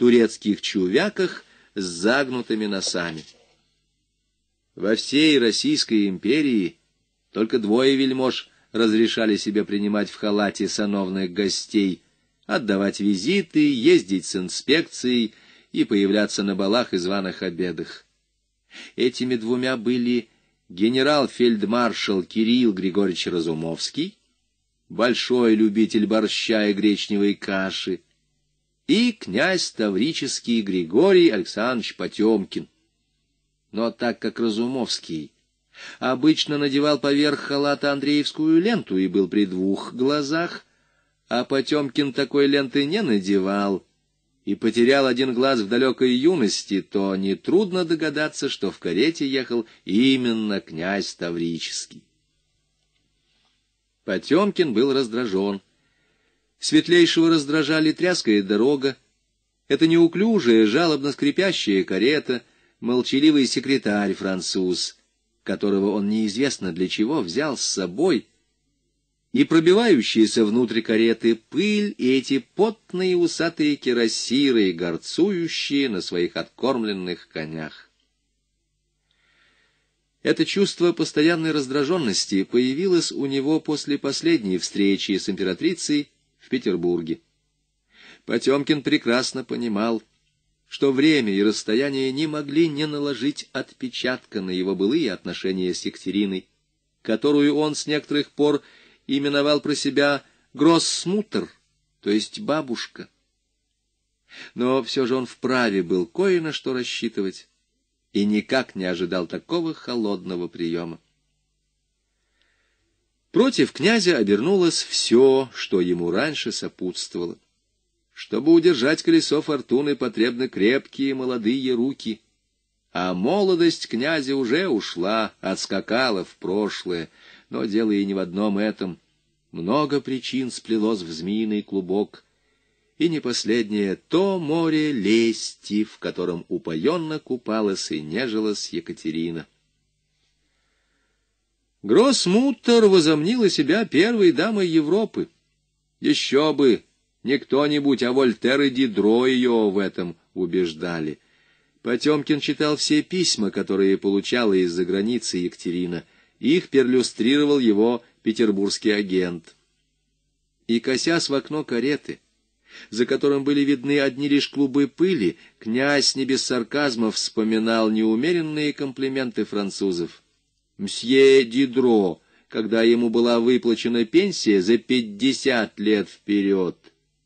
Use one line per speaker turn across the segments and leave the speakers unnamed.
турецких чувяках с загнутыми носами. Во всей Российской империи только двое вельмож разрешали себе принимать в халате сановных гостей, отдавать визиты, ездить с инспекцией и появляться на балах и званых обедах. Этими двумя были генерал-фельдмаршал Кирилл Григорьевич Разумовский, большой любитель борща и гречневой каши, и князь Таврический Григорий Александрович Потемкин. Но так как Разумовский обычно надевал поверх халата Андреевскую ленту и был при двух глазах, а Потемкин такой ленты не надевал и потерял один глаз в далекой юности, то нетрудно догадаться, что в карете ехал именно князь Таврический. Потемкин был раздражен. Светлейшего раздражали тряская дорога, это неуклюжая, жалобно скрипящая карета, молчаливый секретарь француз, которого он неизвестно для чего взял с собой, и пробивающиеся внутрь кареты пыль и эти потные усатые кирасиры, горцующие на своих откормленных конях. Это чувство постоянной раздраженности появилось у него после последней встречи с императрицей Петербурге. Потемкин прекрасно понимал, что время и расстояние не могли не наложить отпечатка на его былые отношения с Екатериной, которую он с некоторых пор именовал про себя «гроссмутер», то есть «бабушка». Но все же он вправе был кое на что рассчитывать и никак не ожидал такого холодного приема. Против князя обернулось все, что ему раньше сопутствовало. Чтобы удержать колесо фортуны, потребны крепкие молодые руки. А молодость князя уже ушла, отскакала в прошлое, но дело и не в одном этом. Много причин сплелось в змеиный клубок. И не последнее — то море лести, в котором упоенно купалась и нежилась Екатерина. Гроссмуттер возомнила себя первой дамой Европы. Еще бы, не кто-нибудь, а Вольтер и Дидро ее в этом убеждали. Потемкин читал все письма, которые получала из-за границы Екатерина. Их перлюстрировал его петербургский агент. И, косясь в окно кареты, за которым были видны одни лишь клубы пыли, князь не без сарказма вспоминал неумеренные комплименты французов. Мсье Дидро, когда ему была выплачена пенсия за пятьдесят лет вперед,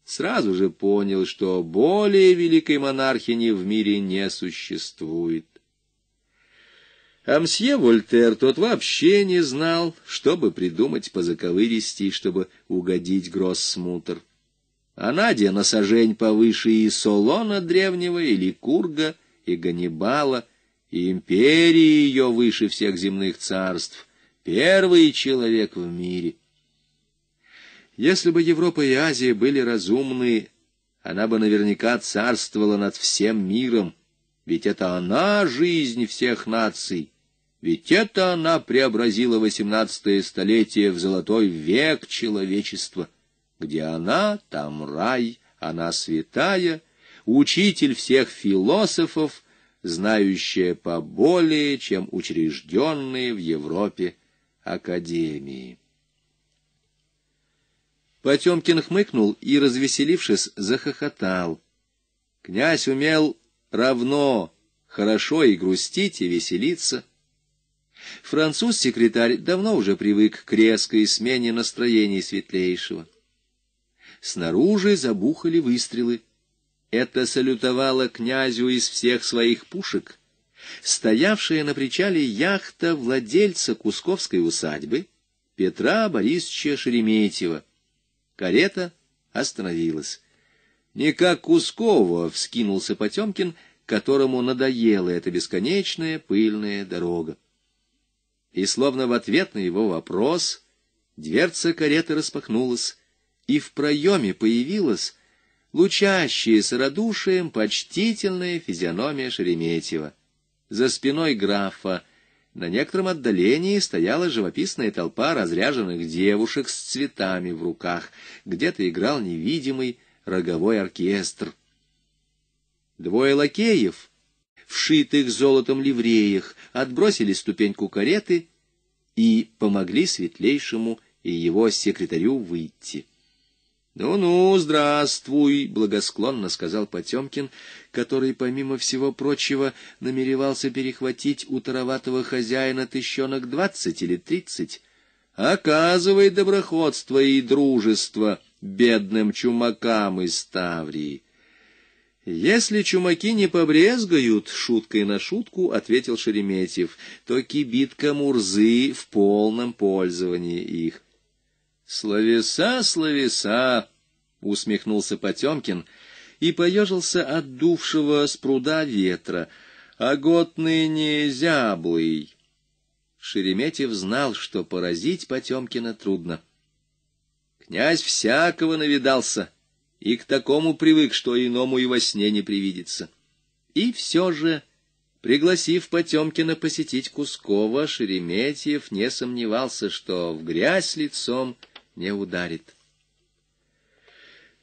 сразу же понял, что более великой монархини в мире не существует. А мсье Вольтер тот вообще не знал, чтобы придумать позаковырести, чтобы угодить Гроссмутер. А Надя на сажень повыше и Солона древнего, или Курга, и Ганнибала — и империи ее выше всех земных царств, первый человек в мире. Если бы Европа и Азия были разумны, она бы наверняка царствовала над всем миром, ведь это она жизнь всех наций, ведь это она преобразила восемнадцатое столетие в золотой век человечества, где она, там рай, она святая, учитель всех философов, знающая поболее, чем учрежденные в Европе академии. Потемкин хмыкнул и, развеселившись, захохотал. Князь умел равно хорошо и грустить, и веселиться. Француз-секретарь давно уже привык к резкой смене настроений светлейшего. Снаружи забухали выстрелы. Это салютовало князю из всех своих пушек, стоявшая на причале яхта владельца Кусковской усадьбы Петра Борисовича Шереметьева. Карета остановилась. Не как Кускова вскинулся Потемкин, которому надоела эта бесконечная пыльная дорога. И словно в ответ на его вопрос дверца кареты распахнулась, и в проеме появилась лучащаяся радушием почтительная физиономия Шереметьева. За спиной графа на некотором отдалении стояла живописная толпа разряженных девушек с цветами в руках. Где-то играл невидимый роговой оркестр. Двое лакеев, вшитых золотом ливреях, отбросили ступеньку кареты и помогли светлейшему и его секретарю выйти. «Ну-ну, здравствуй!» — благосклонно сказал Потемкин, который, помимо всего прочего, намеревался перехватить у тароватого хозяина тыщенок двадцать или тридцать. «Оказывай доброходство и дружество бедным чумакам из Таврии!» «Если чумаки не побрезгают, — шуткой на шутку ответил Шереметьев, — то кибитка Мурзы в полном пользовании их». Словеса, словеса, усмехнулся Потемкин и поежился от дувшего с пруда ветра. А год ныне зяблый. Шереметьев знал, что поразить Потемкина трудно. Князь всякого навидался и к такому привык, что иному и во сне не привидится. И все же, пригласив Потемкина посетить Кускова, Шереметьев не сомневался, что в грязь лицом — не ударит.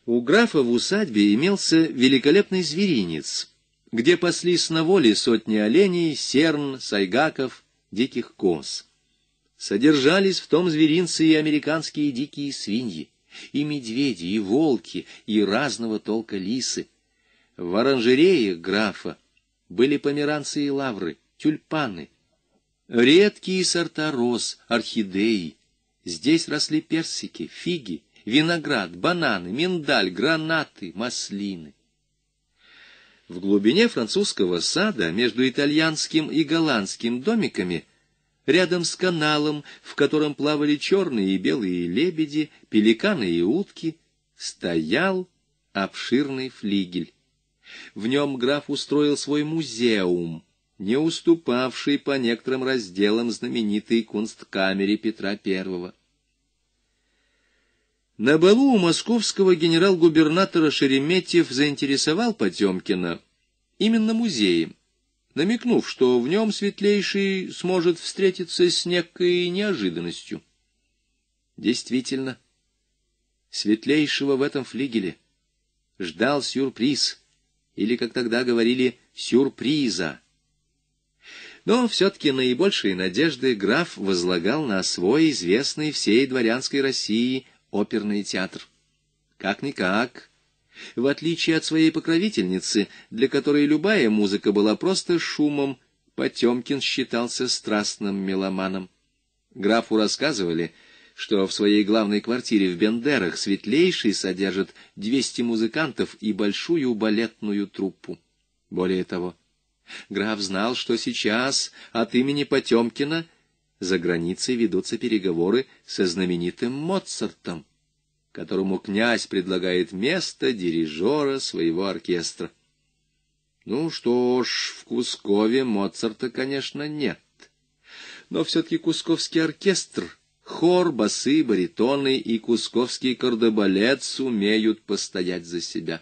У графа в усадьбе имелся великолепный зверинец, где паслись на воле сотни оленей, серн, сайгаков, диких коз. Содержались в том зверинце и американские дикие свиньи, и медведи, и волки, и разного толка лисы. В оранжереях графа были померанцы и лавры, тюльпаны, редкие сорта роз, орхидеи, Здесь росли персики, фиги, виноград, бананы, миндаль, гранаты, маслины. В глубине французского сада между итальянским и голландским домиками, рядом с каналом, в котором плавали черные и белые лебеди, пеликаны и утки, стоял обширный флигель. В нем граф устроил свой музеум — не уступавший по некоторым разделам знаменитой кунсткамере Петра I. На балу у московского генерал-губернатора Шереметьев заинтересовал Потемкина именно музеем, намекнув, что в нем светлейший сможет встретиться с некой неожиданностью. Действительно, светлейшего в этом флигеле ждал сюрприз, или, как тогда говорили, сюрприза. Но все-таки наибольшие надежды граф возлагал на свой известный всей дворянской России оперный театр. Как-никак... В отличие от своей покровительницы, для которой любая музыка была просто шумом, Потемкин считался страстным меломаном. Графу рассказывали, что в своей главной квартире в Бендерах светлейший содержит двести музыкантов и большую балетную труппу. Более того, Граф знал, что сейчас от имени Потемкина за границей ведутся переговоры со знаменитым Моцартом, которому князь предлагает место дирижера своего оркестра. Ну что ж, в Кускове Моцарта, конечно, нет. Но все-таки Кусковский оркестр, хор, басы, баритоны и Кусковский кардебалет сумеют постоять за себя.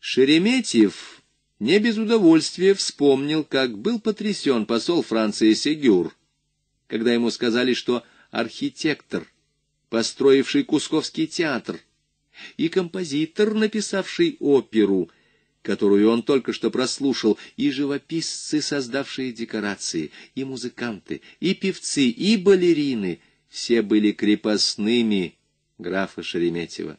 Шереметьев не без удовольствия вспомнил, как был потрясен посол Франции Сегюр, когда ему сказали, что архитектор, построивший Кусковский театр, и композитор, написавший оперу, которую он только что прослушал, и живописцы, создавшие декорации, и музыканты, и певцы, и балерины, все были крепостными графа Шереметьева.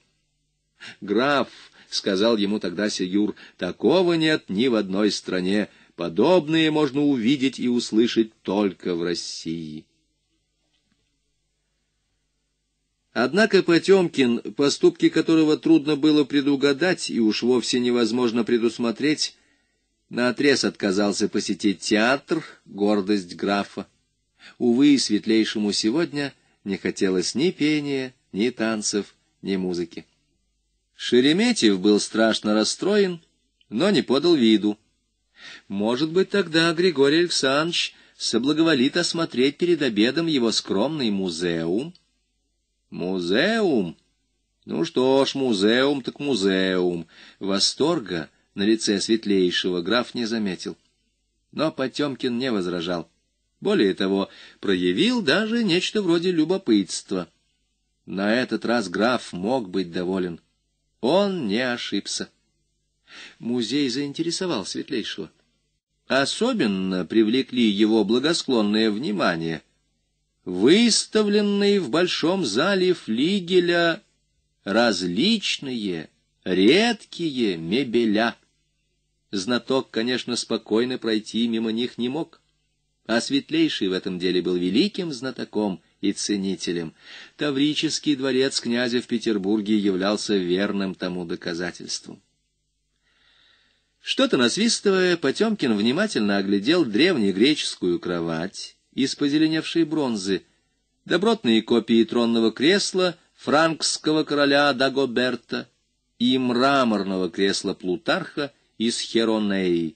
Граф сказал ему тогда Сигюр, — такого нет ни в одной стране. подобные можно увидеть и услышать только в России. Однако Потемкин, поступки которого трудно было предугадать и уж вовсе невозможно предусмотреть, наотрез отказался посетить театр «Гордость графа». Увы, светлейшему сегодня не хотелось ни пения, ни танцев, ни музыки. Шереметьев был страшно расстроен, но не подал виду. Может быть, тогда Григорий Александрович соблаговолит осмотреть перед обедом его скромный музеум? Музеум? Ну что ж, музеум так музеум. Восторга на лице светлейшего граф не заметил. Но Потемкин не возражал. Более того, проявил даже нечто вроде любопытства. На этот раз граф мог быть доволен. Он не ошибся. Музей заинтересовал Светлейшего. Особенно привлекли его благосклонное внимание выставленные в большом зале флигеля различные редкие мебеля. Знаток, конечно, спокойно пройти мимо них не мог, а светлейший в этом деле был великим знатоком — и ценителем. Таврический дворец князя в Петербурге являлся верным тому доказательством. Что-то насвистывая, Потемкин внимательно оглядел древнегреческую кровать из позеленевшей бронзы, добротные копии тронного кресла франкского короля Дагоберта и мраморного кресла Плутарха из Херонеи,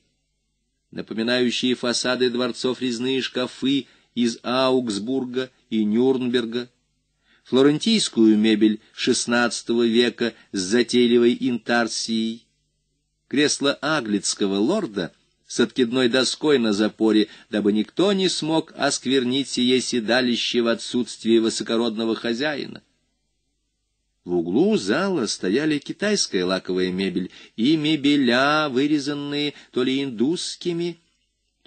напоминающие фасады дворцов резные шкафы из Аугсбурга и Нюрнберга, флорентийскую мебель XVI века с затейливой интарсией, кресло аглицкого лорда с откидной доской на запоре, дабы никто не смог осквернить сие седалище в отсутствии высокородного хозяина. В углу зала стояли китайская лаковая мебель и мебеля, вырезанные то ли индусскими,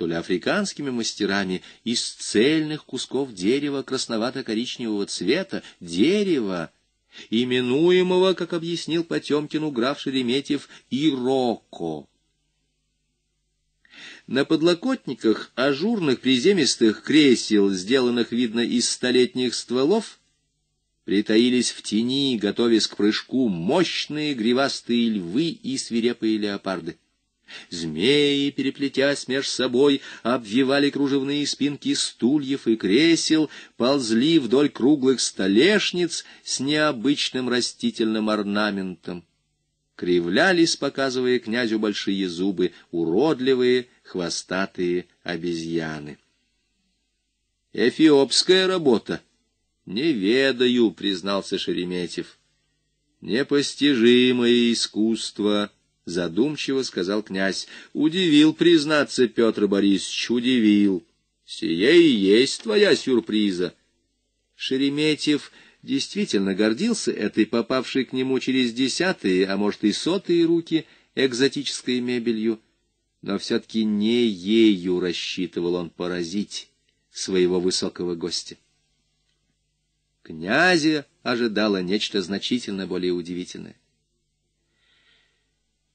то ли африканскими мастерами из цельных кусков дерева красновато-коричневого цвета, дерева, именуемого, как объяснил Потемкину граф Шереметьев, «ироко». На подлокотниках ажурных приземистых кресел, сделанных, видно, из столетних стволов, притаились в тени, готовясь к прыжку, мощные гривастые львы и свирепые леопарды. Змеи, переплетясь меж собой, обвивали кружевные спинки стульев и кресел, ползли вдоль круглых столешниц с необычным растительным орнаментом. Кривлялись, показывая князю большие зубы, уродливые хвостатые обезьяны. «Эфиопская работа!» «Не ведаю», — признался Шереметьев. «Непостижимое искусство!» — задумчиво сказал князь. — Удивил, признаться, Петр Борисович, удивил. Сие и есть твоя сюрприза. Шереметьев действительно гордился этой попавшей к нему через десятые, а может и сотые руки экзотической мебелью, но все-таки не ею рассчитывал он поразить своего высокого гостя. Князя ожидало нечто значительно более удивительное.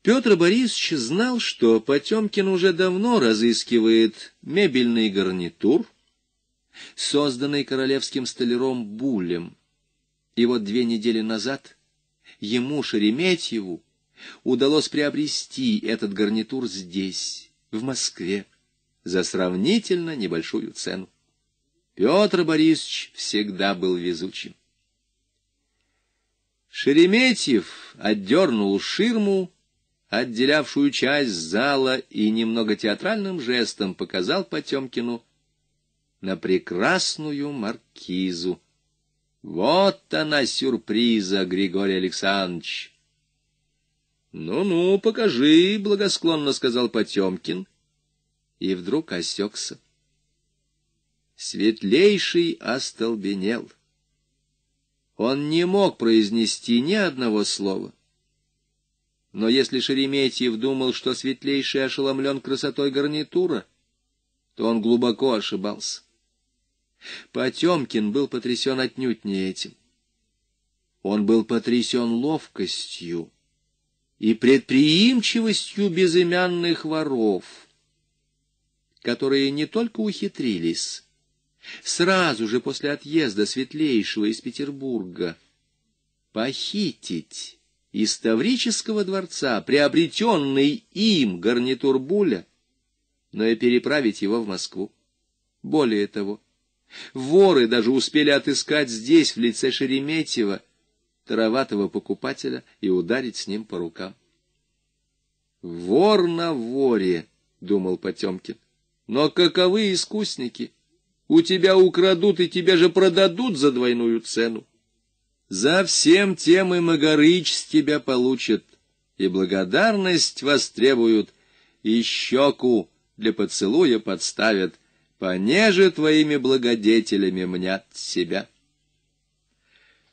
Петр Борисович знал, что Потемкин уже давно разыскивает мебельный гарнитур, созданный королевским столяром Булем. И вот две недели назад ему, Шереметьеву, удалось приобрести этот гарнитур здесь, в Москве, за сравнительно небольшую цену. Петр Борисович всегда был везучим. Шереметьев отдернул ширму, отделявшую часть зала, и немного театральным жестом показал Потемкину на прекрасную маркизу. Вот она сюрприза, Григорий Александрович! «Ну-ну, покажи», — благосклонно сказал Потемкин, и вдруг осекся. Светлейший остолбенел. Он не мог произнести ни одного слова. Но если Шереметьев думал, что светлейший ошеломлен красотой гарнитура, то он глубоко ошибался. Потемкин был потрясен отнюдь не этим. Он был потрясен ловкостью и предприимчивостью безымянных воров, которые не только ухитрились, сразу же после отъезда светлейшего из Петербурга похитить из Таврического дворца приобретенный им гарнитур Буля, но и переправить его в Москву. Более того, воры даже успели отыскать здесь, в лице Шереметьева, тароватого покупателя и ударить с ним по рукам. «Вор на воре», — думал Потемкин, — «но каковы искусники? У тебя украдут и тебя же продадут за двойную цену». За всем тем и Магарыч с тебя получат, и благодарность востребуют, и щеку для поцелуя подставят, понеже твоими благодетелями мнят себя.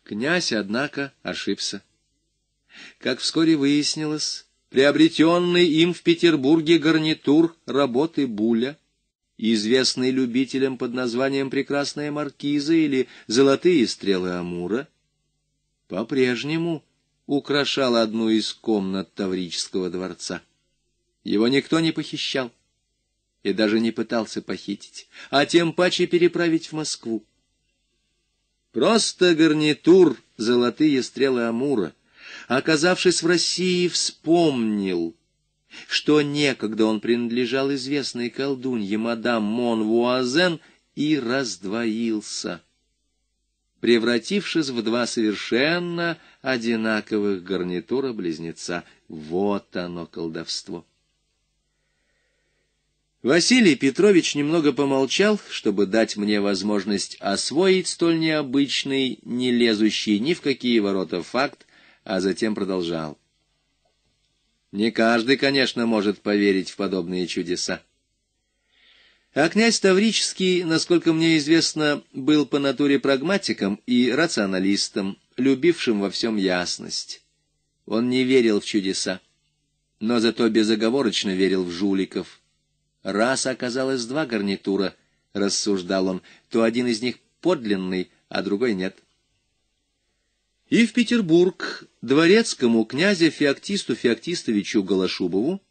Князь, однако, ошибся. Как вскоре выяснилось, приобретенный им в Петербурге гарнитур работы Буля, известный любителям под названием «Прекрасная маркиза» или «Золотые стрелы Амура», по-прежнему украшала одну из комнат Таврического дворца. Его никто не похищал и даже не пытался похитить, а тем паче переправить в Москву. Просто гарнитур «Золотые стрелы Амура», оказавшись в России, вспомнил, что некогда он принадлежал известной колдунье мадам Мон Вуазен и раздвоился превратившись в два совершенно одинаковых гарнитура близнеца. Вот оно колдовство. Василий Петрович немного помолчал, чтобы дать мне возможность освоить столь необычный, не лезущий ни в какие ворота факт, а затем продолжал. Не каждый, конечно, может поверить в подобные чудеса. А князь Таврический, насколько мне известно, был по натуре прагматиком и рационалистом, любившим во всем ясность. Он не верил в чудеса, но зато безоговорочно верил в жуликов. Раз оказалось два гарнитура, рассуждал он, то один из них подлинный, а другой нет. И в Петербург дворецкому князю Феоктисту Феоктистовичу Голошубову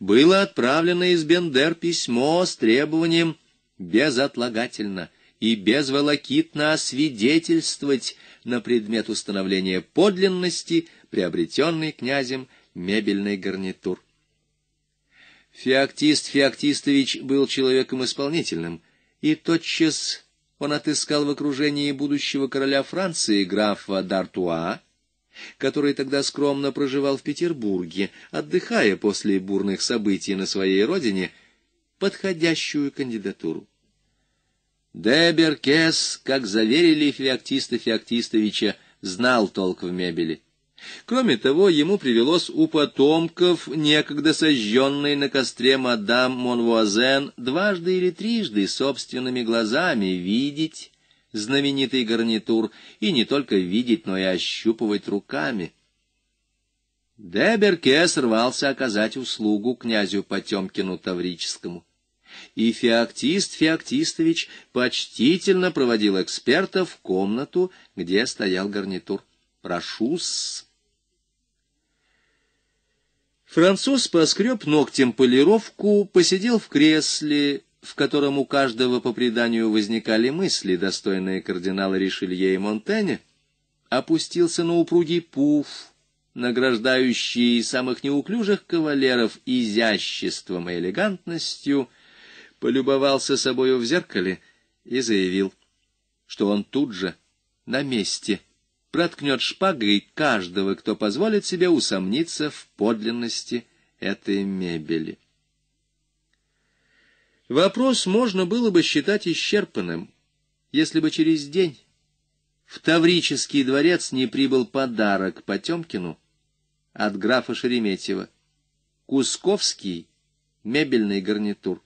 было отправлено из Бендер письмо с требованием безотлагательно и безволокитно освидетельствовать на предмет установления подлинности, приобретенной князем мебельный гарнитур. Феоктист Феоктистович был человеком исполнительным, и тотчас он отыскал в окружении будущего короля Франции графа Д'Артуа, который тогда скромно проживал в Петербурге, отдыхая после бурных событий на своей родине, подходящую кандидатуру. Деберкес, как заверили феоктиста Феоктистовича, знал толк в мебели. Кроме того, ему привелось у потомков, некогда сожженной на костре мадам Монвуазен, дважды или трижды собственными глазами видеть, знаменитый гарнитур, и не только видеть, но и ощупывать руками. Деберке сорвался оказать услугу князю Потемкину Таврическому. И Феоктист Феоктистович почтительно проводил эксперта в комнату, где стоял гарнитур. «Прошу-с!» Француз поскреб ногтем полировку, посидел в кресле, в котором у каждого по преданию возникали мысли, достойные кардинала Ришелье и Монтене, опустился на упругий пуф, награждающий самых неуклюжих кавалеров изяществом и элегантностью, полюбовался собою в зеркале и заявил, что он тут же, на месте, проткнет шпагой каждого, кто позволит себе усомниться в подлинности этой мебели. Вопрос можно было бы считать исчерпанным, если бы через день в Таврический дворец не прибыл подарок Потемкину от графа Шереметьева. Кусковский мебельный гарнитур.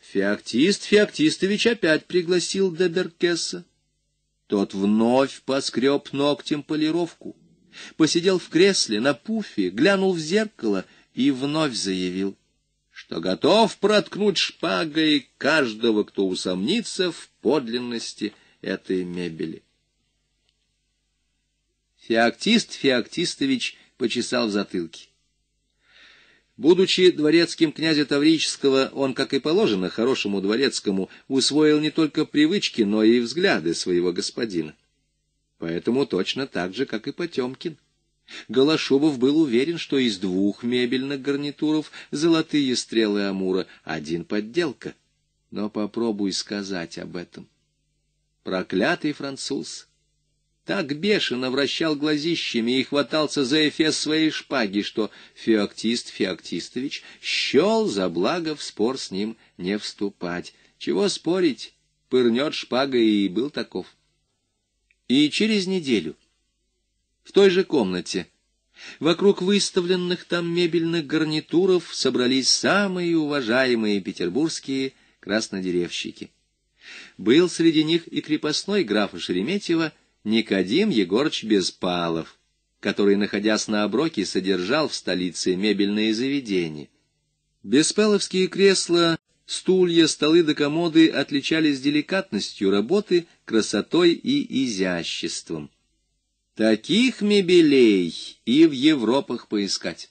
Феоктист Феоктистович опять пригласил Деберкеса. Тот вновь поскреб ногтем полировку, посидел в кресле на пуфе, глянул в зеркало и вновь заявил — что готов проткнуть шпагой каждого, кто усомнится в подлинности этой мебели. Феоктист Феоктистович почесал в затылке. Будучи дворецким князя Таврического, он, как и положено хорошему дворецкому, усвоил не только привычки, но и взгляды своего господина. Поэтому точно так же, как и Потемкин. Голошовов был уверен, что из двух мебельных гарнитуров золотые стрелы Амура один подделка. Но попробуй сказать об этом. Проклятый француз! Так бешено вращал глазищами и хватался за эфес своей шпаги, что Феоктист Феоктистович щел за благо в спор с ним не вступать. Чего спорить? Пырнет шпагой и был таков. И через неделю в той же комнате. Вокруг выставленных там мебельных гарнитуров собрались самые уважаемые петербургские краснодеревщики. Был среди них и крепостной графа Шереметьева Никодим Егорович Безпалов, который, находясь на оброке, содержал в столице мебельные заведения. Беспаловские кресла, стулья, столы да комоды отличались деликатностью работы, красотой и изяществом. Таких мебелей и в Европах поискать.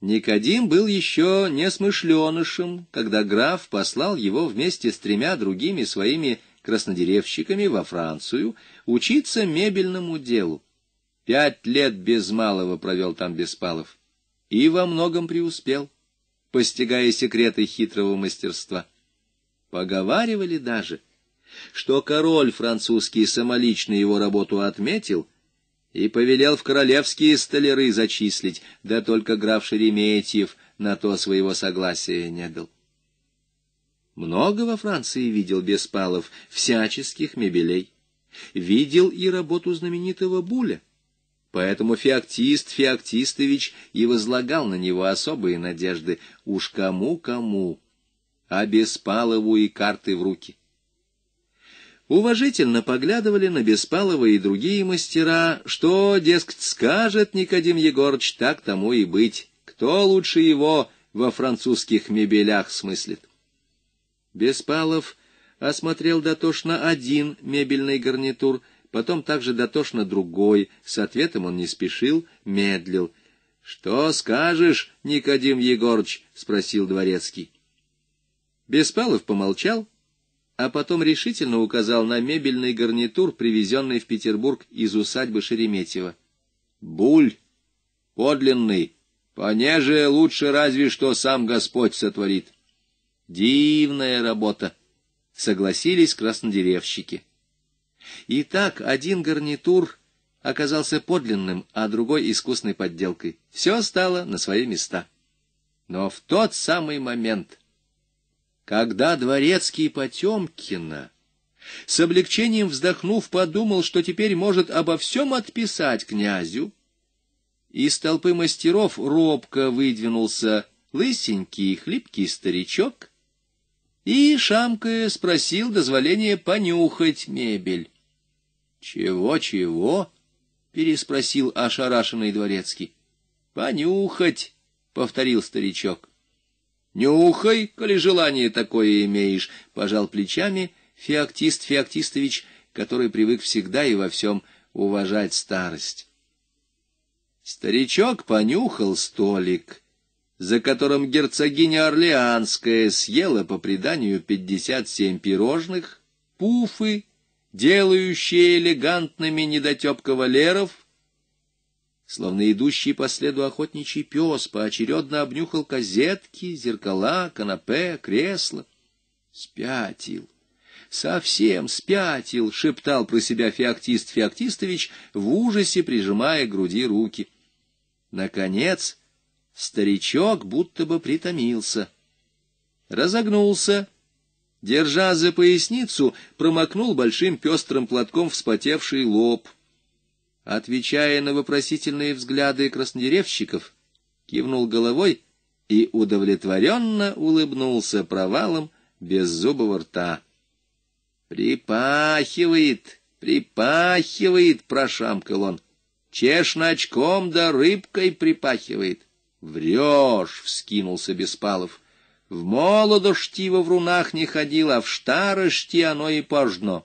Никодим был еще не несмышленышем, когда граф послал его вместе с тремя другими своими краснодеревщиками во Францию учиться мебельному делу. Пять лет без малого провел там Беспалов и во многом преуспел, постигая секреты хитрого мастерства. Поговаривали даже — что король французский самолично его работу отметил и повелел в королевские столяры зачислить, да только граф Шереметьев на то своего согласия не дал. Много во Франции видел Беспалов всяческих мебелей. Видел и работу знаменитого Буля. Поэтому феоктист Феоктистович и возлагал на него особые надежды. Уж кому-кому, а Беспалову и карты в руки уважительно поглядывали на Беспалова и другие мастера, что, дескать, скажет Никодим Егорыч, так тому и быть, кто лучше его во французских мебелях смыслит. Беспалов осмотрел дотошно один мебельный гарнитур, потом также дотошно другой, с ответом он не спешил, медлил. — Что скажешь, Никодим Егорыч? — спросил дворецкий. Беспалов помолчал, а потом решительно указал на мебельный гарнитур, привезенный в Петербург из усадьбы Шереметьева. «Буль! Подлинный! Понеже лучше разве что сам Господь сотворит!» «Дивная работа!» — согласились краснодеревщики. Итак, один гарнитур оказался подлинным, а другой — искусной подделкой. Все стало на свои места. Но в тот самый момент когда дворецкий Потемкина, с облегчением вздохнув, подумал, что теперь может обо всем отписать князю, из толпы мастеров робко выдвинулся лысенький хлипкий старичок и, шамкая, спросил дозволения понюхать мебель. «Чего, чего?» — переспросил ошарашенный дворецкий. «Понюхать», — повторил старичок. Нюхай, коли желание такое имеешь, — пожал плечами Феоктист Феоктистович, который привык всегда и во всем уважать старость. Старичок понюхал столик, за которым герцогиня Орлеанская съела по преданию пятьдесят семь пирожных, пуфы, делающие элегантными недотеп кавалеров, Словно идущий по следу охотничий пес поочередно обнюхал козетки, зеркала, канапе, кресло. Спятил. Совсем спятил, — шептал про себя Феоктист Феоктистович, в ужасе прижимая к груди руки. Наконец старичок будто бы притомился. Разогнулся, держа за поясницу, промокнул большим пестрым платком вспотевший лоб — отвечая на вопросительные взгляды краснодеревщиков, кивнул головой и удовлетворенно улыбнулся провалом беззубого рта. «Припахивает, припахивает!» — прошамкал он. Чешночком очком да рыбкой припахивает!» «Врешь!» — вскинулся Беспалов. «В молодошти во врунах не ходил, а в штарости оно и пожно!»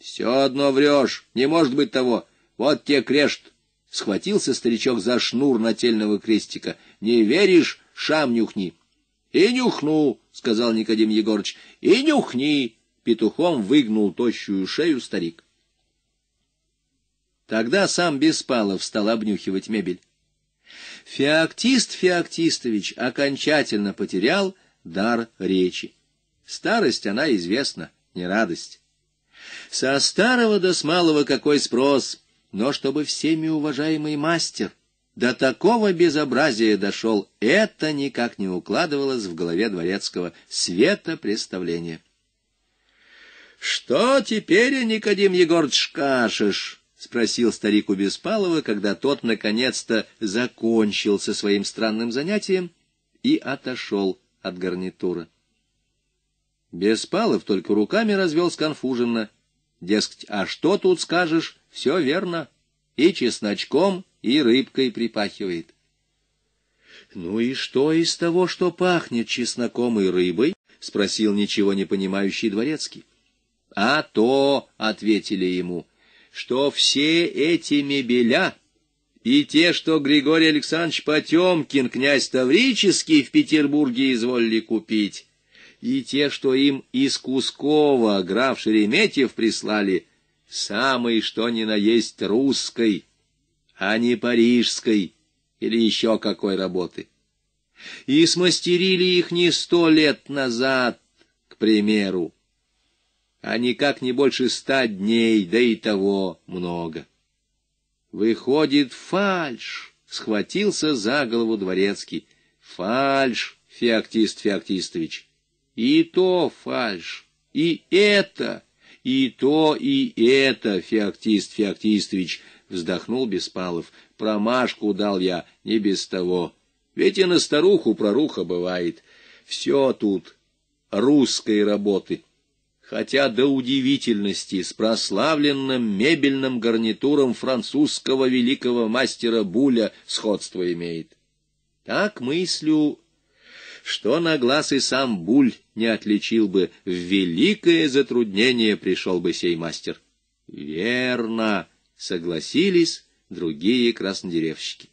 Все одно врешь, не может быть того. Вот те крешт. Схватился старичок за шнур нательного крестика. Не веришь, шам нюхни. И нюхну, сказал Никодим Егорыч. И нюхни. Петухом выгнул тощую шею старик. Тогда сам Беспалов стал обнюхивать мебель. Феоктист Феоктистович окончательно потерял дар речи. Старость она известна, не радость. Со старого до с малого какой спрос, но чтобы всеми уважаемый мастер до такого безобразия дошел, это никак не укладывалось в голове дворецкого света представления. — Что теперь, Никодим Егорович, кашешь? — спросил старик у Беспалова, когда тот наконец-то закончил со своим странным занятием и отошел от гарнитура. Беспалов только руками развел сконфуженно. Дескать, а что тут скажешь, все верно. И чесночком, и рыбкой припахивает. Ну и что из того, что пахнет чесноком и рыбой? — спросил ничего не понимающий дворецкий. — А то, — ответили ему, — что все эти мебеля и те, что Григорий Александрович Потемкин, князь Таврический, в Петербурге изволили купить, и те, что им из Кускова граф Шереметьев прислали, самой что ни на есть русской, а не парижской или еще какой работы. И смастерили их не сто лет назад, к примеру, а никак не больше ста дней, да и того много. Выходит, фальш, схватился за голову дворецкий. Фальш, Феоктист Феоктистович. И то фальш, и это, и то, и это, Феоктист Феоктистович, вздохнул Беспалов. Промашку дал я, не без того. Ведь и на старуху проруха бывает. Все тут русской работы. Хотя до удивительности с прославленным мебельным гарнитуром французского великого мастера Буля сходство имеет. Так мыслю что на глаз и сам Буль не отличил бы, в великое затруднение пришел бы сей мастер. Верно, согласились другие краснодеревщики.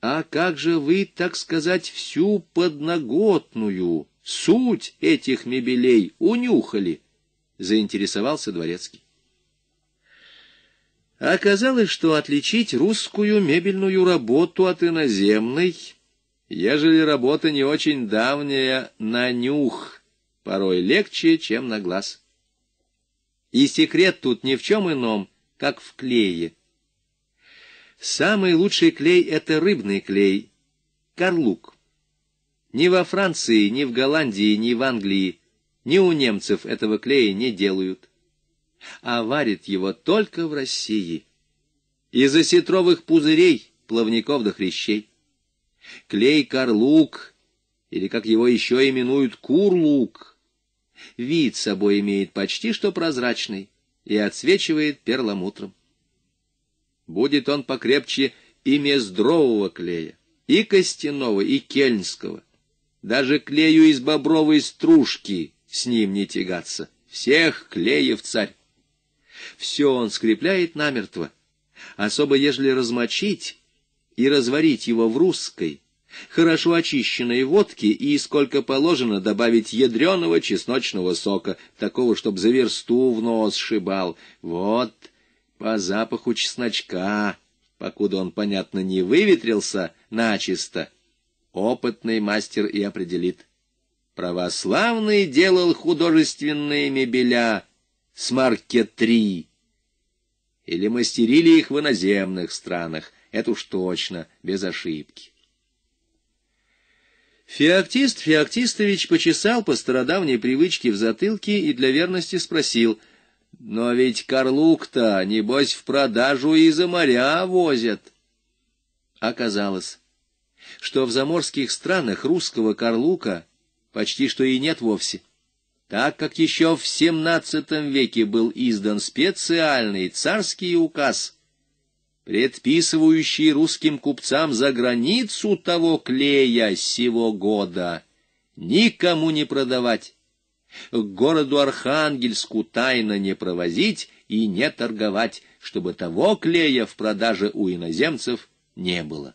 А как же вы, так сказать, всю подноготную суть этих мебелей унюхали? Заинтересовался дворецкий. Оказалось, что отличить русскую мебельную работу от иноземной Ежели работа не очень давняя, на нюх порой легче, чем на глаз. И секрет тут ни в чем ином, как в клее. Самый лучший клей — это рыбный клей, карлук. Ни во Франции, ни в Голландии, ни в Англии, ни у немцев этого клея не делают. А варят его только в России. Из осетровых пузырей, плавников до хрящей клей-корлук, или, как его еще именуют, курлук. Вид собой имеет почти что прозрачный и отсвечивает перламутром. Будет он покрепче и мездрового клея, и костяного, и кельнского. Даже клею из бобровой стружки с ним не тягаться. Всех клеев царь. Все он скрепляет намертво. Особо ежели размочить, и разварить его в русской, хорошо очищенной водке и, сколько положено, добавить ядреного чесночного сока, такого, чтобы за версту в нос шибал. Вот по запаху чесночка, покуда он, понятно, не выветрился начисто, опытный мастер и определит. Православный делал художественные мебеля с маркетри, или мастерили их в иноземных странах — это уж точно, без ошибки. Феоктист Феоктистович почесал по стародавней привычке в затылке и для верности спросил, «Но ведь Карлук-то, небось, в продажу и за моря возят». Оказалось, что в заморских странах русского Карлука почти что и нет вовсе, так как еще в XVII веке был издан специальный царский указ предписывающий русским купцам за границу того клея сего года никому не продавать, к городу Архангельску тайно не провозить и не торговать, чтобы того клея в продаже у иноземцев не было.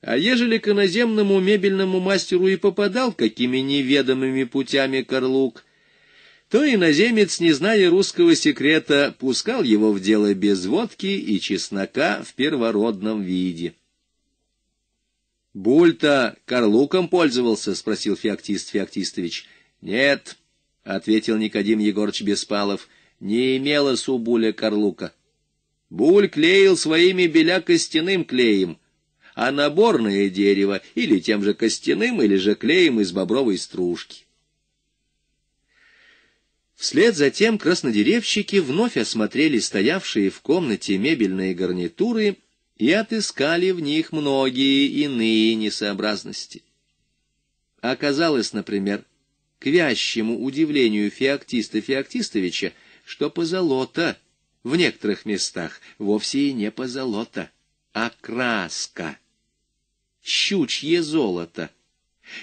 А ежели к иноземному мебельному мастеру и попадал какими неведомыми путями Карлук — то иноземец, не зная русского секрета, пускал его в дело без водки и чеснока в первородном виде. — Бульта карлуком пользовался? — спросил Феоктист Феоктистович. — Нет, — ответил Никодим Егорыч Беспалов, — не имела Буля карлука. Буль клеил своими беля костяным клеем, а наборное дерево или тем же костяным, или же клеем из бобровой стружки. Вслед за тем краснодеревщики вновь осмотрели стоявшие в комнате мебельные гарнитуры и отыскали в них многие иные несообразности. Оказалось, например, к вящему удивлению Феоктиста Феоктистовича, что позолота в некоторых местах вовсе и не позолота, а краска, щучье золото,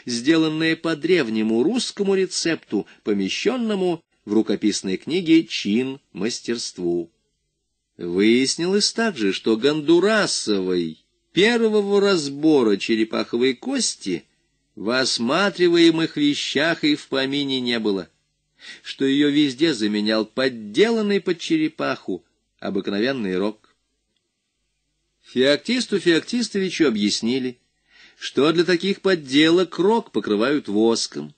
сделанное по древнему русскому рецепту, помещенному в рукописной книге «Чин мастерству». Выяснилось также, что Гондурасовой первого разбора черепаховой кости в осматриваемых вещах и в помине не было, что ее везде заменял подделанный под черепаху обыкновенный рог. Феоктисту Феоктистовичу объяснили, что для таких подделок рог покрывают воском,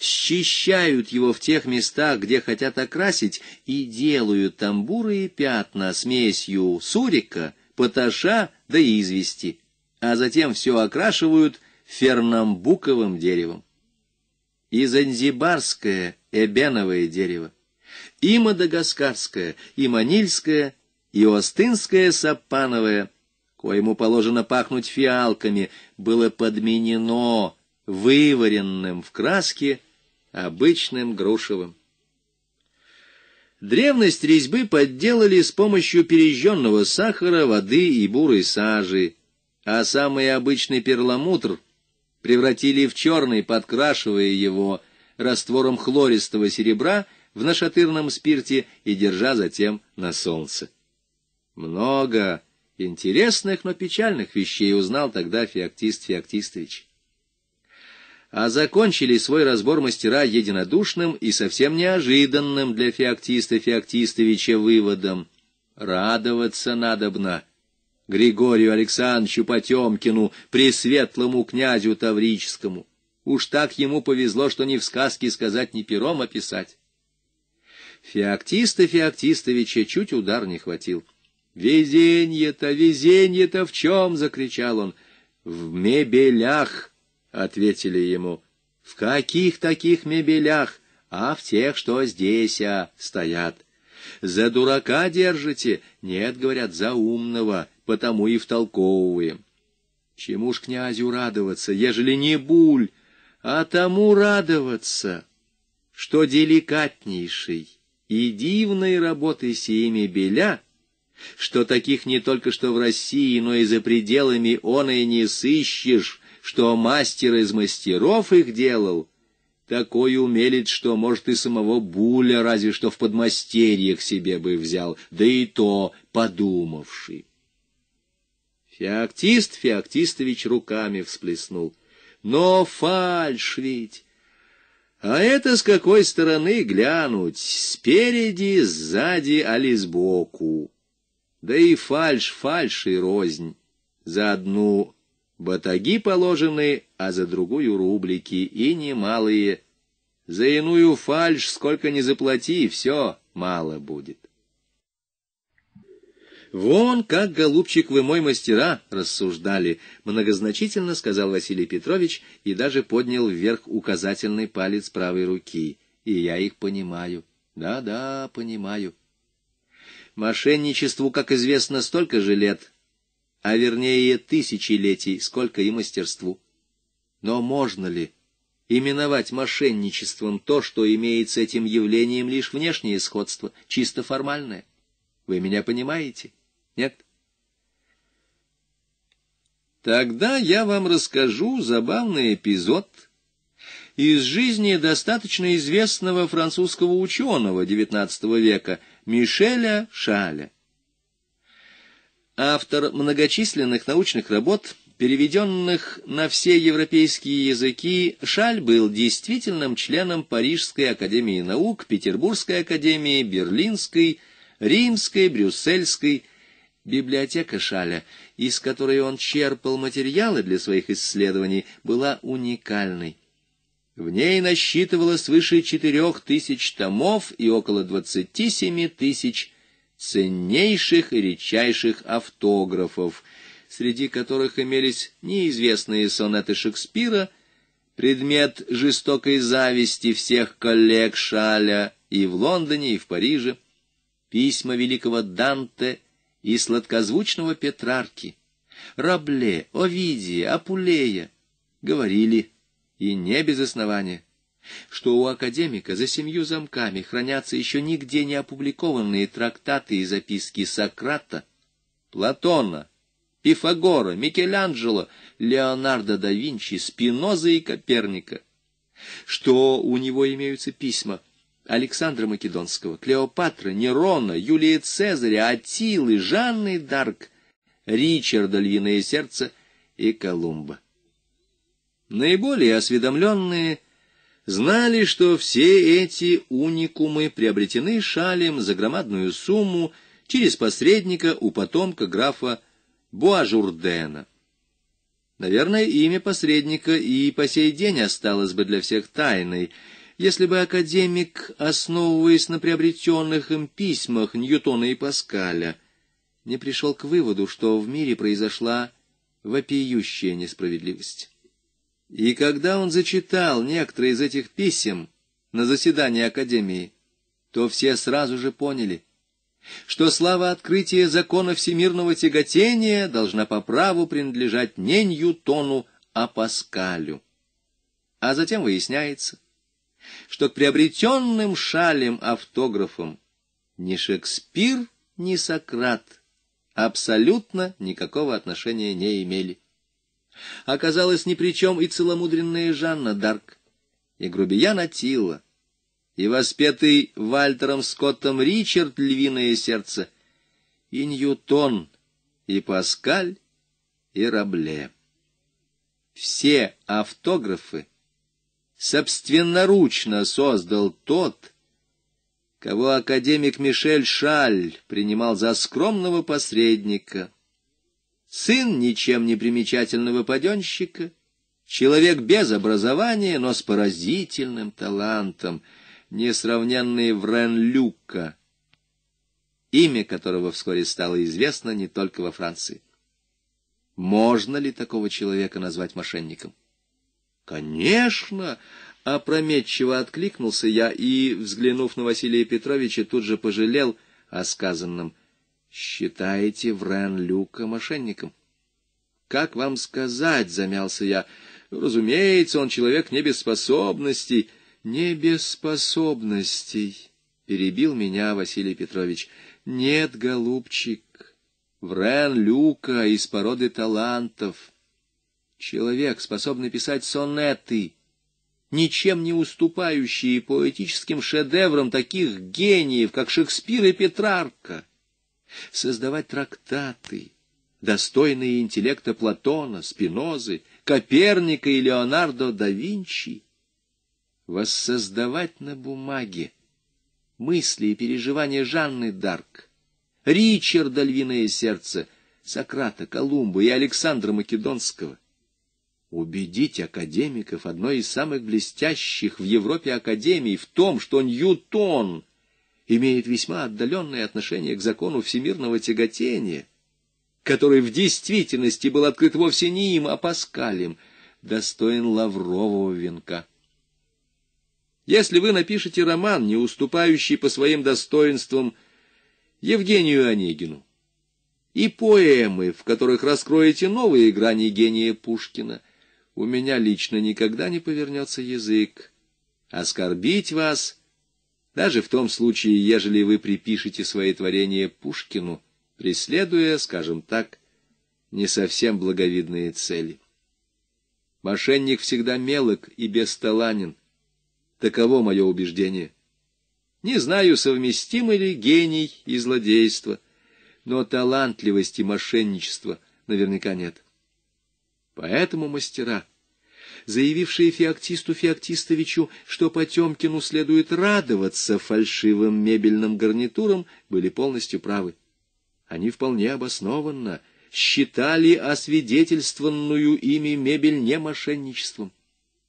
счищают его в тех местах, где хотят окрасить, и делают тамбуры и пятна смесью сурика, поташа да и извести, а затем все окрашивают фернамбуковым деревом. И занзибарское эбеновое дерево, и мадагаскарское, и манильское, и остынское сапановое, коему положено пахнуть фиалками, было подменено вываренным в краске обычным грушевым. Древность резьбы подделали с помощью пережженного сахара, воды и бурой сажи, а самый обычный перламутр превратили в черный, подкрашивая его раствором хлористого серебра в нашатырном спирте и держа затем на солнце. Много интересных, но печальных вещей узнал тогда Феоктист Феоктистович а закончили свой разбор мастера единодушным и совсем неожиданным для Феоктиста Феоктистовича выводом. Радоваться надобно Григорию Александровичу Потемкину, пресветлому князю Таврическому. Уж так ему повезло, что ни в сказке сказать, ни пером описать. Феоктиста Феоктистовича чуть удар не хватил. «Везенье-то, везенье-то в чем?» — закричал он. «В мебелях!» — ответили ему. — В каких таких мебелях? А в тех, что здесь а, стоят. — За дурака держите? — Нет, говорят, за умного, потому и втолковываем. Чему ж князю радоваться, ежели не буль, а тому радоваться, что деликатнейший и дивной работы семи мебеля что таких не только что в России, но и за пределами он и не сыщешь, что мастер из мастеров их делал, такой умелец, что, может, и самого Буля разве что в подмастерьях себе бы взял, да и то подумавший. Феоктист Феоктистович руками всплеснул. Но фальшь ведь! А это с какой стороны глянуть? Спереди, сзади, али сбоку. Да и фальш, фальш и рознь. За одну Батаги положены, а за другую рублики, и немалые. За иную фальш сколько не заплати, все мало будет. «Вон как, голубчик, вы мой мастера!» — рассуждали, — многозначительно сказал Василий Петрович и даже поднял вверх указательный палец правой руки. «И я их понимаю. Да-да, понимаю. Мошенничеству, как известно, столько же лет, а вернее тысячелетий, сколько и мастерству. Но можно ли именовать мошенничеством то, что имеет с этим явлением лишь внешнее сходство, чисто формальное? Вы меня понимаете? Нет? Тогда я вам расскажу забавный эпизод из жизни достаточно известного французского ученого XIX века Мишеля Шаля автор многочисленных научных работ, переведенных на все европейские языки, Шаль был действительным членом Парижской академии наук, Петербургской академии, Берлинской, Римской, Брюссельской, Библиотека Шаля, из которой он черпал материалы для своих исследований, была уникальной. В ней насчитывалось свыше четырех тысяч томов и около двадцати семи тысяч ценнейших и редчайших автографов, среди которых имелись неизвестные сонеты Шекспира, предмет жестокой зависти всех коллег Шаля и в Лондоне, и в Париже, письма великого Данте и сладкозвучного Петрарки, Рабле, Овидия, Апулея, говорили, и не без основания — что у академика за семью замками хранятся еще нигде не опубликованные трактаты и записки Сократа, Платона, Пифагора, Микеланджело, Леонардо да Винчи, Спиноза и Коперника, что у него имеются письма Александра Македонского, Клеопатра, Нерона, Юлия Цезаря, Атилы, Жанны Дарк, Ричарда Львиное Сердце и Колумба. Наиболее осведомленные – знали, что все эти уникумы приобретены шалем за громадную сумму через посредника у потомка графа Буажурдена. Наверное, имя посредника и по сей день осталось бы для всех тайной, если бы академик, основываясь на приобретенных им письмах Ньютона и Паскаля, не пришел к выводу, что в мире произошла вопиющая несправедливость. И когда он зачитал некоторые из этих писем на заседании Академии, то все сразу же поняли, что слава открытия закона всемирного тяготения должна по праву принадлежать не Ньютону, а Паскалю. А затем выясняется, что к приобретенным шалем-автографам ни Шекспир, ни Сократ абсолютно никакого отношения не имели. Оказалось, ни при чем и целомудренная Жанна Дарк, и грубиян Атилла, и воспетый Вальтером Скоттом Ричард «Львиное сердце», и Ньютон, и Паскаль, и Рабле. Все автографы собственноручно создал тот, кого академик Мишель Шаль принимал за скромного посредника — сын ничем не примечательного паденщика, человек без образования, но с поразительным талантом, несравненный Врен Люка, имя которого вскоре стало известно не только во Франции. Можно ли такого человека назвать мошенником? Конечно, опрометчиво откликнулся я и, взглянув на Василия Петровича, тут же пожалел о сказанном считаете Врен-Люка мошенником? Как вам сказать, замялся я. Разумеется, он человек не без способностей. Не без способностей, перебил меня Василий Петрович. Нет, голубчик, Врен-Люка из породы талантов. Человек, способный писать сонеты, ничем не уступающие поэтическим шедеврам таких гениев, как Шекспир и Петрарка создавать трактаты, достойные интеллекта Платона, Спинозы, Коперника и Леонардо да Винчи, воссоздавать на бумаге мысли и переживания Жанны Дарк, Ричарда «Львиное сердце», Сократа, Колумба и Александра Македонского, убедить академиков одной из самых блестящих в Европе академий в том, что Ньютон — имеет весьма отдаленное отношение к закону всемирного тяготения, который в действительности был открыт вовсе не им, а Паскалем, достоин лаврового венка. Если вы напишете роман, не уступающий по своим достоинствам Евгению Онегину, и поэмы, в которых раскроете новые грани гения Пушкина, у меня лично никогда не повернется язык. Оскорбить вас — даже в том случае, ежели вы припишете свои творения Пушкину, преследуя, скажем так, не совсем благовидные цели. Мошенник всегда мелок и бесталанен. Таково мое убеждение. Не знаю, совместимы ли гений и злодейство, но талантливости мошенничества наверняка нет. Поэтому мастера — заявившие феоктисту Феоктистовичу, что Потемкину следует радоваться фальшивым мебельным гарнитурам, были полностью правы. Они вполне обоснованно считали освидетельствованную ими мебель не мошенничеством,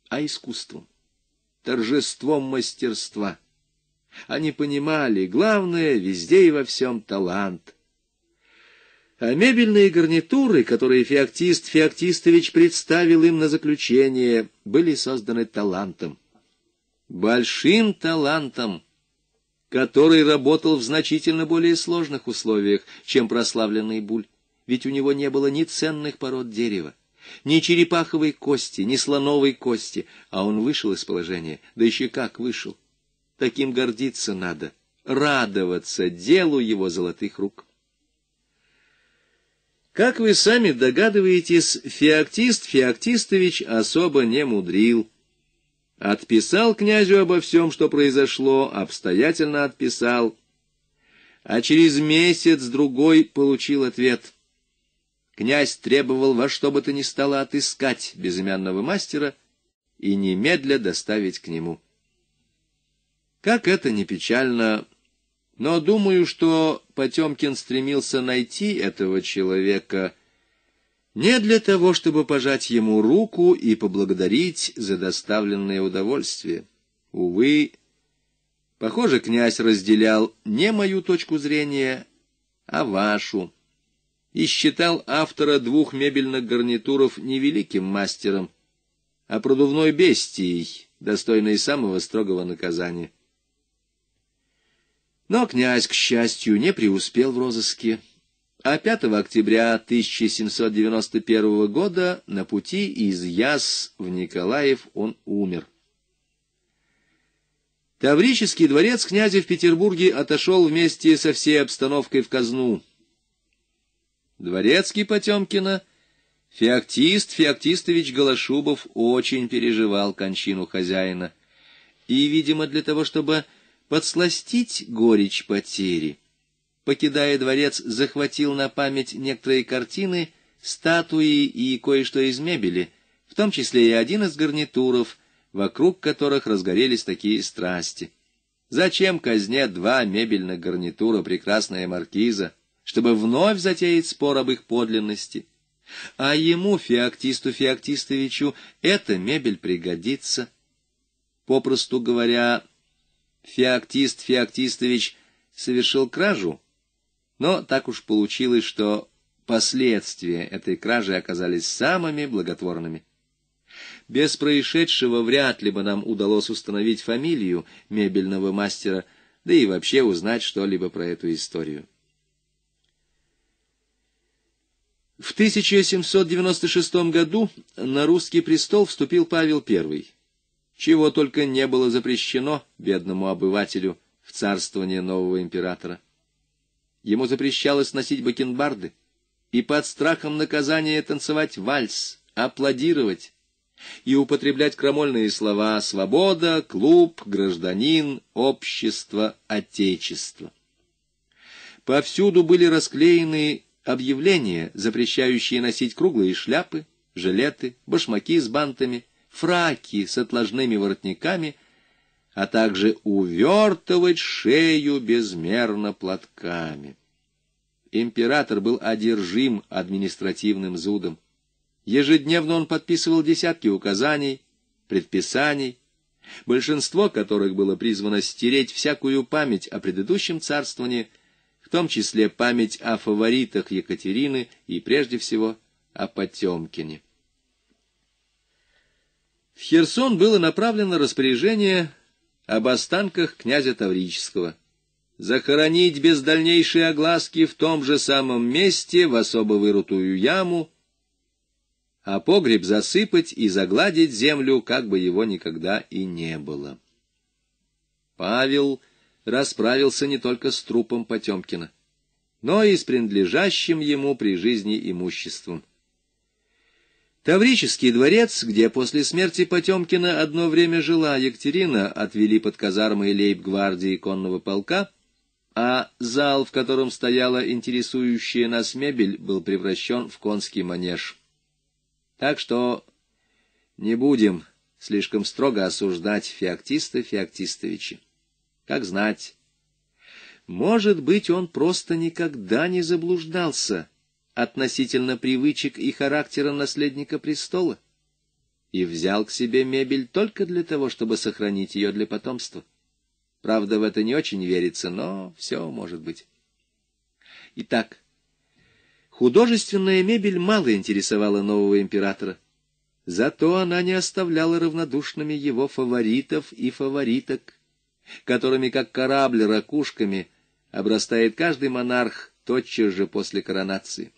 а искусством, торжеством мастерства. Они понимали, главное, везде и во всем талант — а мебельные гарнитуры, которые феоктист Феоктистович представил им на заключение, были созданы талантом. Большим талантом, который работал в значительно более сложных условиях, чем прославленный Буль, ведь у него не было ни ценных пород дерева, ни черепаховой кости, ни слоновой кости, а он вышел из положения, да еще как вышел. Таким гордиться надо, радоваться делу его золотых рук. Как вы сами догадываетесь, Феоктист Феоктистович особо не мудрил. Отписал князю обо всем, что произошло, обстоятельно отписал. А через месяц-другой получил ответ. Князь требовал во что бы то ни стало отыскать безымянного мастера и немедля доставить к нему. Как это не печально, но думаю, что Потемкин стремился найти этого человека не для того, чтобы пожать ему руку и поблагодарить за доставленное удовольствие. Увы, похоже, князь разделял не мою точку зрения, а вашу, и считал автора двух мебельных гарнитуров невеликим мастером, а продувной бестией, достойной самого строгого наказания. Но князь, к счастью, не преуспел в розыске, а 5 октября 1791 года на пути из Яс в Николаев он умер. Таврический дворец князя в Петербурге отошел вместе со всей обстановкой в казну. Дворецкий Потемкина, феоктист Феоктистович Голошубов очень переживал кончину хозяина. И, видимо, для того, чтобы подсластить горечь потери. Покидая дворец, захватил на память некоторые картины, статуи и кое-что из мебели, в том числе и один из гарнитуров, вокруг которых разгорелись такие страсти. Зачем казне два мебельных гарнитура прекрасная маркиза, чтобы вновь затеять спор об их подлинности? А ему, Феоктисту Феоктистовичу, эта мебель пригодится. Попросту говоря, Феоктист Феоктистович совершил кражу, но так уж получилось, что последствия этой кражи оказались самыми благотворными. Без происшедшего вряд ли бы нам удалось установить фамилию мебельного мастера, да и вообще узнать что-либо про эту историю. В 1796 году на русский престол вступил Павел I чего только не было запрещено бедному обывателю в царствование нового императора. Ему запрещалось носить бакенбарды и под страхом наказания танцевать вальс, аплодировать и употреблять крамольные слова «свобода», «клуб», «гражданин», «общество», «отечество». Повсюду были расклеены объявления, запрещающие носить круглые шляпы, жилеты, башмаки с бантами, фраки с отложными воротниками, а также увертывать шею безмерно платками. Император был одержим административным зудом. Ежедневно он подписывал десятки указаний, предписаний, большинство которых было призвано стереть всякую память о предыдущем царствовании, в том числе память о фаворитах Екатерины и, прежде всего, о Потемкине. В Херсон было направлено распоряжение об останках князя Таврического. Захоронить без дальнейшей огласки в том же самом месте, в особо вырутую яму, а погреб засыпать и загладить землю, как бы его никогда и не было. Павел расправился не только с трупом Потемкина, но и с принадлежащим ему при жизни имуществом. Таврический дворец, где после смерти Потемкина одно время жила Екатерина, отвели под казармы лейб-гвардии конного полка, а зал, в котором стояла интересующая нас мебель, был превращен в конский манеж. Так что не будем слишком строго осуждать Феоктиста Феоктистовича. Как знать. Может быть, он просто никогда не заблуждался — относительно привычек и характера наследника престола и взял к себе мебель только для того, чтобы сохранить ее для потомства. Правда, в это не очень верится, но все может быть. Итак, художественная мебель мало интересовала нового императора. Зато она не оставляла равнодушными его фаворитов и фавориток, которыми, как корабль ракушками, обрастает каждый монарх тотчас же после коронации.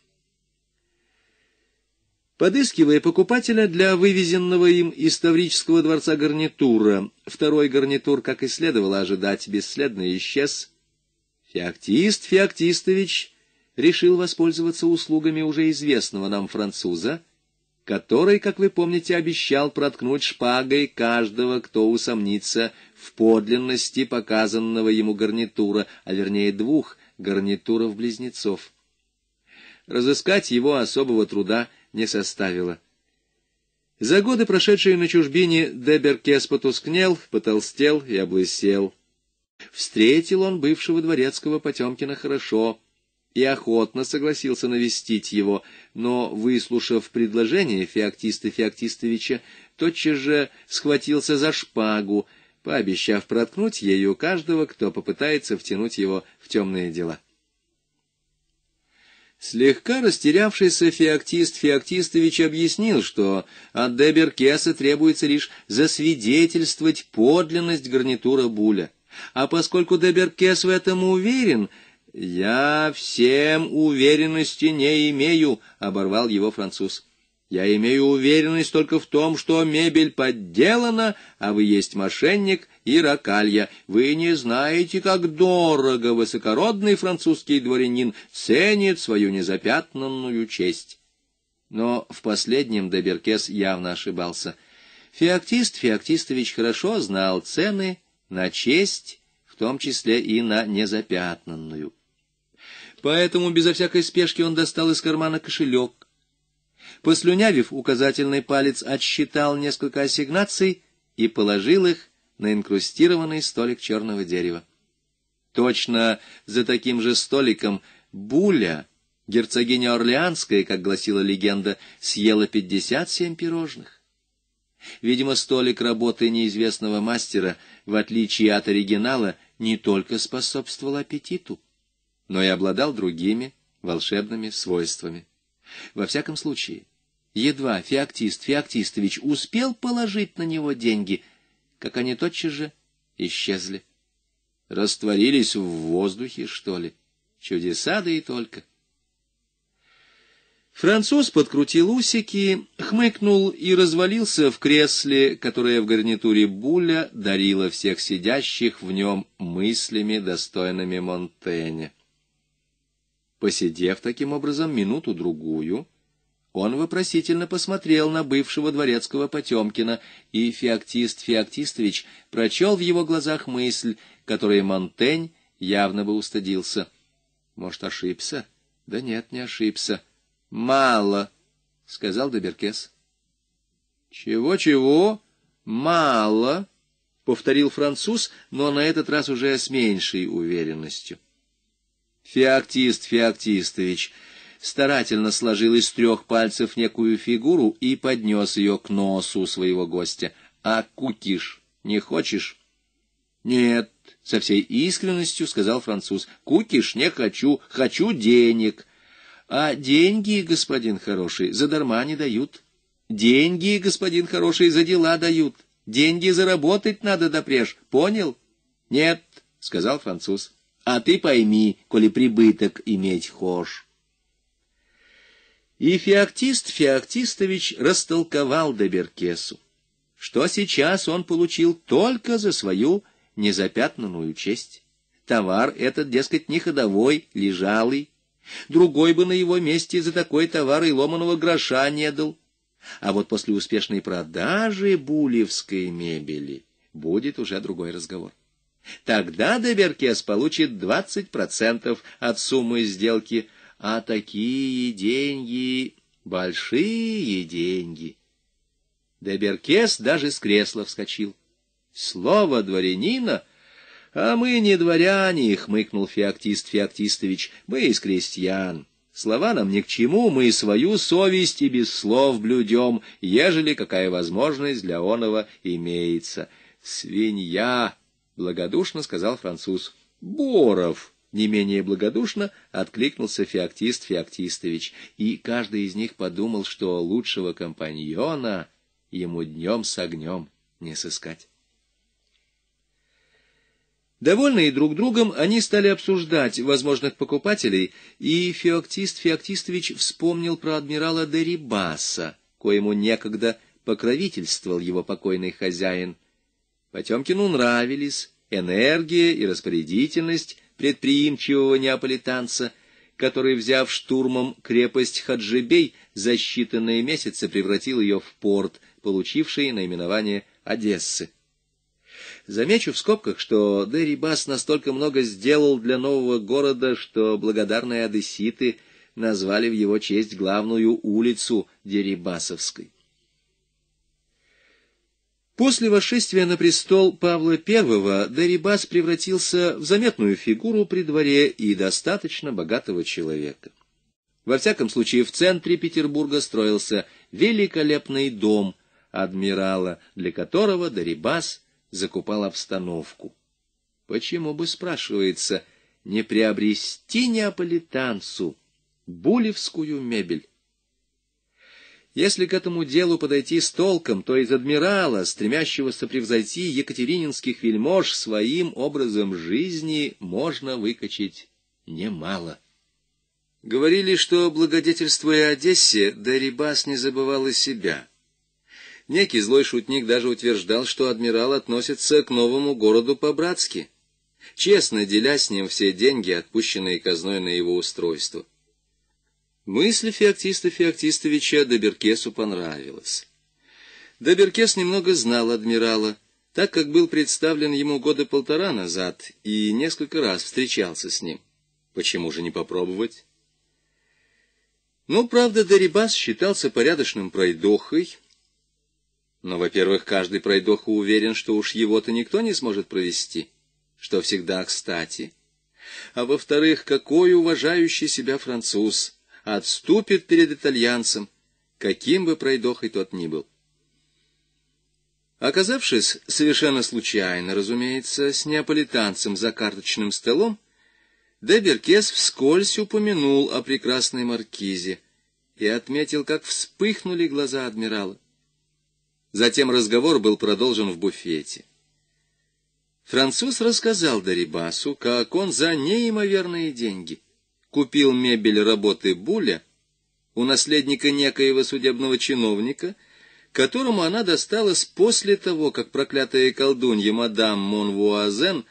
Подыскивая покупателя для вывезенного им из Таврического дворца гарнитура, второй гарнитур, как и следовало ожидать, бесследно исчез. Феоктист Феоктистович решил воспользоваться услугами уже известного нам француза, который, как вы помните, обещал проткнуть шпагой каждого, кто усомнится в подлинности показанного ему гарнитура, а вернее двух гарнитуров-близнецов. Разыскать его особого труда — не составило. За годы, прошедшие на чужбине, Деберкес потускнел, потолстел и облысел. Встретил он бывшего дворецкого Потемкина хорошо и охотно согласился навестить его, но, выслушав предложение Феоктиста Феоктистовича, тотчас же схватился за шпагу, пообещав проткнуть ею каждого, кто попытается втянуть его в темные дела. Слегка растерявшийся феоктист Феоктистович объяснил, что от Деберкеса требуется лишь засвидетельствовать подлинность гарнитура Буля. А поскольку Деберкес в этом уверен, «Я всем уверенности не имею», — оборвал его француз. Я имею уверенность только в том, что мебель подделана, а вы есть мошенник и ракалья. Вы не знаете, как дорого высокородный французский дворянин ценит свою незапятнанную честь. Но в последнем Деберкес явно ошибался. Феоктист Феоктистович хорошо знал цены на честь, в том числе и на незапятнанную. Поэтому безо всякой спешки он достал из кармана кошелек, Послюнявив указательный палец, отсчитал несколько ассигнаций и положил их на инкрустированный столик черного дерева. Точно за таким же столиком Буля, герцогиня Орлеанская, как гласила легенда, съела пятьдесят семь пирожных. Видимо, столик работы неизвестного мастера, в отличие от оригинала, не только способствовал аппетиту, но и обладал другими волшебными свойствами. Во всяком случае, Едва Феоктист Феоктистович успел положить на него деньги, как они тотчас же исчезли. Растворились в воздухе, что ли. Чудеса да и только. Француз подкрутил усики, хмыкнул и развалился в кресле, которое в гарнитуре Буля дарило всех сидящих в нем мыслями, достойными Монтене. Посидев таким образом минуту-другую, он вопросительно посмотрел на бывшего дворецкого Потемкина, и Феоктист Феоктистович прочел в его глазах мысль, которой Монтень явно бы устыдился. Может, ошибся? Да нет, не ошибся. Мало, — сказал Доберкес. Чего-чего? Мало, — повторил француз, но на этот раз уже с меньшей уверенностью. Феоктист Феоктистович старательно сложил из трех пальцев некую фигуру и поднес ее к носу своего гостя. «А кукиш не хочешь?» «Нет», — со всей искренностью сказал француз. «Кукиш не хочу, хочу денег». «А деньги, господин хороший, за дарма не дают. Деньги, господин хороший, за дела дают. Деньги заработать надо допреж, понял?» «Нет», — сказал француз. «А ты пойми, коли прибыток иметь хошь». И Феоктист Феоктистович растолковал Доберкесу, что сейчас он получил только за свою незапятнанную честь. Товар этот, дескать, не ходовой, лежалый. Другой бы на его месте за такой товар и ломаного гроша не дал. А вот после успешной продажи булевской мебели будет уже другой разговор. Тогда Деберкес получит 20% от суммы сделки – а такие деньги, большие деньги. Деберкес даже с кресла вскочил. Слово дворянина, а мы не дворяне, хмыкнул Феоктист Феоктистович, мы из крестьян. Слова нам ни к чему, мы свою совесть и без слов блюдем, ежели какая возможность для оного имеется. Свинья, благодушно сказал француз. Боров не менее благодушно откликнулся Феоктист Феоктистович, и каждый из них подумал, что лучшего компаньона ему днем с огнем не сыскать. Довольные друг другом, они стали обсуждать возможных покупателей, и Феоктист Феоктистович вспомнил про адмирала Дерибаса, коему некогда покровительствовал его покойный хозяин. Потемкину нравились энергия и распорядительность предприимчивого неаполитанца, который, взяв штурмом крепость Хаджибей, за считанные месяцы превратил ее в порт, получивший наименование Одессы. Замечу в скобках, что Дерибас настолько много сделал для нового города, что благодарные одесситы назвали в его честь главную улицу Дерибасовской. После восшествия на престол Павла I Дерибас превратился в заметную фигуру при дворе и достаточно богатого человека. Во всяком случае, в центре Петербурга строился великолепный дом адмирала, для которого Дерибас закупал обстановку. Почему бы, спрашивается, не приобрести неаполитанцу булевскую мебель? Если к этому делу подойти с толком, то из адмирала, стремящегося превзойти екатерининских вельмож своим образом жизни, можно выкачать немало. Говорили, что, благодетельствуя Одессе, Дерибас не забывал и себя. Некий злой шутник даже утверждал, что адмирал относится к новому городу по-братски, честно деля с ним все деньги, отпущенные казной на его устройство. Мысль Феоктиста Феоктистовича Доберкесу понравилась. Доберкес немного знал адмирала, так как был представлен ему года полтора назад и несколько раз встречался с ним. Почему же не попробовать? Ну, правда, Дерибас считался порядочным пройдохой, но, во-первых, каждый пройдоха уверен, что уж его-то никто не сможет провести, что всегда кстати. А во-вторых, какой уважающий себя француз! отступит перед итальянцем, каким бы пройдохой тот ни был. Оказавшись совершенно случайно, разумеется, с неаполитанцем за карточным столом, де Беркес вскользь упомянул о прекрасной маркизе и отметил, как вспыхнули глаза адмирала. Затем разговор был продолжен в буфете. Француз рассказал Дарибасу, как он за неимоверные деньги купил мебель работы Буля у наследника некоего судебного чиновника, которому она досталась после того, как проклятая колдунья мадам Монвуазен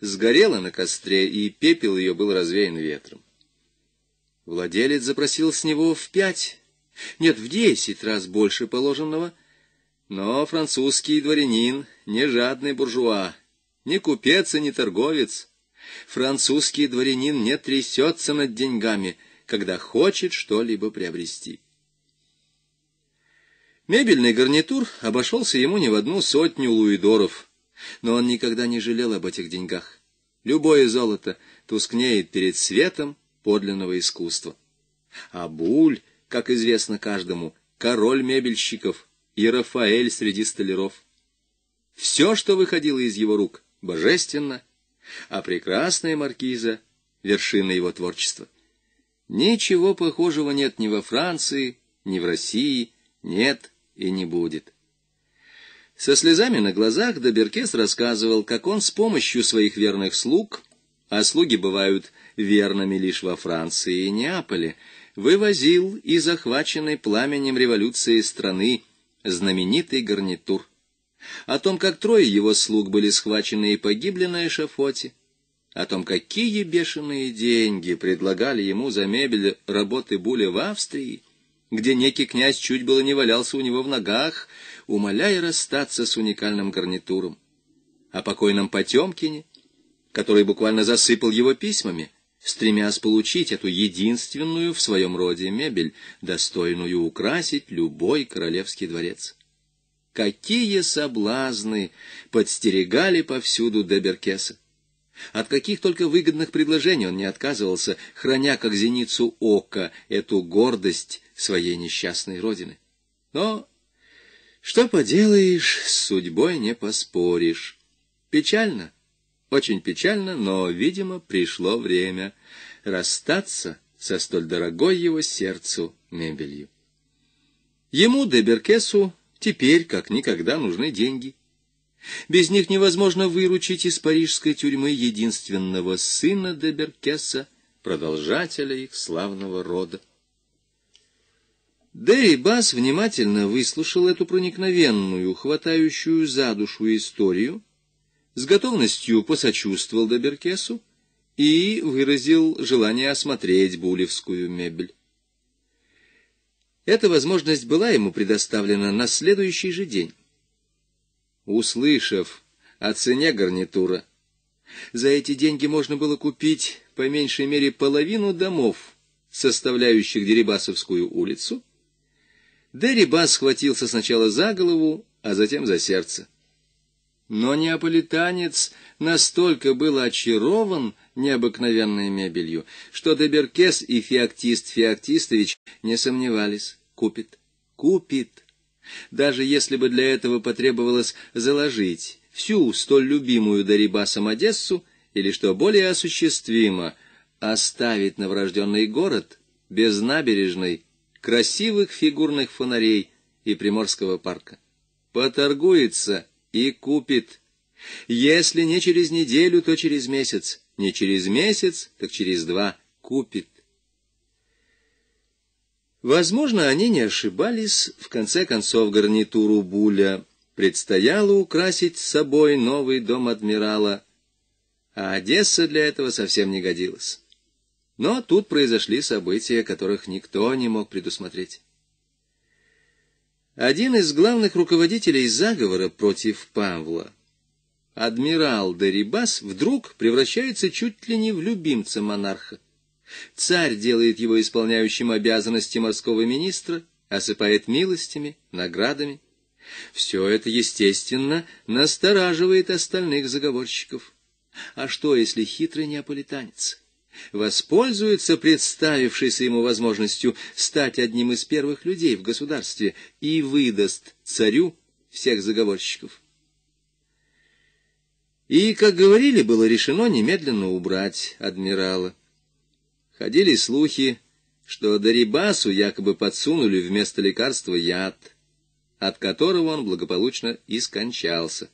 сгорела на костре, и пепел ее был развеян ветром. Владелец запросил с него в пять, нет, в десять раз больше положенного, но французский дворянин, не жадный буржуа, не купец и не торговец, Французский дворянин не трясется над деньгами, когда хочет что-либо приобрести. Мебельный гарнитур обошелся ему не в одну сотню луидоров, но он никогда не жалел об этих деньгах. Любое золото тускнеет перед светом подлинного искусства. А Буль, как известно каждому, король мебельщиков и Рафаэль среди столяров. Все, что выходило из его рук, божественно а прекрасная маркиза — вершина его творчества. Ничего похожего нет ни во Франции, ни в России, нет и не будет. Со слезами на глазах Доберкес рассказывал, как он с помощью своих верных слуг, а слуги бывают верными лишь во Франции и Неаполе, вывозил из охваченной пламенем революции страны знаменитый гарнитур — о том, как трое его слуг были схвачены и погибли на эшафоте, о том, какие бешеные деньги предлагали ему за мебель работы Буля в Австрии, где некий князь чуть было не валялся у него в ногах, умоляя расстаться с уникальным гарнитуром, о покойном Потемкине, который буквально засыпал его письмами, стремясь получить эту единственную в своем роде мебель, достойную украсить любой королевский дворец. Какие соблазны подстерегали повсюду Деберкеса! От каких только выгодных предложений он не отказывался, храня как зеницу ока эту гордость своей несчастной родины. Но что поделаешь, с судьбой не поспоришь. Печально, очень печально, но, видимо, пришло время расстаться со столь дорогой его сердцу мебелью. Ему, Деберкесу, Теперь, как никогда, нужны деньги. Без них невозможно выручить из парижской тюрьмы единственного сына Деберкеса, продолжателя их славного рода. Дерри Бас внимательно выслушал эту проникновенную, хватающую за душу историю, с готовностью посочувствовал Деберкесу и выразил желание осмотреть булевскую мебель. Эта возможность была ему предоставлена на следующий же день. Услышав о цене гарнитура, за эти деньги можно было купить по меньшей мере половину домов, составляющих Дерибасовскую улицу, Дерибас схватился сначала за голову, а затем за сердце. Но неаполитанец настолько был очарован необыкновенной мебелью, что Деберкес и феоктист Феоктистович не сомневались. Купит. Купит. Даже если бы для этого потребовалось заложить всю столь любимую Дарибасом Одессу, или, что более осуществимо, оставить новорожденный город без набережной, красивых фигурных фонарей и Приморского парка. Поторгуется и купит. Если не через неделю, то через месяц. Не через месяц, так через два купит. Возможно, они не ошибались, в конце концов гарнитуру Буля предстояло украсить собой новый дом адмирала, а Одесса для этого совсем не годилась. Но тут произошли события, которых никто не мог предусмотреть. Один из главных руководителей заговора против Павла, адмирал Дерибас, вдруг превращается чуть ли не в любимца монарха. Царь делает его исполняющим обязанности морского министра, осыпает милостями, наградами. Все это, естественно, настораживает остальных заговорщиков. А что, если хитрый неаполитанец воспользуется представившейся ему возможностью стать одним из первых людей в государстве и выдаст царю всех заговорщиков? И, как говорили, было решено немедленно убрать адмирала. Ходили слухи, что Дарибасу якобы подсунули вместо лекарства яд, от которого он благополучно и скончался.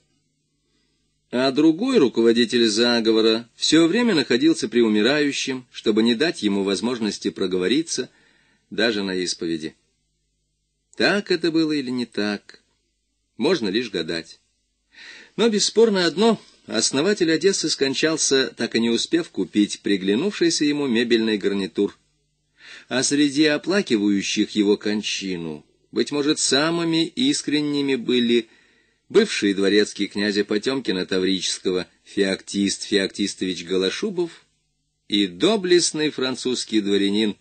А другой руководитель заговора все время находился при умирающем, чтобы не дать ему возможности проговориться даже на исповеди. Так это было или не так, можно лишь гадать. Но бесспорно одно — Основатель Одессы скончался, так и не успев купить приглянувшийся ему мебельный гарнитур. А среди оплакивающих его кончину, быть может, самыми искренними были бывший дворецкий князя Потемкина Таврического, феоктист Феоктистович Голошубов и доблестный французский дворянин,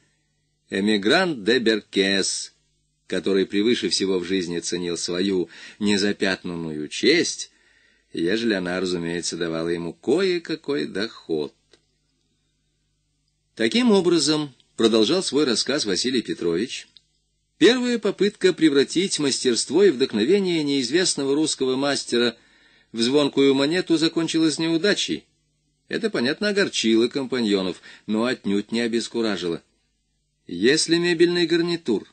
эмигрант де Беркес, который превыше всего в жизни ценил свою незапятнанную честь, ежели она, разумеется, давала ему кое-какой доход. Таким образом, продолжал свой рассказ Василий Петрович, первая попытка превратить мастерство и вдохновение неизвестного русского мастера в звонкую монету закончилась неудачей. Это, понятно, огорчило компаньонов, но отнюдь не обескуражило. Если мебельный гарнитур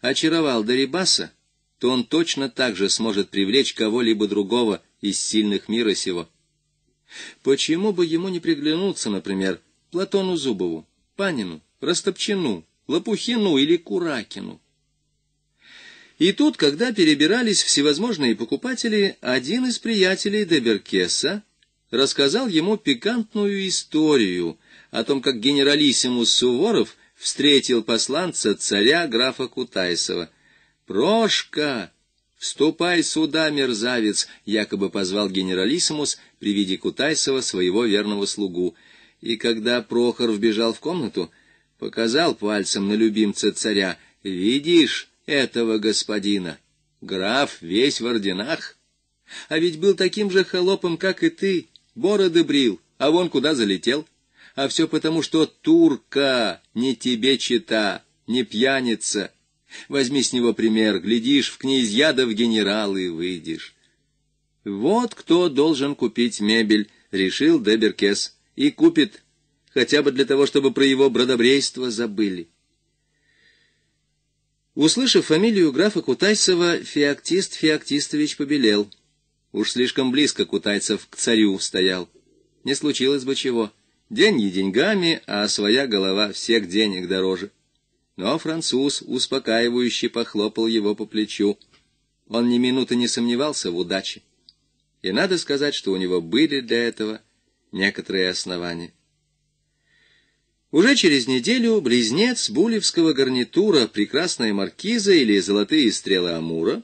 очаровал Дерибаса, то он точно так же сможет привлечь кого-либо другого – из сильных мира сего. Почему бы ему не приглянуться, например, Платону Зубову, Панину, Растопчину, Лопухину или Куракину? И тут, когда перебирались всевозможные покупатели, один из приятелей Деберкеса рассказал ему пикантную историю о том, как генералиссимус Суворов встретил посланца царя графа Кутайсова. «Прошка!» «Ступай сюда, мерзавец!» — якобы позвал генералиссимус при виде Кутайсова своего верного слугу. И когда Прохор вбежал в комнату, показал пальцем на любимца царя. «Видишь этого господина? Граф весь в орденах. А ведь был таким же холопом, как и ты, бороды брил, а вон куда залетел. А все потому, что турка не тебе чита, не пьяница». Возьми с него пример, глядишь, в князья да в генералы выйдешь. Вот кто должен купить мебель, решил Деберкес, и купит, хотя бы для того, чтобы про его бродобрейство забыли. Услышав фамилию графа Кутайцева, Феоктист Феоктистович побелел. Уж слишком близко Кутайцев к царю стоял. Не случилось бы чего. Деньги деньгами, а своя голова всех денег дороже. Но француз успокаивающе похлопал его по плечу. Он ни минуты не сомневался в удаче. И надо сказать, что у него были для этого некоторые основания. Уже через неделю близнец булевского гарнитура «Прекрасная маркиза» или «Золотые стрелы Амура»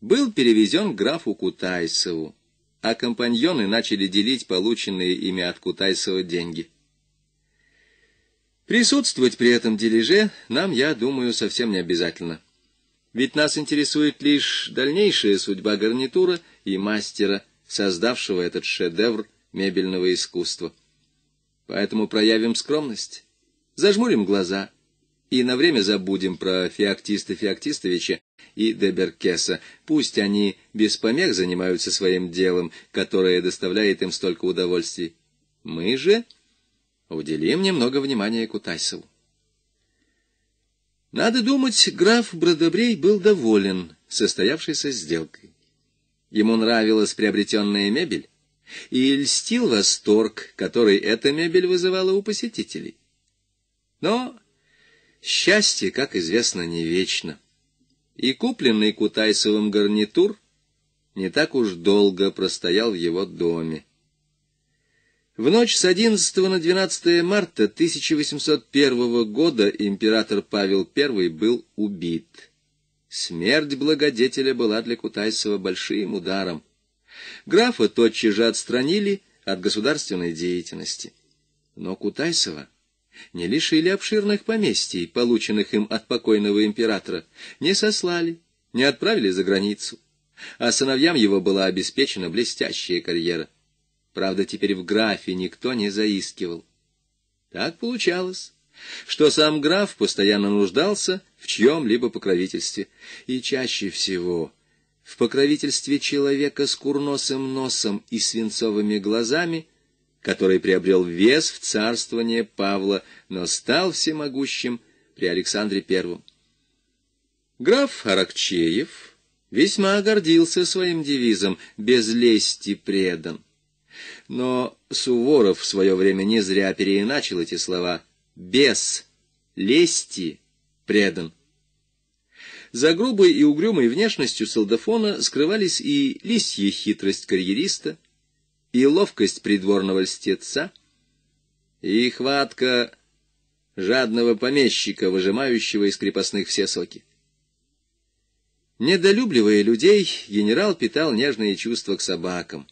был перевезен к графу Кутайсову, а компаньоны начали делить полученные ими от Кутайсова деньги. Присутствовать при этом дележе нам, я думаю, совсем не обязательно. Ведь нас интересует лишь дальнейшая судьба гарнитура и мастера, создавшего этот шедевр мебельного искусства. Поэтому проявим скромность, зажмурим глаза и на время забудем про Феоктиста Феоктистовича и Деберкеса. Пусть они без помех занимаются своим делом, которое доставляет им столько удовольствий. Мы же... Уделим немного внимания Кутайсову. Надо думать, граф Бродобрей был доволен состоявшейся сделкой. Ему нравилась приобретенная мебель, и льстил восторг, который эта мебель вызывала у посетителей. Но счастье, как известно, не вечно. И купленный Кутайсовым гарнитур не так уж долго простоял в его доме. В ночь с 11 на 12 марта 1801 года император Павел I был убит. Смерть благодетеля была для Кутайсова большим ударом. Графа тотчас же отстранили от государственной деятельности. Но Кутайсова не лишили обширных поместий, полученных им от покойного императора, не сослали, не отправили за границу, а сыновьям его была обеспечена блестящая карьера. Правда, теперь в графе никто не заискивал. Так получалось, что сам граф постоянно нуждался в чьем-либо покровительстве, и чаще всего в покровительстве человека с курносым носом и свинцовыми глазами, который приобрел вес в царствование Павла, но стал всемогущим при Александре Первом. Граф Аракчеев весьма гордился своим девизом «без лести предан». Но Суворов в свое время не зря переиначил эти слова «без лести предан». За грубой и угрюмой внешностью солдафона скрывались и лисья хитрость карьериста, и ловкость придворного льстеца, и хватка жадного помещика, выжимающего из крепостных все соки. Недолюбливая людей, генерал питал нежные чувства к собакам.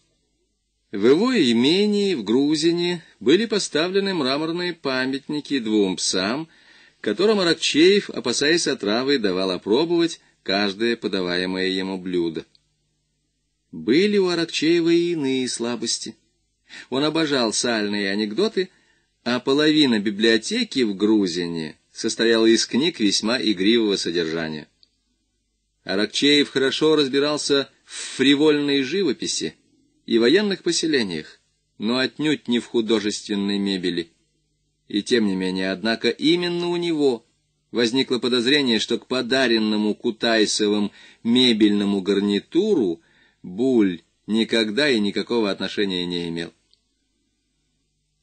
В его имении в Грузине были поставлены мраморные памятники двум псам, которым Аракчеев, опасаясь отравы, давал опробовать каждое подаваемое ему блюдо. Были у Аракчеева и иные слабости. Он обожал сальные анекдоты, а половина библиотеки в Грузине состояла из книг весьма игривого содержания. Аракчеев хорошо разбирался в фривольной живописи, и военных поселениях, но отнюдь не в художественной мебели. И тем не менее, однако, именно у него возникло подозрение, что к подаренному Кутайсовым мебельному гарнитуру Буль никогда и никакого отношения не имел.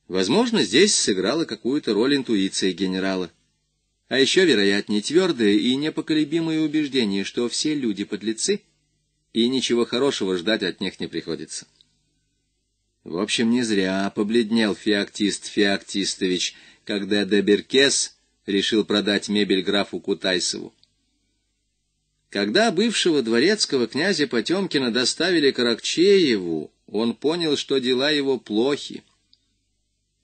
Возможно, здесь сыграла какую-то роль интуиция генерала. А еще, вероятнее, твердое и непоколебимое убеждение, что все люди подлецы, и ничего хорошего ждать от них не приходится. В общем, не зря побледнел феоктист Феоктистович, когда Деберкес решил продать мебель графу Кутайсову. Когда бывшего дворецкого князя Потемкина доставили к он понял, что дела его плохи.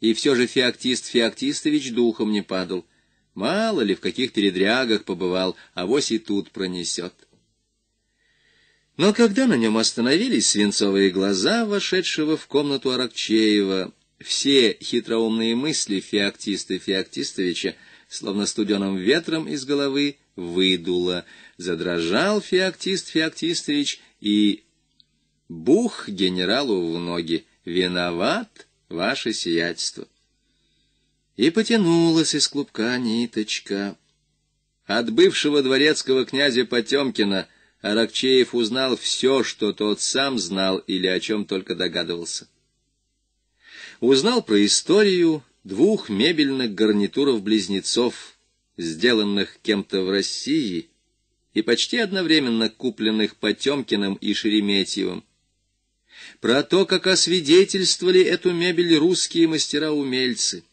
И все же Феоктист Феоктистович духом не падал. Мало ли в каких передрягах побывал, а вось и тут пронесет. Но когда на нем остановились свинцовые глаза вошедшего в комнату Аракчеева, все хитроумные мысли феоктиста Феоктистовича словно студеным ветром из головы выдуло. Задрожал феоктист Феоктистович и бух генералу в ноги. «Виноват, ваше сиятельство!» И потянулась из клубка ниточка. От бывшего дворецкого князя Потемкина — Аракчеев узнал все, что тот сам знал или о чем только догадывался. Узнал про историю двух мебельных гарнитуров-близнецов, сделанных кем-то в России и почти одновременно купленных Потемкиным и Шереметьевым. Про то, как освидетельствовали эту мебель русские мастера-умельцы.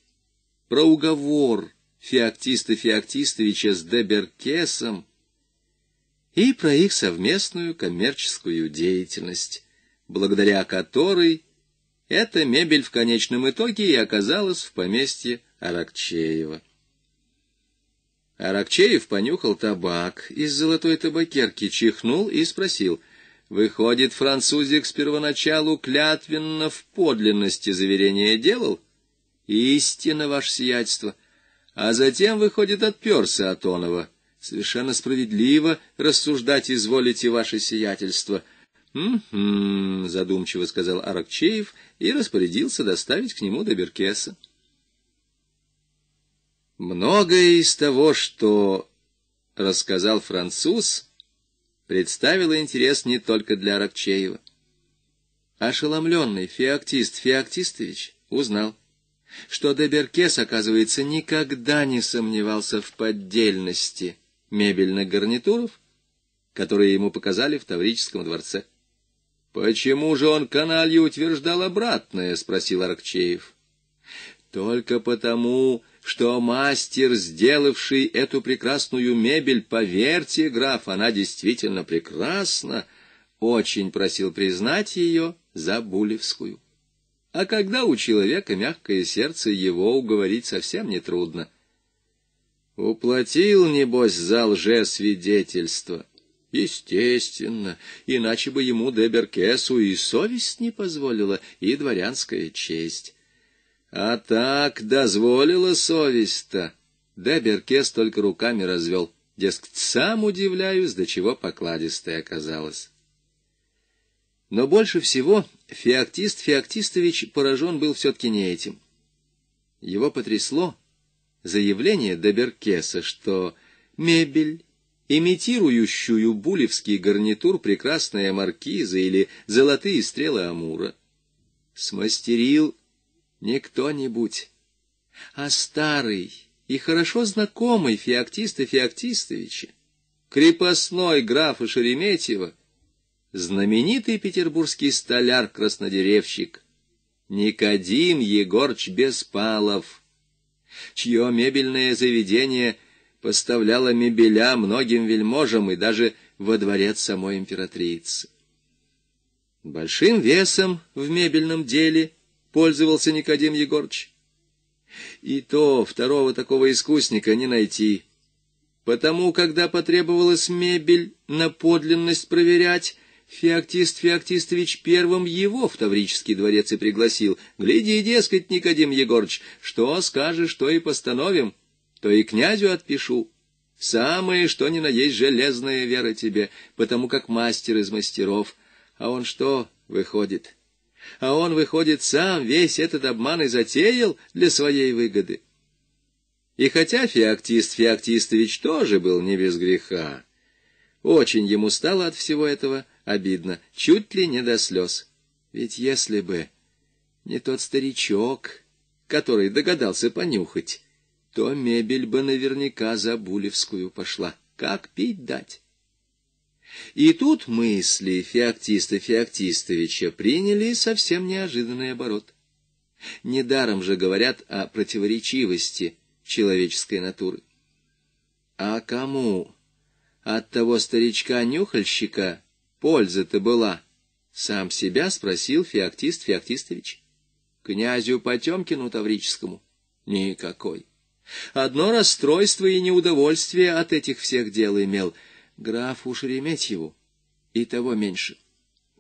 Про уговор феоктиста Феоктистовича с Деберкесом, и про их совместную коммерческую деятельность, благодаря которой эта мебель в конечном итоге и оказалась в поместье Аракчеева. Аракчеев понюхал табак из золотой табакерки, чихнул и спросил. «Выходит, французик с первоначалу клятвенно в подлинности заверения делал?» «Истинно, ваше сиятельство!» А затем, выходит, отперся Атонова. Совершенно справедливо рассуждать изволите ваше сиятельство. «Угу», — задумчиво сказал Аракчеев и распорядился доставить к нему до Беркеса. Многое из того, что рассказал француз, представило интерес не только для Аракчеева. Ошеломленный феоктист Феоктистович узнал, что Деберкес, оказывается, никогда не сомневался в поддельности мебельных гарнитуров, которые ему показали в Таврическом дворце. — Почему же он каналью утверждал обратное? — спросил Аркчеев. — Только потому, что мастер, сделавший эту прекрасную мебель, поверьте, граф, она действительно прекрасна, очень просил признать ее за Булевскую. А когда у человека мягкое сердце, его уговорить совсем нетрудно. Уплатил, небось, за лжесвидетельство. Естественно, иначе бы ему Деберкесу и совесть не позволила, и дворянская честь. А так дозволила совесть-то. Деберкес только руками развел. Дескать, сам удивляюсь, до чего покладистой оказалась. Но больше всего Феоктист Феоктистович поражен был все-таки не этим. Его потрясло, заявление Деберкеса, что мебель, имитирующую булевский гарнитур прекрасная маркиза или золотые стрелы Амура, смастерил не кто-нибудь, а старый и хорошо знакомый Феоктиста Феоктистовича, крепостной граф Шереметьева, знаменитый петербургский столяр-краснодеревщик Никодим Егорч Беспалов — чье мебельное заведение поставляло мебеля многим вельможам и даже во дворец самой императрицы. Большим весом в мебельном деле пользовался Никодим Егорыч. И то второго такого искусника не найти. Потому, когда потребовалась мебель на подлинность проверять, Феоктист Феоктистович первым его в Таврический дворец и пригласил. Гляди, дескать, Никодим Егорыч, что скажешь, то и постановим, то и князю отпишу. Самое, что ни на есть, железная вера тебе, потому как мастер из мастеров. А он что выходит? А он, выходит, сам весь этот обман и затеял для своей выгоды. И хотя Феоктист Феоктистович тоже был не без греха, очень ему стало от всего этого обидно, чуть ли не до слез. Ведь если бы не тот старичок, который догадался понюхать, то мебель бы наверняка за Булевскую пошла. Как пить дать? И тут мысли Феоктиста Феоктистовича приняли совсем неожиданный оборот. Недаром же говорят о противоречивости человеческой натуры. А кому от того старичка-нюхальщика польза-то была? — сам себя спросил Феоктист Феоктистович. — Князю Потемкину Таврическому? — Никакой. Одно расстройство и неудовольствие от этих всех дел имел. Графу Шереметьеву и того меньше.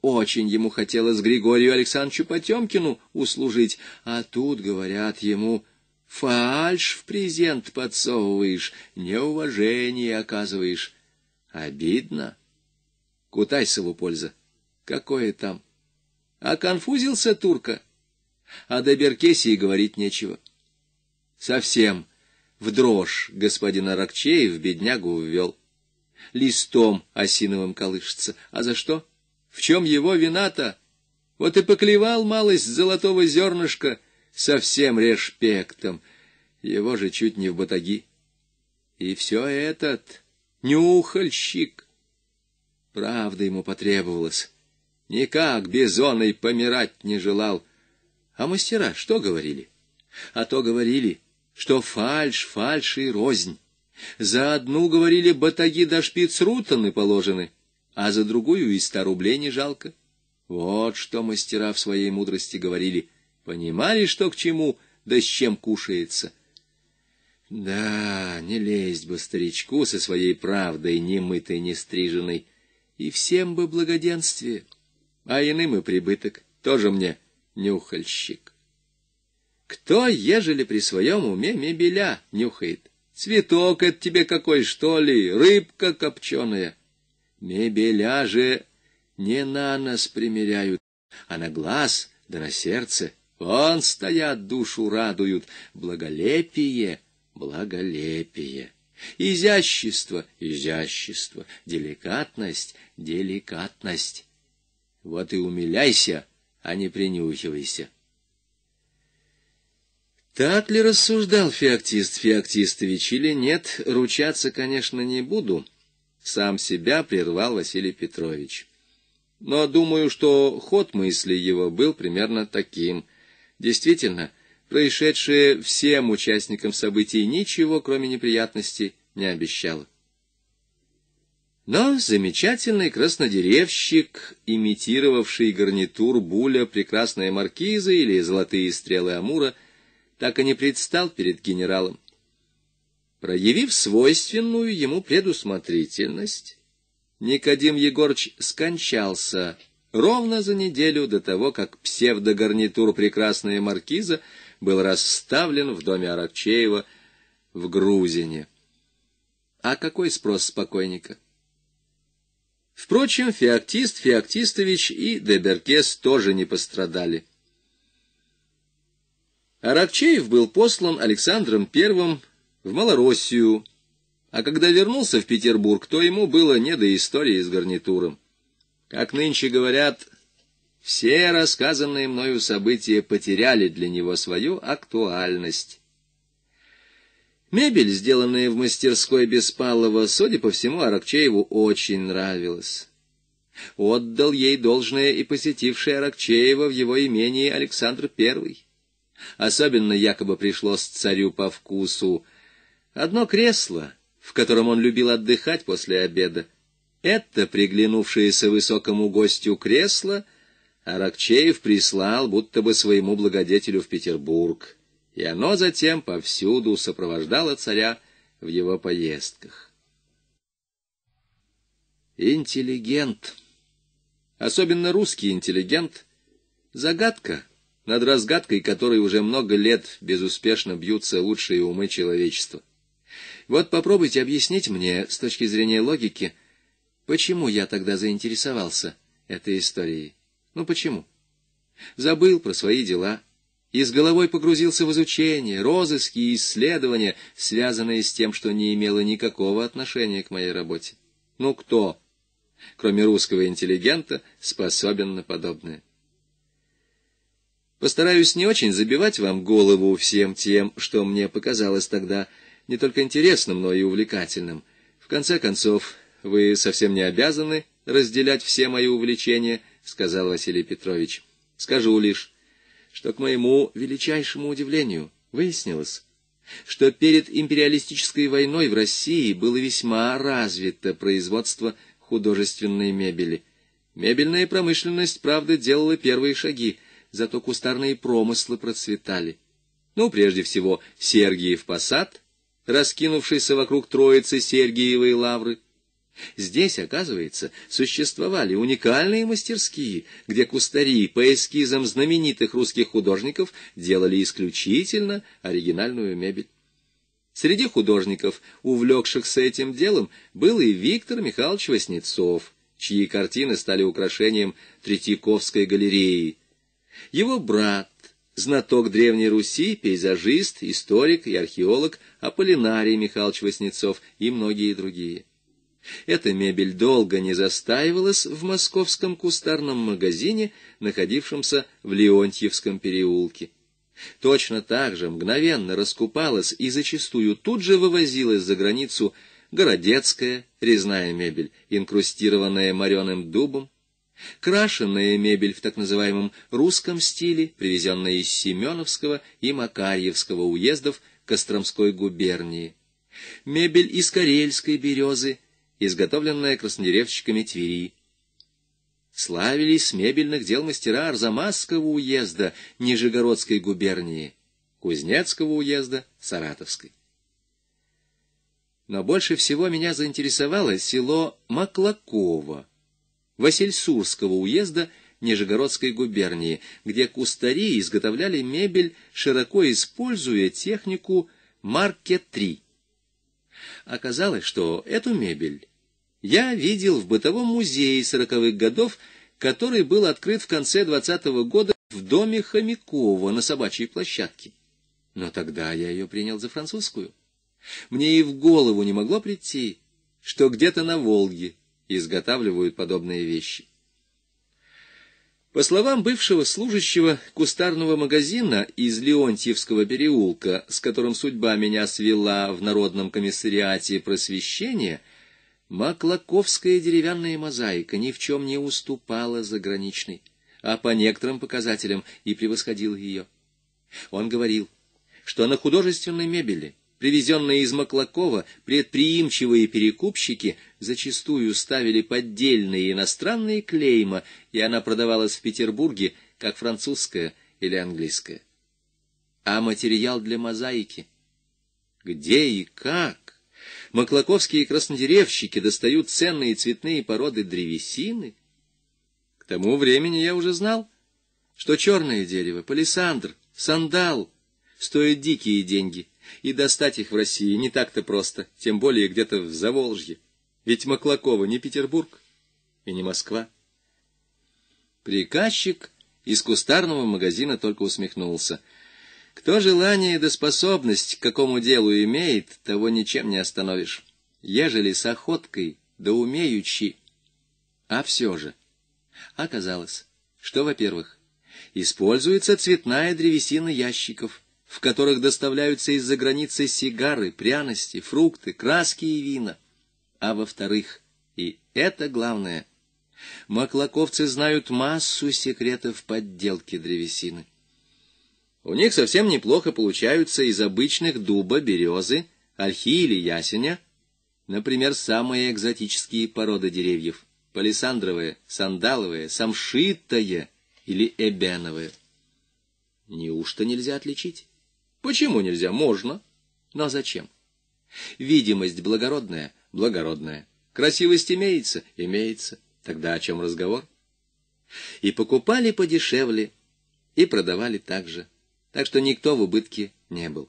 Очень ему хотелось Григорию Александровичу Потемкину услужить, а тут, говорят ему, фальш в презент подсовываешь, неуважение оказываешь. Обидно. Кутайсову польза. Какое там? А конфузился турка. А до Беркесии говорить нечего. Совсем в дрожь господин Аракчеев беднягу ввел. Листом осиновым колышется. А за что? В чем его вина-то? Вот и поклевал малость золотого зернышка совсем респектом. Его же чуть не в батаги. И все этот нюхальщик — Правда ему потребовалась. Никак Бизоной помирать не желал. А мастера что говорили? А то говорили, что фальш, фальш и рознь. За одну, говорили, батаги до да шпицрутаны положены, а за другую и ста рублей не жалко. Вот что мастера в своей мудрости говорили. Понимали, что к чему, да с чем кушается. Да, не лезть бы старичку со своей правдой, немытой, не стриженной и всем бы благоденствие, а иным и прибыток, тоже мне нюхальщик. Кто, ежели при своем уме мебеля нюхает? Цветок это тебе какой, что ли, рыбка копченая? Мебеля же не на нас примеряют, а на глаз да на сердце. Вон стоят, душу радуют, благолепие, благолепие. Изящество, изящество, деликатность, деликатность. Вот и умиляйся, а не принюхивайся. Так ли рассуждал Феоктист Феоктистович или нет, ручаться, конечно, не буду. Сам себя прервал Василий Петрович. Но думаю, что ход мысли его был примерно таким. Действительно, происшедшее всем участникам событий ничего, кроме неприятностей, не обещало. Но замечательный краснодеревщик, имитировавший гарнитур Буля «Прекрасная маркиза» или «Золотые стрелы Амура», так и не предстал перед генералом. Проявив свойственную ему предусмотрительность, Никодим Егорыч скончался ровно за неделю до того, как псевдогарнитур «Прекрасная маркиза» был расставлен в доме Аракчеева в Грузине. А какой спрос спокойника? Впрочем, Феоктист Феоктистович и Деберкес тоже не пострадали. Аракчеев был послан Александром I в Малороссию, а когда вернулся в Петербург, то ему было не до истории с гарнитуром. Как нынче говорят, все рассказанные мною события потеряли для него свою актуальность. Мебель, сделанная в мастерской Беспалова, судя по всему, Аракчееву очень нравилась. Отдал ей должное и посетивший Аракчеева в его имении Александр I. Особенно якобы пришлось царю по вкусу одно кресло, в котором он любил отдыхать после обеда. Это приглянувшееся высокому гостю кресло Аракчеев прислал будто бы своему благодетелю в Петербург и оно затем повсюду сопровождало царя в его поездках. Интеллигент, особенно русский интеллигент, загадка, над разгадкой которой уже много лет безуспешно бьются лучшие умы человечества. Вот попробуйте объяснить мне, с точки зрения логики, почему я тогда заинтересовался этой историей. Ну почему? Забыл про свои дела, и с головой погрузился в изучение, розыски и исследования, связанные с тем, что не имело никакого отношения к моей работе. Ну кто, кроме русского интеллигента, способен на подобное? Постараюсь не очень забивать вам голову всем тем, что мне показалось тогда не только интересным, но и увлекательным. В конце концов, вы совсем не обязаны разделять все мои увлечения, — сказал Василий Петрович. Скажу лишь, что, к моему величайшему удивлению, выяснилось, что перед империалистической войной в России было весьма развито производство художественной мебели. Мебельная промышленность, правда, делала первые шаги, зато кустарные промыслы процветали. Ну, прежде всего, Сергиев посад, раскинувшийся вокруг троицы Сергиевой лавры — Здесь, оказывается, существовали уникальные мастерские, где кустари по эскизам знаменитых русских художников делали исключительно оригинальную мебель. Среди художников, увлекшихся этим делом, был и Виктор Михайлович Васнецов, чьи картины стали украшением Третьяковской галереи. Его брат, знаток Древней Руси, пейзажист, историк и археолог Аполлинарий Михайлович Васнецов и многие другие. Эта мебель долго не застаивалась в московском кустарном магазине, находившемся в Леонтьевском переулке. Точно так же мгновенно раскупалась и зачастую тут же вывозилась за границу городецкая резная мебель, инкрустированная мореным дубом, крашенная мебель в так называемом русском стиле, привезенная из Семеновского и Макарьевского уездов Костромской губернии, мебель из карельской березы, изготовленная краснодеревщиками Твери. Славились мебельных дел мастера Арзамасского уезда Нижегородской губернии, Кузнецкого уезда Саратовской. Но больше всего меня заинтересовало село Маклаково, Васильсурского уезда Нижегородской губернии, где кустари изготовляли мебель, широко используя технику марке 3. Оказалось, что эту мебель я видел в бытовом музее сороковых годов, который был открыт в конце двадцатого года в доме Хомякова на собачьей площадке. Но тогда я ее принял за французскую. Мне и в голову не могло прийти, что где-то на Волге изготавливают подобные вещи. По словам бывшего служащего кустарного магазина из Леонтьевского переулка, с которым судьба меня свела в Народном комиссариате просвещения, Маклаковская деревянная мозаика ни в чем не уступала заграничной, а по некоторым показателям и превосходила ее. Он говорил, что на художественной мебели, привезенной из Маклакова, предприимчивые перекупщики зачастую ставили поддельные иностранные клейма, и она продавалась в Петербурге как французская или английская. А материал для мозаики? Где и как? маклаковские краснодеревщики достают ценные цветные породы древесины. К тому времени я уже знал, что черное дерево, палисандр, сандал стоят дикие деньги, и достать их в России не так-то просто, тем более где-то в Заволжье. Ведь Маклакова не Петербург и не Москва. Приказчик из кустарного магазина только усмехнулся — кто желание да способность к какому делу имеет, того ничем не остановишь. Ежели с охоткой да умеючи. А все же. Оказалось, что, во-первых, используется цветная древесина ящиков, в которых доставляются из-за границы сигары, пряности, фрукты, краски и вина. А во-вторых, и это главное, маклаковцы знают массу секретов подделки древесины. У них совсем неплохо получаются из обычных дуба, березы, ольхи или ясеня, например, самые экзотические породы деревьев — палисандровые, сандаловые, самшитое или эбеновые. Неужто нельзя отличить? Почему нельзя? Можно. Но зачем? Видимость благородная — благородная. Красивость имеется? Имеется. Тогда о чем разговор? И покупали подешевле, и продавали также так что никто в убытке не был.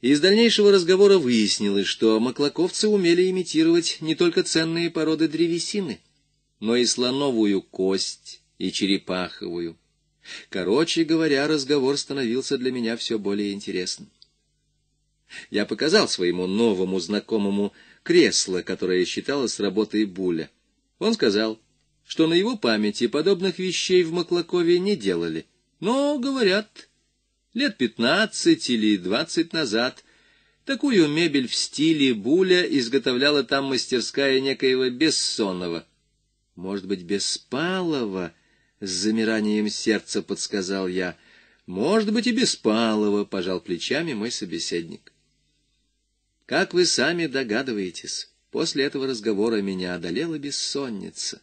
Из дальнейшего разговора выяснилось, что маклаковцы умели имитировать не только ценные породы древесины, но и слоновую кость и черепаховую. Короче говоря, разговор становился для меня все более интересным. Я показал своему новому знакомому кресло, которое считалось работой Буля. Он сказал, что на его памяти подобных вещей в Маклакове не делали — но, говорят, лет пятнадцать или двадцать назад такую мебель в стиле буля изготовляла там мастерская некоего Бессонова. Может быть, Беспалова, с замиранием сердца подсказал я. Может быть, и Беспалова, пожал плечами мой собеседник. Как вы сами догадываетесь, после этого разговора меня одолела бессонница.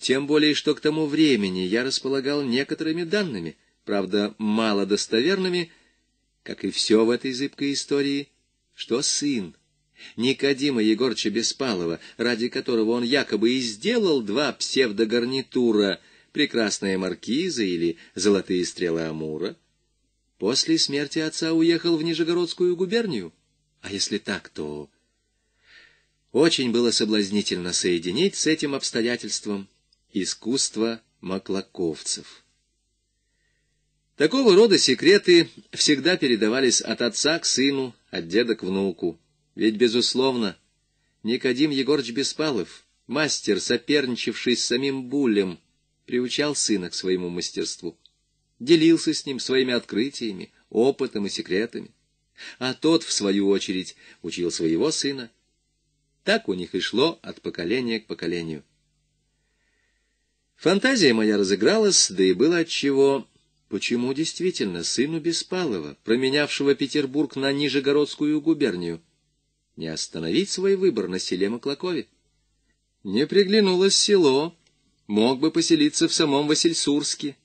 Тем более, что к тому времени я располагал некоторыми данными, правда, мало достоверными, как и все в этой зыбкой истории, что сын Никодима Егорча Беспалова, ради которого он якобы и сделал два псевдогарнитура «Прекрасная маркиза» или «Золотые стрелы Амура», после смерти отца уехал в Нижегородскую губернию. А если так, то очень было соблазнительно соединить с этим обстоятельством искусство маклаковцев. Такого рода секреты всегда передавались от отца к сыну, от деда к внуку. Ведь, безусловно, Никодим Егорович Беспалов, мастер, соперничавший с самим Булем, приучал сына к своему мастерству, делился с ним своими открытиями, опытом и секретами. А тот, в свою очередь, учил своего сына так у них и шло от поколения к поколению. Фантазия моя разыгралась, да и было отчего. Почему действительно сыну Беспалова, променявшего Петербург на Нижегородскую губернию, не остановить свой выбор на селе Маклакове? Не приглянулось село, мог бы поселиться в самом Васильсурске,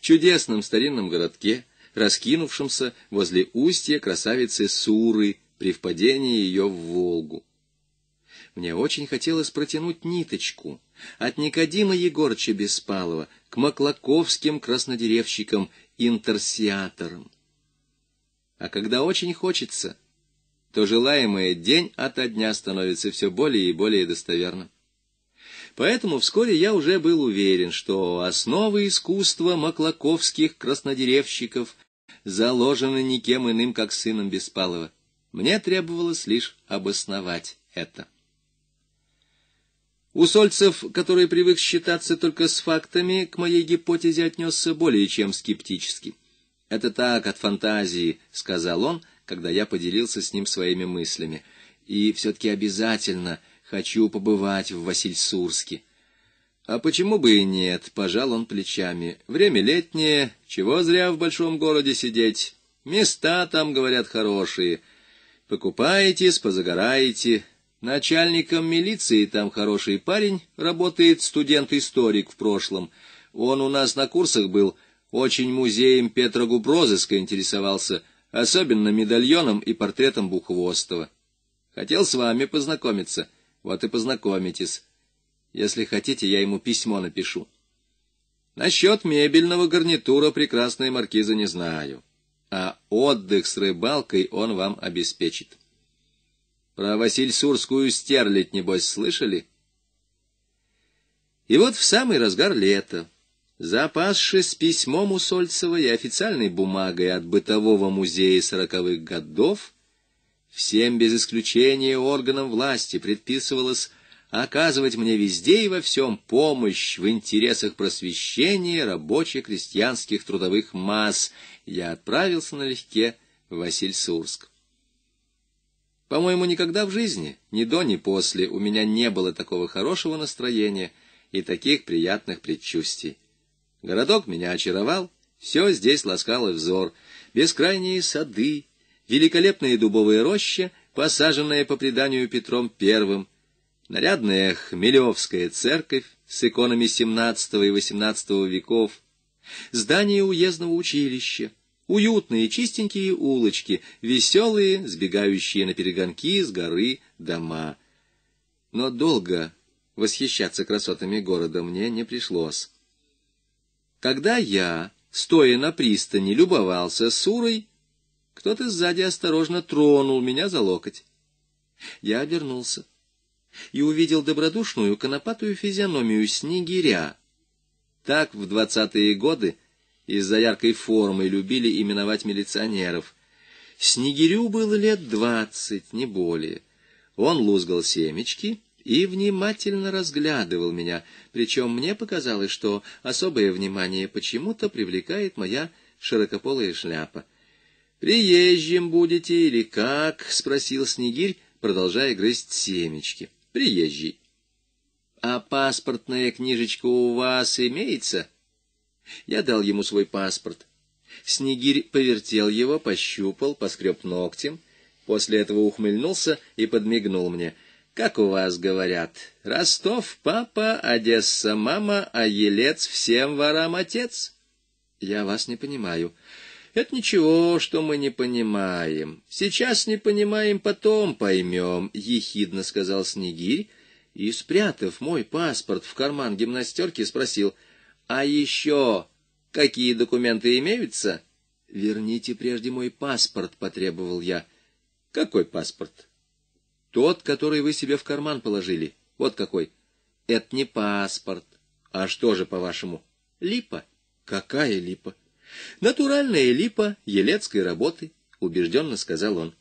чудесном старинном городке, раскинувшемся возле устья красавицы Суры при впадении ее в Волгу. Мне очень хотелось протянуть ниточку от Никодима Егорча Беспалова к маклаковским краснодеревщикам, интерсиаторам. А когда очень хочется, то желаемое день ото дня становится все более и более достоверным. Поэтому вскоре я уже был уверен, что основы искусства маклаковских краснодеревщиков заложены никем иным, как сыном Беспалова. Мне требовалось лишь обосновать это. Усольцев, который привык считаться только с фактами, к моей гипотезе отнесся более чем скептически. «Это так, от фантазии», — сказал он, когда я поделился с ним своими мыслями. «И все-таки обязательно хочу побывать в Васильсурске». «А почему бы и нет?» — пожал он плечами. «Время летнее, чего зря в большом городе сидеть. Места там, говорят, хорошие. Покупаетесь, позагораете, Начальником милиции там хороший парень, работает студент-историк в прошлом. Он у нас на курсах был, очень музеем Петра Губрозыска интересовался, особенно медальоном и портретом Бухвостова. Хотел с вами познакомиться, вот и познакомитесь. Если хотите, я ему письмо напишу. Насчет мебельного гарнитура прекрасной маркиза не знаю, а отдых с рыбалкой он вам обеспечит». Про Васильсурскую стерлядь, небось, слышали? И вот в самый разгар лета, запасшись письмом у Сольцева и официальной бумагой от бытового музея сороковых годов, всем без исключения органам власти предписывалось оказывать мне везде и во всем помощь в интересах просвещения рабочих крестьянских трудовых масс, я отправился налегке в Васильсурск. По-моему, никогда в жизни, ни до, ни после, у меня не было такого хорошего настроения и таких приятных предчувствий. Городок меня очаровал, все здесь ласкало взор. Бескрайние сады, великолепные дубовые рощи, посаженные по преданию Петром Первым, нарядная Хмелевская церковь с иконами XVII и XVIII веков, здание уездного училища, Уютные, чистенькие улочки, веселые, сбегающие на перегонки с горы дома. Но долго восхищаться красотами города мне не пришлось. Когда я, стоя на пристани, любовался Сурой, кто-то сзади осторожно тронул меня за локоть. Я обернулся и увидел добродушную конопатую физиономию снегиря. Так в двадцатые годы из-за яркой формы любили именовать милиционеров. Снегирю было лет двадцать, не более. Он лузгал семечки и внимательно разглядывал меня, причем мне показалось, что особое внимание почему-то привлекает моя широкополая шляпа. «Приезжим будете или как?» — спросил Снегирь, продолжая грызть семечки. «Приезжий». «А паспортная книжечка у вас имеется?» Я дал ему свой паспорт. Снегирь повертел его, пощупал, поскреб ногтем. После этого ухмыльнулся и подмигнул мне. «Как у вас говорят? Ростов — папа, Одесса — мама, а Елец — всем ворам отец?» «Я вас не понимаю». Это ничего, что мы не понимаем. Сейчас не понимаем, потом поймем, — ехидно сказал Снегирь и, спрятав мой паспорт в карман гимнастерки, спросил — а еще какие документы имеются? Верните прежде мой паспорт, потребовал я. Какой паспорт? Тот, который вы себе в карман положили. Вот какой. Это не паспорт. А что же, по-вашему? Липа. Какая липа? Натуральная липа елецкой работы, убежденно сказал он.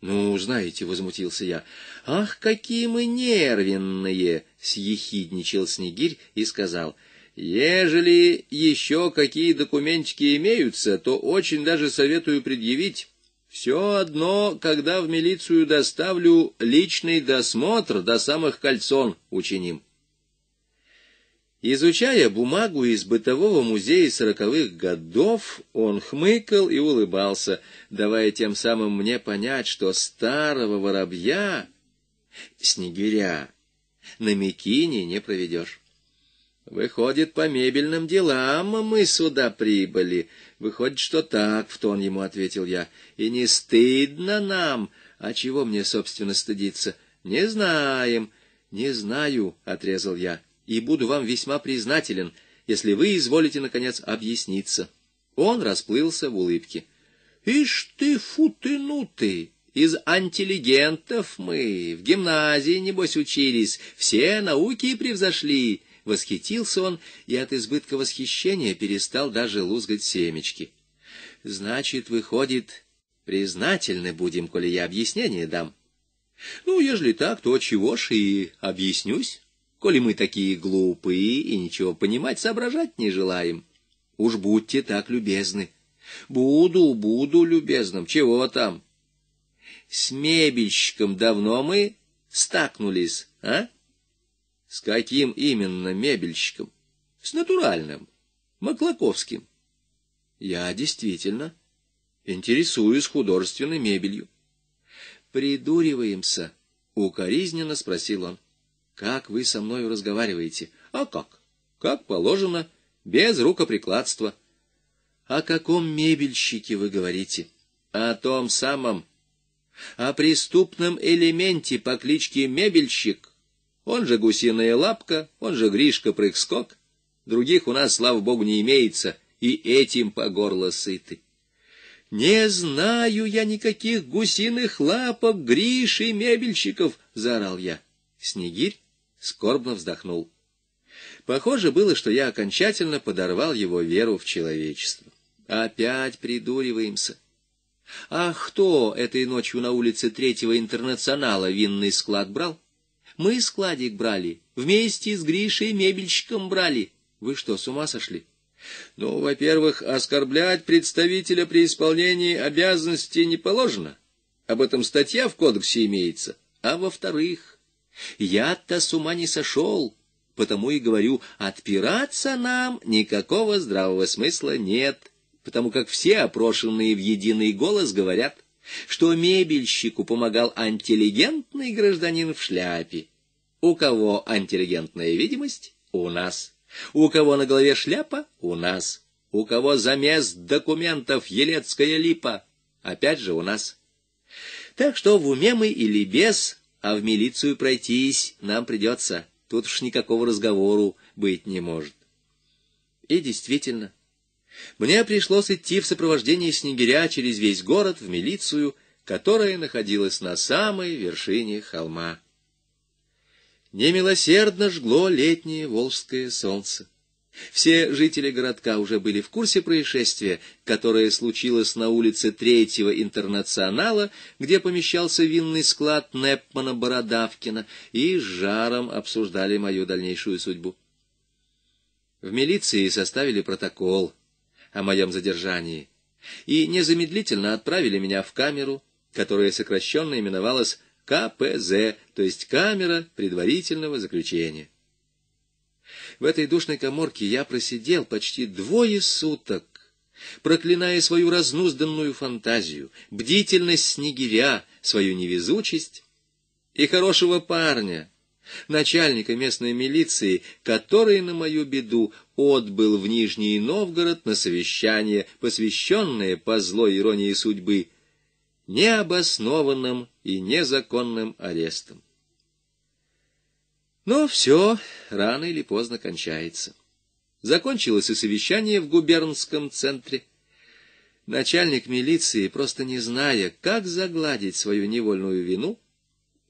«Ну, знаете», — возмутился я, — «ах, какие мы нервенные!» — съехидничал Снегирь и сказал — Ежели еще какие документики имеются, то очень даже советую предъявить. Все одно, когда в милицию доставлю, личный досмотр до самых кольцон учиним. Изучая бумагу из бытового музея сороковых годов, он хмыкал и улыбался, давая тем самым мне понять, что старого воробья, снегиря, на Микине не проведешь. Выходит, по мебельным делам мы сюда прибыли. Выходит, что так, — в тон ему ответил я. И не стыдно нам. А чего мне, собственно, стыдиться? Не знаем. Не знаю, — отрезал я, — и буду вам весьма признателен, если вы изволите, наконец, объясниться. Он расплылся в улыбке. Ишь ты, фу ты, ну ты! Из антилегентов мы, в гимназии, небось, учились, все науки превзошли. Восхитился он и от избытка восхищения перестал даже лузгать семечки. «Значит, выходит, признательны будем, коли я объяснение дам». «Ну, ежели так, то чего ж и объяснюсь, коли мы такие глупые и ничего понимать, соображать не желаем. Уж будьте так любезны». «Буду, буду любезным, чего там?» «С мебельщиком давно мы стакнулись, а?» С каким именно мебельщиком? С натуральным, Маклаковским. Я действительно интересуюсь художественной мебелью. Придуриваемся, укоризненно спросил он. Как вы со мною разговариваете? А как? Как положено, без рукоприкладства. О каком мебельщике вы говорите? О том самом. О преступном элементе по кличке Мебельщик, он же гусиная лапка, он же Гришка-прыг-скок. Других у нас, слава богу, не имеется, и этим по горло сыты. «Не знаю я никаких гусиных лапок, Гриш и мебельщиков!» — заорал я. Снегирь скорбно вздохнул. Похоже было, что я окончательно подорвал его веру в человечество. Опять придуриваемся. А кто этой ночью на улице Третьего Интернационала винный склад брал? Мы складик брали, вместе с Гришей мебельщиком брали. Вы что, с ума сошли? Ну, во-первых, оскорблять представителя при исполнении обязанностей не положено. Об этом статья в кодексе имеется. А во-вторых, я-то с ума не сошел, потому и говорю, отпираться нам никакого здравого смысла нет, потому как все опрошенные в единый голос говорят — что мебельщику помогал интеллигентный гражданин в шляпе. У кого интеллигентная видимость? У нас. У кого на голове шляпа? У нас. У кого замес документов елецкая липа? Опять же у нас. Так что в уме мы или без, а в милицию пройтись нам придется. Тут уж никакого разговору быть не может. И действительно, мне пришлось идти в сопровождении снегиря через весь город в милицию, которая находилась на самой вершине холма. Немилосердно жгло летнее волжское солнце. Все жители городка уже были в курсе происшествия, которое случилось на улице Третьего Интернационала, где помещался винный склад Непмана Бородавкина, и с жаром обсуждали мою дальнейшую судьбу. В милиции составили протокол — о моем задержании, и незамедлительно отправили меня в камеру, которая сокращенно именовалась КПЗ, то есть камера предварительного заключения. В этой душной коморке я просидел почти двое суток, проклиная свою разнузданную фантазию, бдительность снегиря, свою невезучесть и хорошего парня, начальника местной милиции, который на мою беду отбыл в Нижний Новгород на совещание, посвященное по злой иронии судьбы необоснованным и незаконным арестом. Но все рано или поздно кончается. Закончилось и совещание в губернском центре. Начальник милиции, просто не зная, как загладить свою невольную вину,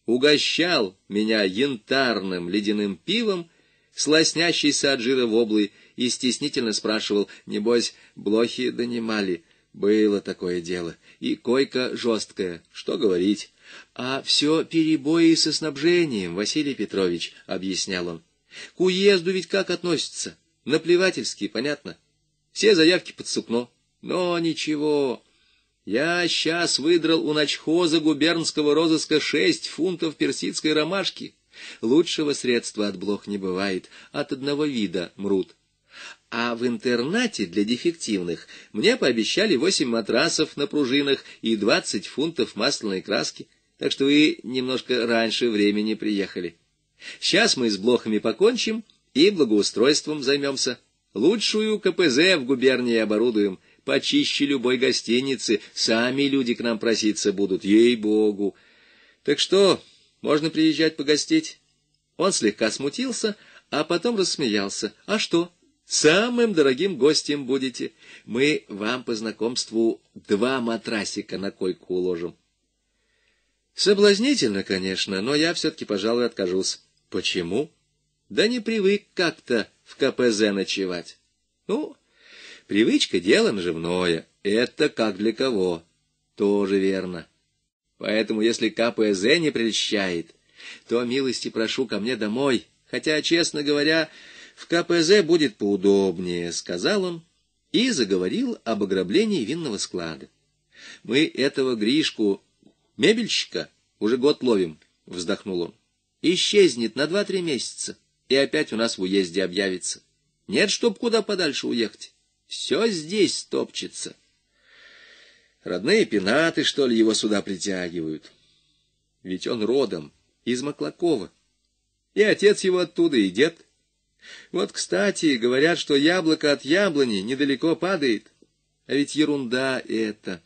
угощал меня янтарным ледяным пивом с от жира в облы и стеснительно спрашивал, небось, блохи донимали. Было такое дело, и койка жесткая, что говорить. А все перебои со снабжением, Василий Петрович, — объяснял он. К уезду ведь как относятся? Наплевательские, понятно. Все заявки под сукно. Но ничего, я сейчас выдрал у начхоза губернского розыска шесть фунтов персидской ромашки. Лучшего средства от блох не бывает, от одного вида мрут. А в интернате для дефективных мне пообещали восемь матрасов на пружинах и двадцать фунтов масляной краски, так что вы немножко раньше времени приехали. Сейчас мы с блохами покончим и благоустройством займемся. Лучшую КПЗ в губернии оборудуем — почище любой гостиницы, сами люди к нам проситься будут, ей-богу. Так что, можно приезжать погостить?» Он слегка смутился, а потом рассмеялся. «А что?» Самым дорогим гостем будете. Мы вам по знакомству два матрасика на койку уложим. Соблазнительно, конечно, но я все-таки, пожалуй, откажусь. Почему? Да не привык как-то в КПЗ ночевать. Ну, Привычка — дело наживное. Это как для кого. Тоже верно. Поэтому, если КПЗ не прельщает, то милости прошу ко мне домой. Хотя, честно говоря, в КПЗ будет поудобнее, — сказал он и заговорил об ограблении винного склада. Мы этого Гришку, мебельщика, уже год ловим, — вздохнул он. Исчезнет на два-три месяца, и опять у нас в уезде объявится. Нет, чтоб куда подальше уехать. Все здесь топчется. Родные пенаты, что ли, его сюда притягивают? Ведь он родом из Маклакова. И отец его оттуда, и дед. Вот, кстати, говорят, что яблоко от яблони недалеко падает. А ведь ерунда это.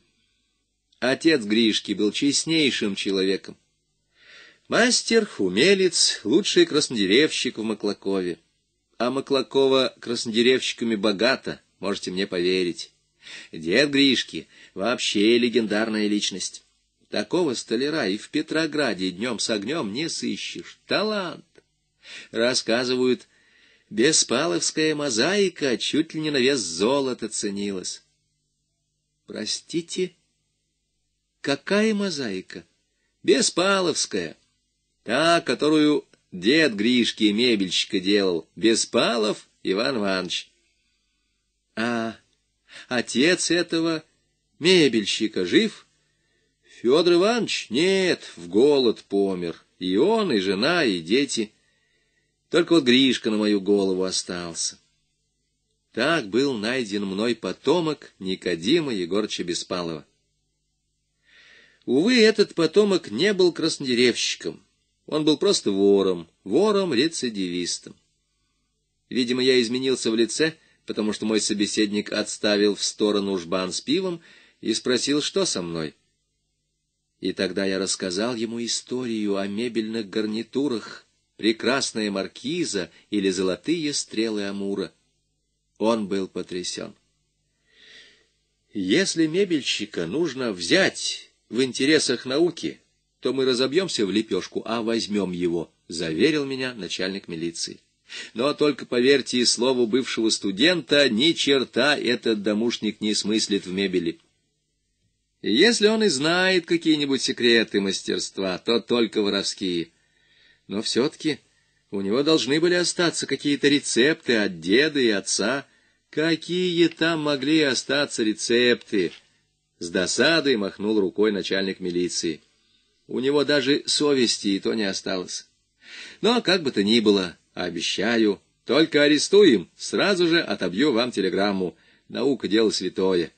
Отец Гришки был честнейшим человеком. Мастер, умелец, лучший краснодеревщик в Маклакове. А Маклакова краснодеревщиками богата — можете мне поверить. Дед Гришки — вообще легендарная личность. Такого столяра и в Петрограде днем с огнем не сыщешь. Талант! Рассказывают, беспаловская мозаика чуть ли не на вес золота ценилась. Простите, какая мозаика? Беспаловская. Та, которую дед Гришки мебельщика делал. Беспалов Иван Иванович. А отец этого мебельщика жив? Федор Иванович? Нет, в голод помер. И он, и жена, и дети. Только вот Гришка на мою голову остался. Так был найден мной потомок Никодима Егорча Беспалова. Увы, этот потомок не был краснодеревщиком. Он был просто вором, вором-рецидивистом. Видимо, я изменился в лице потому что мой собеседник отставил в сторону жбан с пивом и спросил, что со мной. И тогда я рассказал ему историю о мебельных гарнитурах, прекрасная маркиза или золотые стрелы Амура. Он был потрясен. Если мебельщика нужно взять в интересах науки, то мы разобьемся в лепешку, а возьмем его, — заверил меня начальник милиции. Но только поверьте и слову бывшего студента, ни черта этот домушник не смыслит в мебели. И если он и знает какие-нибудь секреты мастерства, то только воровские. Но все-таки у него должны были остаться какие-то рецепты от деда и отца. Какие там могли остаться рецепты? С досадой махнул рукой начальник милиции. У него даже совести и то не осталось. Но как бы то ни было... Обещаю. Только арестуем. Сразу же отобью вам телеграмму. Наука — дело святое.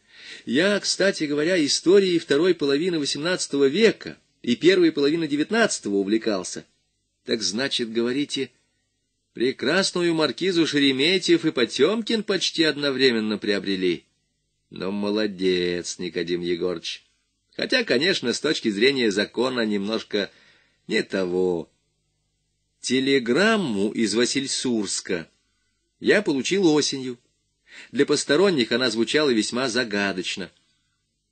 Я, кстати говоря, историей второй половины XVIII века и первой половины XIX увлекался. Так значит, говорите, прекрасную маркизу Шереметьев и Потемкин почти одновременно приобрели. Но молодец, Никодим Егорович. Хотя, конечно, с точки зрения закона немножко не того. Телеграмму из Васильсурска я получил осенью. Для посторонних она звучала весьма загадочно.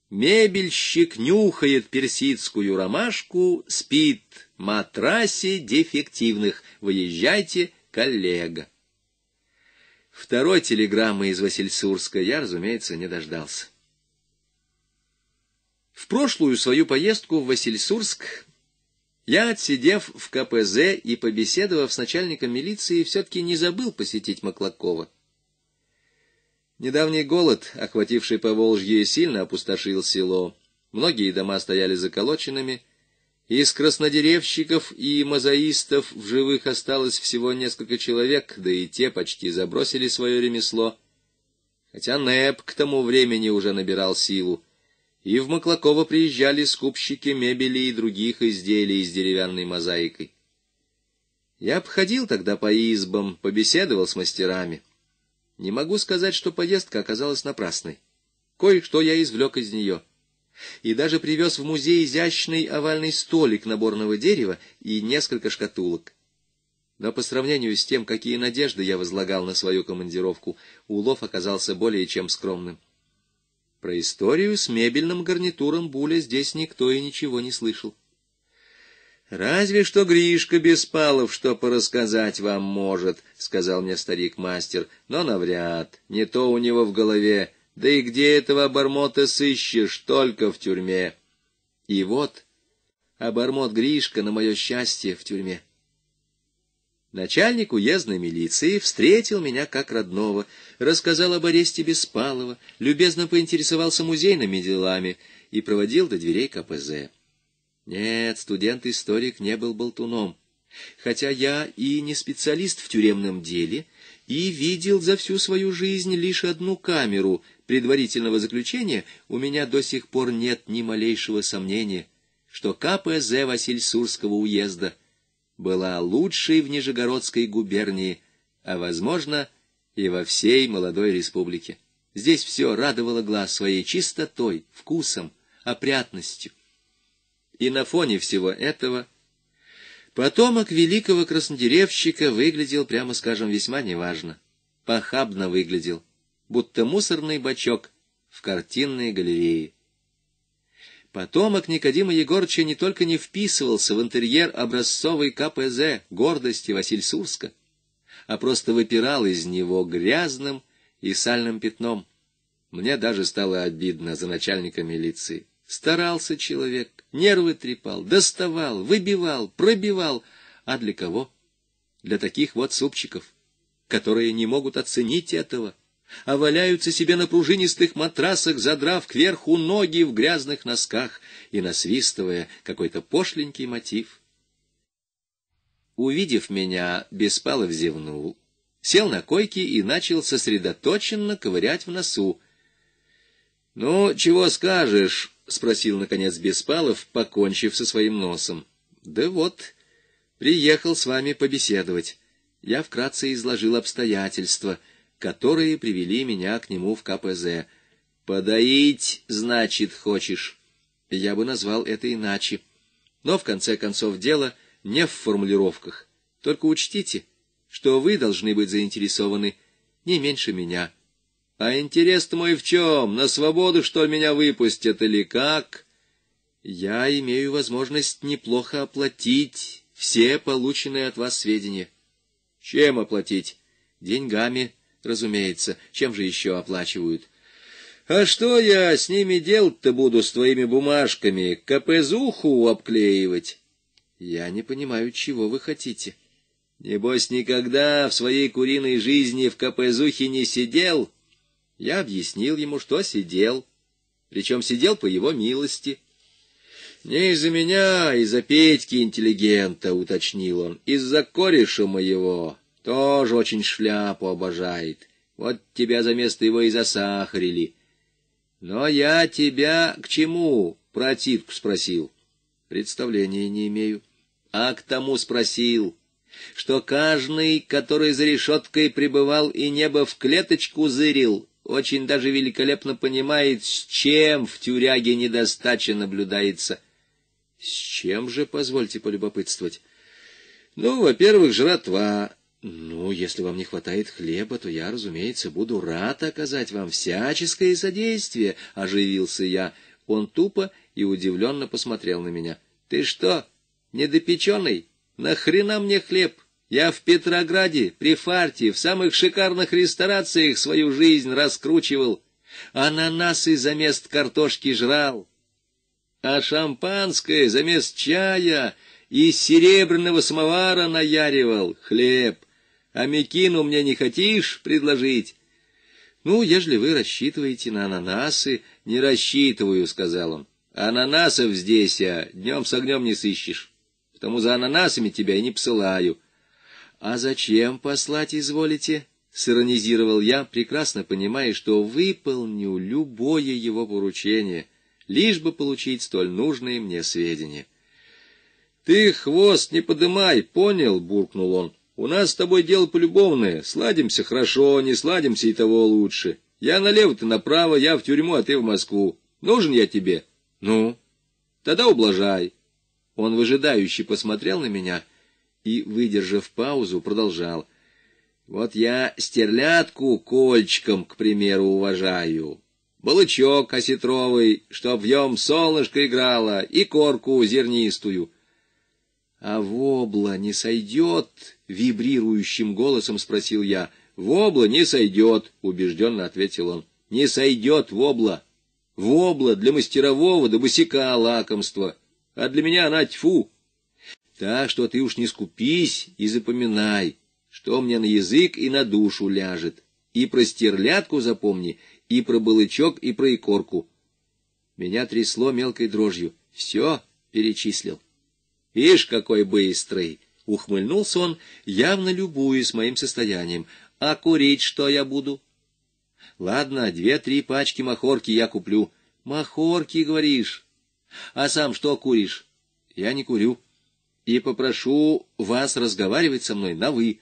Мебельщик нюхает персидскую ромашку, спит матрасе дефективных. Выезжайте, коллега. Второй телеграммы из Васильсурска я, разумеется, не дождался. В прошлую свою поездку в Васильсурск я, отсидев в КПЗ и побеседовав с начальником милиции, все-таки не забыл посетить Маклакова. Недавний голод, охвативший по Поволжье, сильно опустошил село. Многие дома стояли заколоченными. Из краснодеревщиков и мозаистов в живых осталось всего несколько человек, да и те почти забросили свое ремесло. Хотя НЭП к тому времени уже набирал силу и в Маклакова приезжали скупщики мебели и других изделий с деревянной мозаикой. Я обходил тогда по избам, побеседовал с мастерами. Не могу сказать, что поездка оказалась напрасной. Кое-что я извлек из нее. И даже привез в музей изящный овальный столик наборного дерева и несколько шкатулок. Но по сравнению с тем, какие надежды я возлагал на свою командировку, улов оказался более чем скромным. Про историю с мебельным гарнитуром Буля здесь никто и ничего не слышал. «Разве что Гришка Беспалов что порассказать вам может», — сказал мне старик-мастер, — «но навряд, не то у него в голове, да и где этого обормота сыщешь, только в тюрьме». И вот обормот Гришка, на мое счастье, в тюрьме. Начальник уездной милиции встретил меня как родного, рассказал об аресте Беспалова, любезно поинтересовался музейными делами и проводил до дверей КПЗ. Нет, студент-историк не был болтуном. Хотя я и не специалист в тюремном деле, и видел за всю свою жизнь лишь одну камеру предварительного заключения, у меня до сих пор нет ни малейшего сомнения, что КПЗ Васильсурского уезда — была лучшей в Нижегородской губернии, а, возможно, и во всей молодой республике. Здесь все радовало глаз своей чистотой, вкусом, опрятностью. И на фоне всего этого потомок великого краснодеревщика выглядел, прямо скажем, весьма неважно. Похабно выглядел, будто мусорный бачок в картинной галерее. Потомок Никодима Егорча не только не вписывался в интерьер образцовой КПЗ гордости Васильсурска, а просто выпирал из него грязным и сальным пятном. Мне даже стало обидно за начальника милиции. Старался человек, нервы трепал, доставал, выбивал, пробивал. А для кого? Для таких вот супчиков, которые не могут оценить этого — а валяются себе на пружинистых матрасах, задрав кверху ноги в грязных носках и насвистывая какой-то пошленький мотив. Увидев меня, Беспалов зевнул, сел на койке и начал сосредоточенно ковырять в носу. — Ну, чего скажешь? — спросил, наконец, Беспалов, покончив со своим носом. — Да вот, приехал с вами побеседовать. Я вкратце изложил обстоятельства — которые привели меня к нему в КПЗ. «Подоить, значит, хочешь?» Я бы назвал это иначе. Но, в конце концов, дело не в формулировках. Только учтите, что вы должны быть заинтересованы не меньше меня. А интерес мой в чем? На свободу, что меня выпустят, или как? Я имею возможность неплохо оплатить все полученные от вас сведения. Чем оплатить? Деньгами, Разумеется, чем же еще оплачивают? А что я с ними делать-то буду, с твоими бумажками? Капезуху обклеивать? Я не понимаю, чего вы хотите. Небось, никогда в своей куриной жизни в капезухе не сидел? Я объяснил ему, что сидел. Причем сидел по его милости. «Не из-за меня, а из-за Петьки интеллигента», — уточнил он, — «из-за кореша моего, тоже очень шляпу обожает. Вот тебя за место его и засахарили. Но я тебя к чему, про титку спросил? Представления не имею. А к тому спросил, что каждый, который за решеткой пребывал и небо в клеточку зырил, очень даже великолепно понимает, с чем в тюряге недостача наблюдается. С чем же, позвольте полюбопытствовать? Ну, во-первых, жратва. «Ну, если вам не хватает хлеба, то я, разумеется, буду рад оказать вам всяческое содействие», — оживился я. Он тупо и удивленно посмотрел на меня. «Ты что, недопеченный? Нахрена мне хлеб? Я в Петрограде, при фарте, в самых шикарных ресторациях свою жизнь раскручивал, ананасы замест картошки жрал, а шампанское замест чая...» из серебряного самовара наяривал хлеб. А мекину мне не хотишь предложить? Ну, ежели вы рассчитываете на ананасы, не рассчитываю, — сказал он. Ананасов здесь я а днем с огнем не сыщешь, потому за ананасами тебя и не посылаю. А зачем послать изволите? — сиронизировал я, прекрасно понимая, что выполню любое его поручение, лишь бы получить столь нужные мне сведения. — Ты хвост не подымай, понял? — буркнул он. У нас с тобой дело полюбовное. Сладимся хорошо, не сладимся и того лучше. Я налево, ты направо, я в тюрьму, а ты в Москву. Нужен я тебе? Ну? Тогда ублажай. Он выжидающе посмотрел на меня и, выдержав паузу, продолжал. Вот я стерлядку кольчиком, к примеру, уважаю. Балычок осетровый, чтоб в нем солнышко играло, и корку зернистую. А вобла не сойдет вибрирующим голосом спросил я. «Вобла не сойдет», — убежденно ответил он. «Не сойдет вобла. Вобла для мастерового до да босика лакомства, а для меня она тьфу. Так что ты уж не скупись и запоминай, что мне на язык и на душу ляжет. И про стерлядку запомни, и про балычок, и про икорку». Меня трясло мелкой дрожью. Все перечислил. «Ишь, какой быстрый!» Ухмыльнулся он, явно любуясь моим состоянием. «А курить что я буду?» «Ладно, две-три пачки махорки я куплю». «Махорки, говоришь? А сам что куришь?» «Я не курю. И попрошу вас разговаривать со мной на «вы».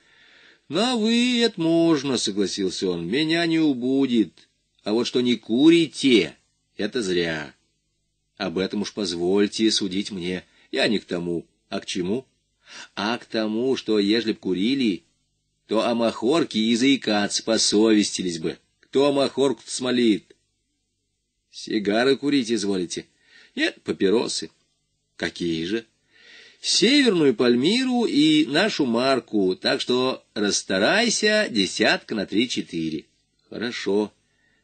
«На «вы» это можно», — согласился он, — «меня не убудет. А вот что не курите, это зря. Об этом уж позвольте судить мне. Я не к тому, а к чему?» а к тому, что ежели б курили, то о махорке и заикаться посовестились бы. Кто махорку смолит? Сигары курить изволите? Нет, папиросы. Какие же? Северную Пальмиру и нашу марку, так что расстарайся десятка на три-четыре. Хорошо,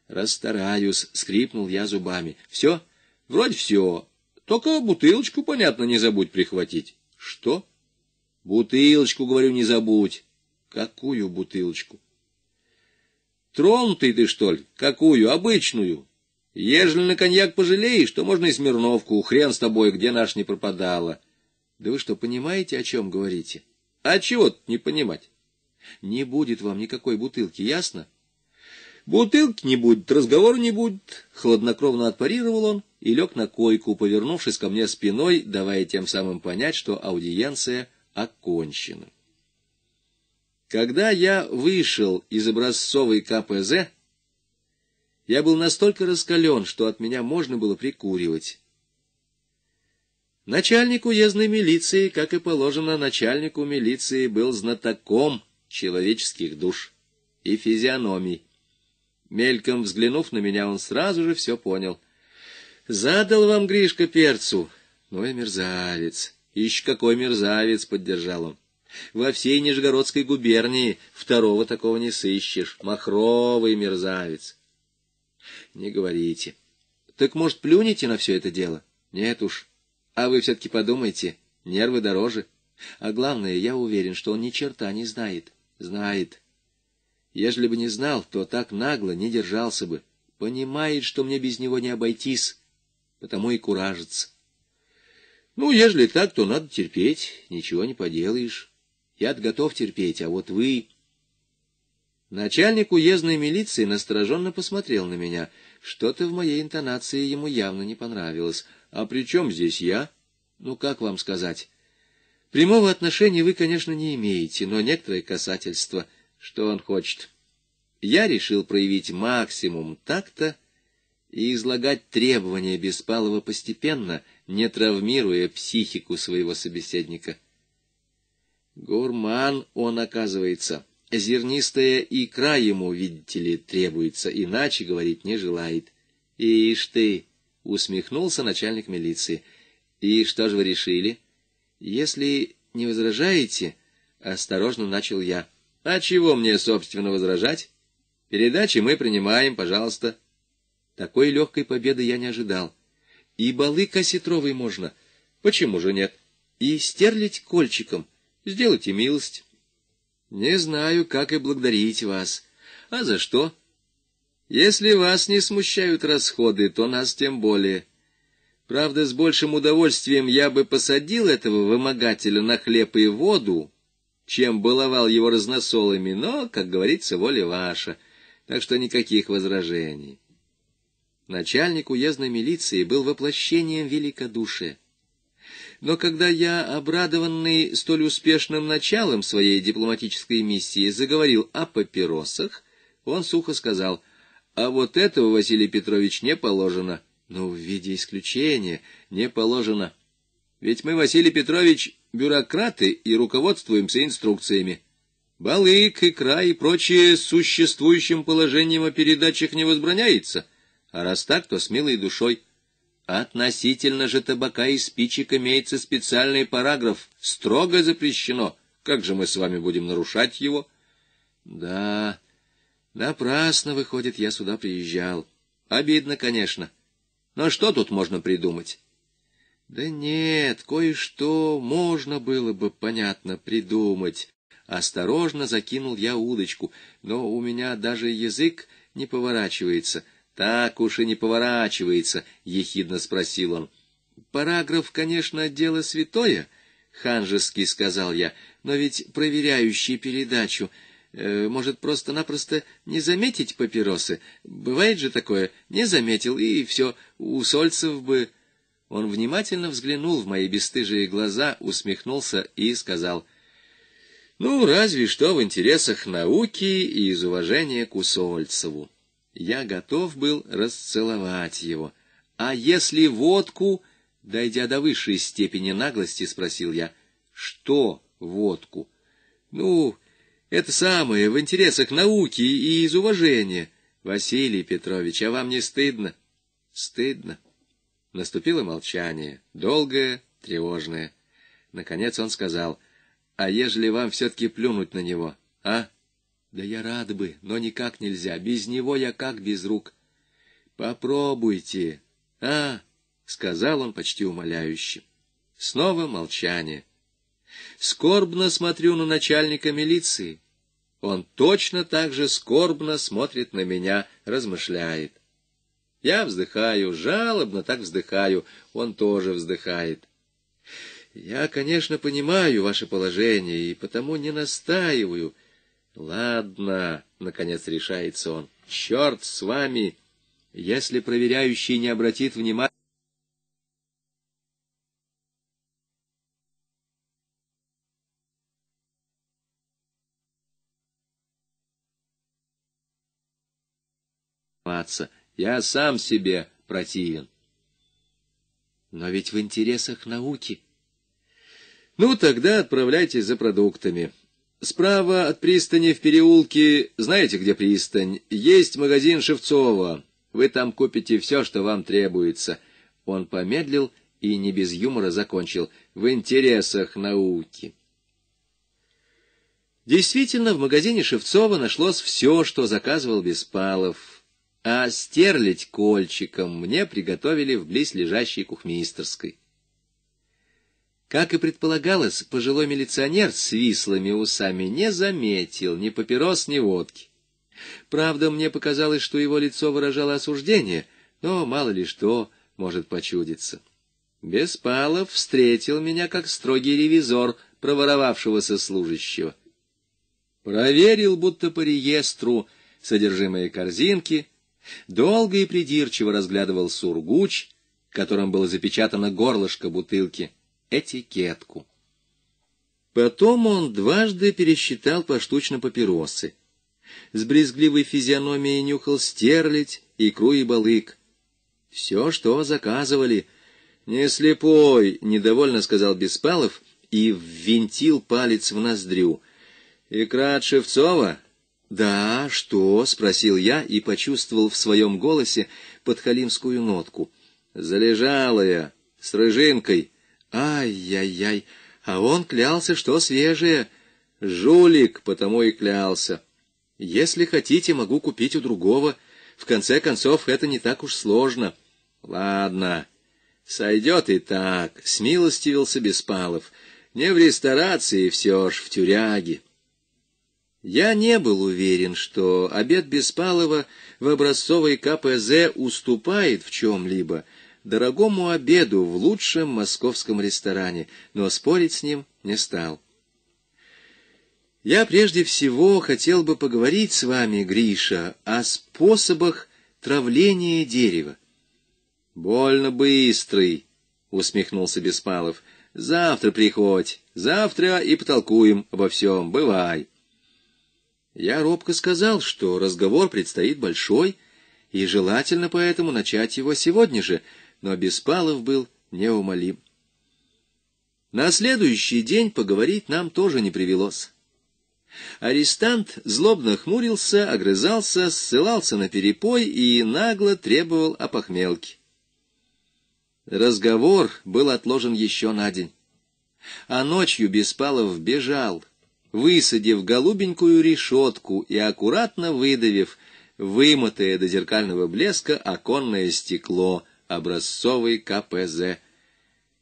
расстараюсь, скрипнул я зубами. Все? Вроде все. Только бутылочку, понятно, не забудь прихватить. Что? — Бутылочку, говорю, не забудь. Какую бутылочку? Тронутый ты, что ли? Какую? Обычную. Ежели на коньяк пожалеешь, то можно и Смирновку. Хрен с тобой, где наш не пропадала. Да вы что, понимаете, о чем говорите? А чего не понимать? Не будет вам никакой бутылки, ясно? Бутылки не будет, разговора не будет. Хладнокровно отпарировал он и лег на койку, повернувшись ко мне спиной, давая тем самым понять, что аудиенция — окончена. Когда я вышел из образцовой КПЗ, я был настолько раскален, что от меня можно было прикуривать. Начальник уездной милиции, как и положено начальнику милиции, был знатоком человеческих душ и физиономий. Мельком взглянув на меня, он сразу же все понял. «Задал вам Гришка перцу? Ну и мерзавец!» Ищ какой мерзавец, — поддержал он. Во всей Нижегородской губернии второго такого не сыщешь. Махровый мерзавец. Не говорите. Так, может, плюнете на все это дело? Нет уж. А вы все-таки подумайте. Нервы дороже. А главное, я уверен, что он ни черта не знает. Знает. Ежели бы не знал, то так нагло не держался бы. Понимает, что мне без него не обойтись, потому и куражится. Ну, ежели так, то надо терпеть, ничего не поделаешь. я готов терпеть, а вот вы... Начальник уездной милиции настороженно посмотрел на меня. Что-то в моей интонации ему явно не понравилось. А при чем здесь я? Ну, как вам сказать? Прямого отношения вы, конечно, не имеете, но некоторое касательство. Что он хочет? Я решил проявить максимум такта и излагать требования Беспалова постепенно — не травмируя психику своего собеседника. Гурман он, оказывается. Зернистая икра ему, видите ли, требуется, иначе говорить не желает. — Ишь ты! — усмехнулся начальник милиции. — И что же вы решили? — Если не возражаете, — осторожно начал я. — А чего мне, собственно, возражать? Передачи мы принимаем, пожалуйста. Такой легкой победы я не ожидал. И балык осетровый можно. Почему же нет? И стерлить кольчиком. Сделайте милость. Не знаю, как и благодарить вас. А за что? Если вас не смущают расходы, то нас тем более. Правда, с большим удовольствием я бы посадил этого вымогателя на хлеб и воду, чем баловал его разносолами, но, как говорится, воля ваша, так что никаких возражений. Начальник уездной милиции был воплощением великодушия. Но когда я, обрадованный столь успешным началом своей дипломатической миссии, заговорил о папиросах, он сухо сказал, «А вот этого, Василий Петрович, не положено». «Ну, в виде исключения, не положено. Ведь мы, Василий Петрович, бюрократы и руководствуемся инструкциями. Балык, икра и прочее существующим положением о передачах не возбраняется» а раз так, то с милой душой. Относительно же табака и спичек имеется специальный параграф. Строго запрещено. Как же мы с вами будем нарушать его? Да, напрасно, выходит, я сюда приезжал. Обидно, конечно. Но что тут можно придумать? Да нет, кое-что можно было бы, понятно, придумать. Осторожно закинул я удочку, но у меня даже язык не поворачивается — так уж и не поворачивается, — ехидно спросил он. Параграф, конечно, дело святое, — ханжески сказал я, — но ведь проверяющий передачу э, может просто-напросто не заметить папиросы. Бывает же такое, не заметил, и все, у сольцев бы... Он внимательно взглянул в мои бесстыжие глаза, усмехнулся и сказал, «Ну, разве что в интересах науки и из уважения к Усольцеву». Я готов был расцеловать его. «А если водку?» — дойдя до высшей степени наглости, спросил я. «Что водку?» «Ну, это самое, в интересах науки и из уважения». «Василий Петрович, а вам не стыдно?» «Стыдно». Наступило молчание,
долгое,
тревожное. Наконец он сказал, «А ежели вам все-таки плюнуть на него, а?» Да я рад бы, но никак нельзя. Без него я как без рук. Попробуйте. А, сказал он почти умоляюще. Снова молчание. Скорбно смотрю на начальника милиции. Он точно так же скорбно смотрит на меня, размышляет. Я вздыхаю, жалобно так вздыхаю, он тоже вздыхает. Я, конечно, понимаю ваше положение и потому не настаиваю, — «Ладно», — наконец решается он, — «черт с вами! Если проверяющий не обратит внимания...» Я сам себе противен. Но ведь в интересах науки. Ну, тогда отправляйтесь за продуктами. Справа от пристани в переулке, знаете, где пристань, есть магазин Шевцова. Вы там купите все, что вам требуется. Он помедлил и не без юмора закончил. В интересах науки. Действительно, в магазине Шевцова нашлось все, что заказывал Беспалов. А стерлить кольчиком мне приготовили в близлежащей кухмистерской. Как и предполагалось, пожилой милиционер с вислыми усами не заметил ни папирос, ни водки. Правда, мне показалось, что его лицо выражало осуждение, но мало ли что может почудиться. Беспалов встретил меня как строгий ревизор проворовавшегося служащего. Проверил, будто по реестру, содержимое корзинки, долго и придирчиво разглядывал сургуч, которым было запечатано горлышко бутылки — этикетку. Потом он дважды пересчитал поштучно папиросы. С брезгливой физиономией нюхал стерлядь, икру и балык. Все, что заказывали. «Не слепой!» — недовольно сказал Беспалов и ввинтил палец в ноздрю. «Икра от Шевцова?» «Да, что?» — спросил я и почувствовал в своем голосе подхалимскую нотку. «Залежалая, с рыжинкой». Ай-яй-яй, а он клялся, что свежее. Жулик, потому и клялся. Если хотите, могу купить у другого. В конце концов, это не так уж сложно. Ладно, сойдет и так, — смилостивился Беспалов. Не в ресторации все ж, в тюряге. Я не был уверен, что обед Беспалова в образцовой КПЗ уступает в чем-либо — дорогому обеду в лучшем московском ресторане, но спорить с ним не стал. Я прежде всего хотел бы поговорить с вами, Гриша, о способах травления дерева. — Больно быстрый, — усмехнулся Беспалов. — Завтра приходь, завтра и потолкуем обо всем, бывай. Я робко сказал, что разговор предстоит большой, и желательно поэтому начать его сегодня же — но Беспалов был неумолим. На следующий день поговорить нам тоже не привелось. Арестант злобно хмурился, огрызался, ссылался на перепой и нагло требовал о похмелке. Разговор был отложен еще на день. А ночью Беспалов бежал, высадив голубенькую решетку и аккуратно выдавив, вымотая до зеркального блеска оконное стекло — образцовый КПЗ.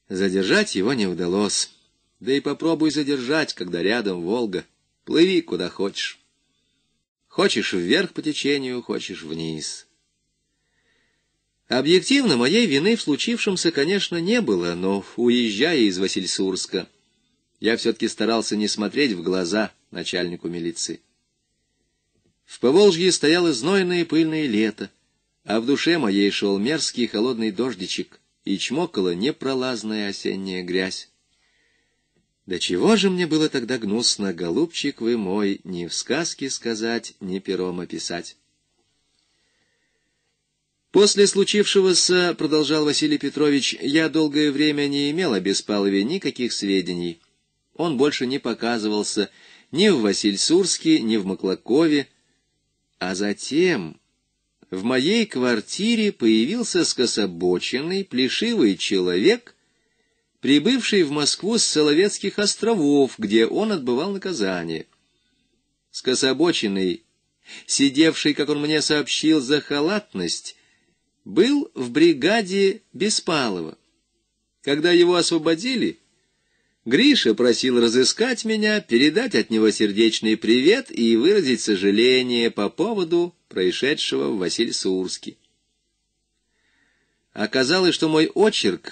Задержать его не удалось. Да и попробуй задержать, когда рядом Волга. Плыви куда хочешь. Хочешь вверх по течению, хочешь вниз. Объективно моей вины в случившемся, конечно, не было, но, уезжая из Васильсурска, я все-таки старался не смотреть в глаза начальнику милиции. В Поволжье стояло знойное пыльное лето а в душе моей шел мерзкий холодный дождичек и чмокала непролазная осенняя грязь. Да чего же мне было тогда гнусно, голубчик вы мой, ни в сказке сказать, ни пером описать. После случившегося, продолжал Василий Петрович, я долгое время не имел о Беспалове никаких сведений. Он больше не показывался ни в Васильсурске, ни в Маклакове, а затем в моей квартире появился скособоченный, плешивый человек, прибывший в Москву с Соловецких островов, где он отбывал наказание. Скособоченный, сидевший, как он мне сообщил, за халатность, был в бригаде Беспалова. Когда его освободили, Гриша просил разыскать меня, передать от него сердечный привет и выразить сожаление по поводу происшедшего в василь Оказалось, что мой очерк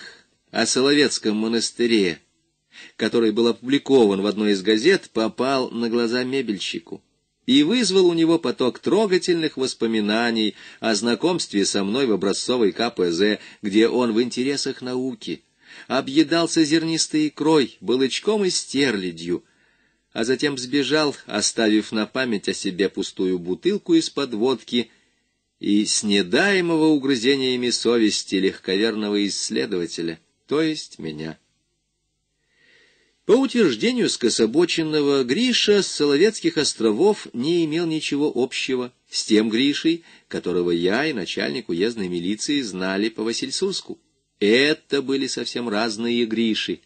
о Соловецком монастыре, который был опубликован в одной из газет, попал на глаза мебельщику и вызвал у него поток трогательных воспоминаний о знакомстве со мной в образцовой КПЗ, где он в интересах науки — объедался зернистой икрой, балычком и стерлядью, а затем сбежал, оставив на память о себе пустую бутылку из-под водки и с снедаемого угрызениями совести легковерного исследователя, то есть меня. По утверждению скособоченного, Гриша с Соловецких островов не имел ничего общего с тем Гришей, которого я и начальник уездной милиции знали по Васильсурску. Это были совсем разные Гриши,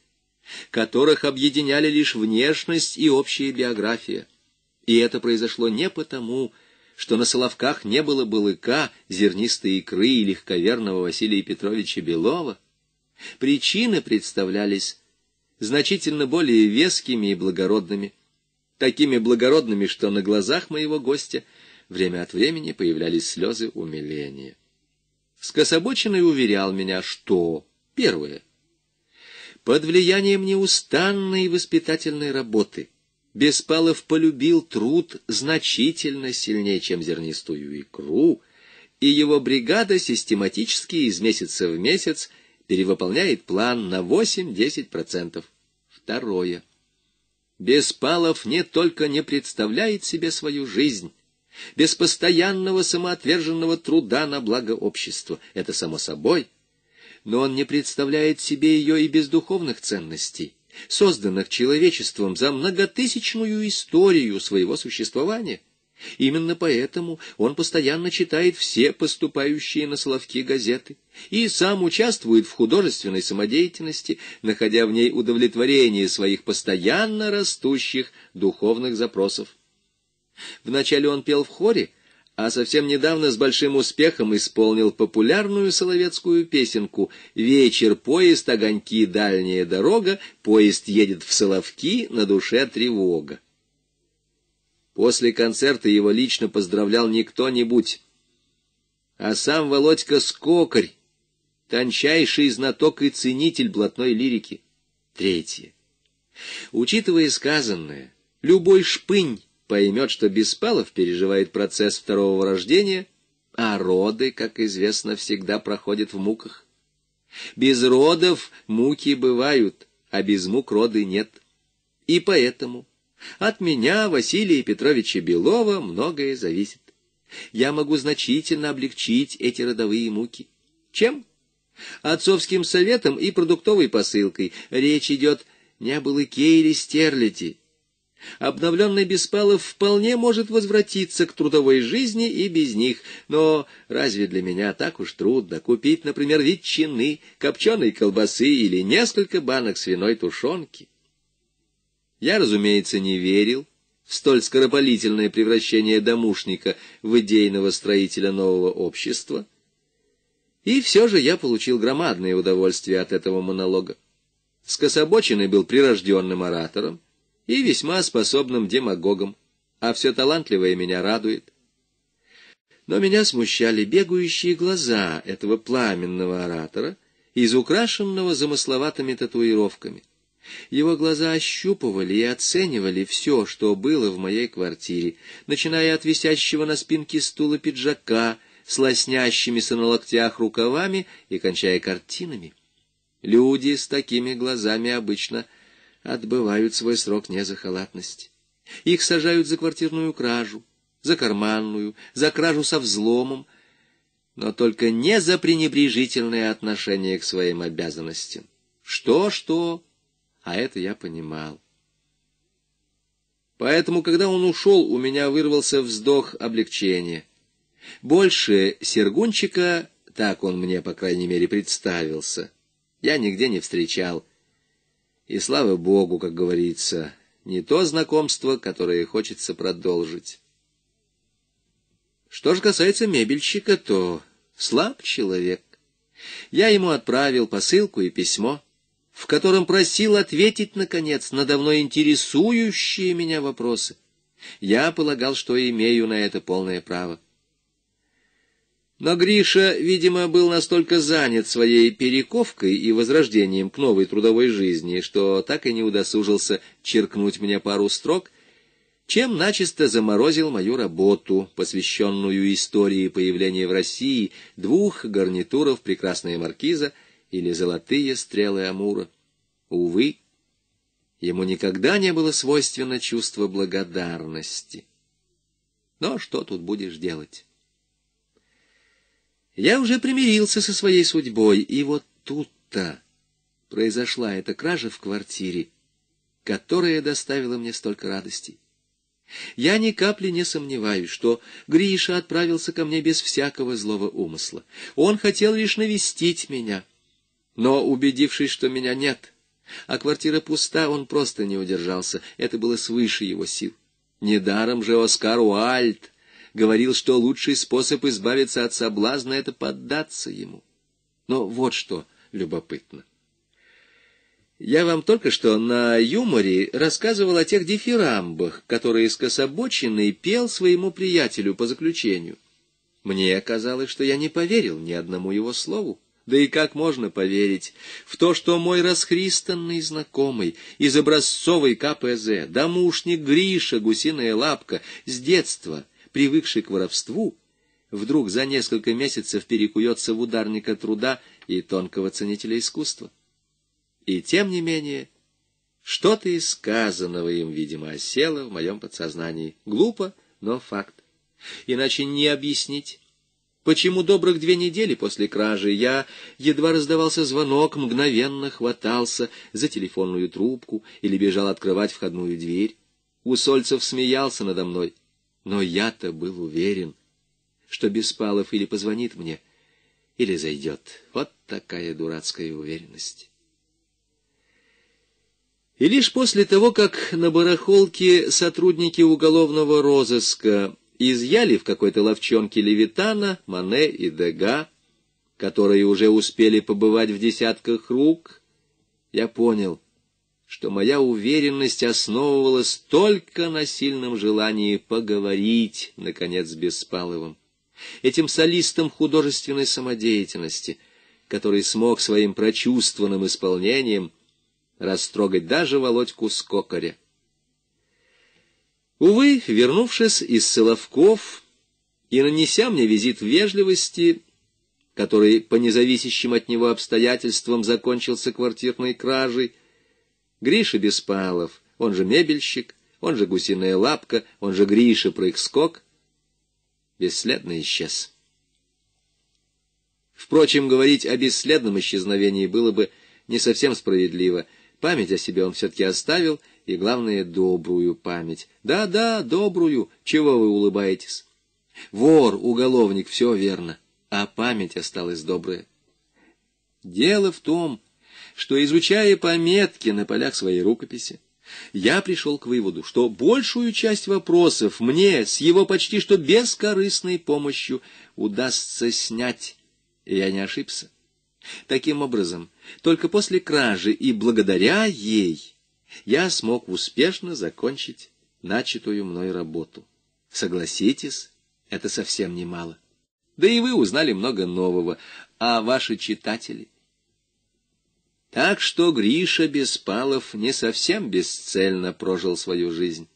которых объединяли лишь внешность и общая биография. И это произошло не потому, что на Соловках не было былыка, зернистой икры и легковерного Василия Петровича Белова. Причины представлялись значительно более вескими и благородными. Такими благородными, что на глазах моего гостя время от времени появлялись слезы умиления. Скособоченный уверял меня, что... Первое. Под влиянием неустанной воспитательной работы Беспалов полюбил труд значительно сильнее, чем зернистую икру, и его бригада систематически из месяца в месяц перевыполняет план на 8-10%. Второе. Беспалов не только не представляет себе свою жизнь, без постоянного самоотверженного труда на благо общества. Это само собой. Но он не представляет себе ее и без духовных ценностей, созданных человечеством за многотысячную историю своего существования. Именно поэтому он постоянно читает все поступающие на Соловки газеты и сам участвует в художественной самодеятельности, находя в ней удовлетворение своих постоянно растущих духовных запросов. Вначале он пел в хоре, а совсем недавно с большим успехом исполнил популярную соловецкую песенку «Вечер, поезд, огоньки, дальняя дорога, поезд едет в Соловки, на душе тревога». После концерта его лично поздравлял не кто-нибудь, а сам Володька Скокарь, тончайший знаток и ценитель блатной лирики. Третье. Учитывая сказанное, любой шпынь, поймет, что Беспалов переживает процесс второго рождения, а роды, как известно, всегда проходят в муках. Без родов муки бывают, а без мук роды нет. И поэтому от меня, Василия Петровича Белова, многое зависит. Я могу значительно облегчить эти родовые муки. Чем? Отцовским советом и продуктовой посылкой. Речь идет не о балыке или стерлите, Обновленный Беспалов вполне может возвратиться к трудовой жизни и без них, но разве для меня так уж трудно купить, например, ветчины, копченой колбасы или несколько банок свиной тушенки? Я, разумеется, не верил в столь скоропалительное превращение домушника в идейного строителя нового общества, и все же я получил громадное удовольствие от этого монолога. Скособоченный был прирожденным оратором, и весьма способным демагогом, а все талантливое меня радует. Но меня смущали бегающие глаза этого пламенного оратора, из украшенного замысловатыми татуировками. Его глаза ощупывали и оценивали все, что было в моей квартире, начиная от висящего на спинке стула пиджака, с лоснящимися на локтях рукавами и кончая картинами. Люди с такими глазами обычно отбывают свой срок не за халатность. Их сажают за квартирную кражу, за карманную, за кражу со взломом, но только не за пренебрежительное отношение к своим обязанностям. Что-что, а это я понимал. Поэтому, когда он ушел, у меня вырвался вздох облегчения. Больше Сергунчика, так он мне, по крайней мере, представился, я нигде не встречал. И слава богу, как говорится, не то знакомство, которое хочется продолжить. Что же касается мебельщика, то слаб человек. Я ему отправил посылку и письмо, в котором просил ответить, наконец, на давно интересующие меня вопросы. Я полагал, что имею на это полное право. Но Гриша, видимо, был настолько занят своей перековкой и возрождением к новой трудовой жизни, что так и не удосужился черкнуть мне пару строк, чем начисто заморозил мою работу, посвященную истории появления в России двух гарнитуров «Прекрасная маркиза» или «Золотые стрелы Амура». Увы, ему никогда не было свойственно чувство благодарности. Но что тут будешь делать? Я уже примирился со своей судьбой, и вот тут-то произошла эта кража в квартире, которая доставила мне столько радостей. Я ни капли не сомневаюсь, что Гриша отправился ко мне без всякого злого умысла. Он хотел лишь навестить меня, но, убедившись, что меня нет, а квартира пуста, он просто не удержался. Это было свыше его сил. Недаром же Оскар Уальд говорил, что лучший способ избавиться от соблазна — это поддаться ему. Но вот что любопытно. Я вам только что на юморе рассказывал о тех дифирамбах, которые скособоченный пел своему приятелю по заключению. Мне казалось, что я не поверил ни одному его слову. Да и как можно поверить в то, что мой расхристанный знакомый из образцовой КПЗ, домушник Гриша Гусиная Лапка, с детства — привыкший к воровству, вдруг за несколько месяцев перекуется в ударника труда и тонкого ценителя искусства. И тем не менее, что-то из сказанного им, видимо, осело в моем подсознании. Глупо, но факт. Иначе не объяснить. Почему добрых две недели после кражи я, едва раздавался звонок, мгновенно хватался за телефонную трубку или бежал открывать входную дверь? Усольцев смеялся надо мной. Но я-то был уверен, что Беспалов или позвонит мне, или зайдет. Вот такая дурацкая уверенность. И лишь после того, как на барахолке сотрудники уголовного розыска изъяли в какой-то ловчонке Левитана, Мане и Дега, которые уже успели побывать в десятках рук, я понял — что моя уверенность основывалась только на сильном желании поговорить, наконец, с Беспаловым, этим солистом художественной самодеятельности, который смог своим прочувствованным исполнением растрогать даже Володьку Скокаря. Увы, вернувшись из Соловков и нанеся мне визит вежливости, который по независящим от него обстоятельствам закончился квартирной кражей, Гриша Беспалов, он же мебельщик, он же гусиная лапка, он же Гриша прыг-скок, бесследно исчез. Впрочем, говорить о бесследном исчезновении было бы не совсем справедливо. Память о себе он все-таки оставил, и, главное, добрую память. Да-да, добрую, чего вы улыбаетесь? Вор, уголовник, все верно, а память осталась добрая. Дело в том, что, изучая пометки на полях своей рукописи, я пришел к выводу, что большую часть вопросов мне с его почти что бескорыстной помощью удастся снять, и я не ошибся. Таким образом, только после кражи и благодаря ей я смог успешно закончить начатую мной работу. Согласитесь, это совсем немало. Да и вы узнали много нового, а ваши читатели — так что Гриша Беспалов не совсем бесцельно прожил свою жизнь.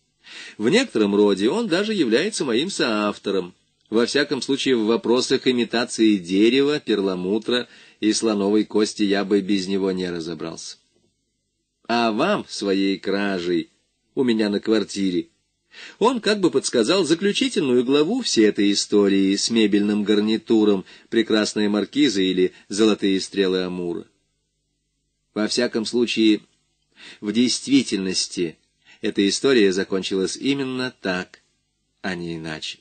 В некотором роде он даже является моим соавтором, во всяком случае в вопросах имитации дерева, перламутра и слоновой кости я бы без него не разобрался. А вам, своей кражей, у меня на квартире, он как бы подсказал заключительную главу всей этой истории с мебельным гарнитуром, прекрасная маркиза или золотые стрелы Амура. Во всяком случае, в действительности эта история закончилась именно так, а не иначе.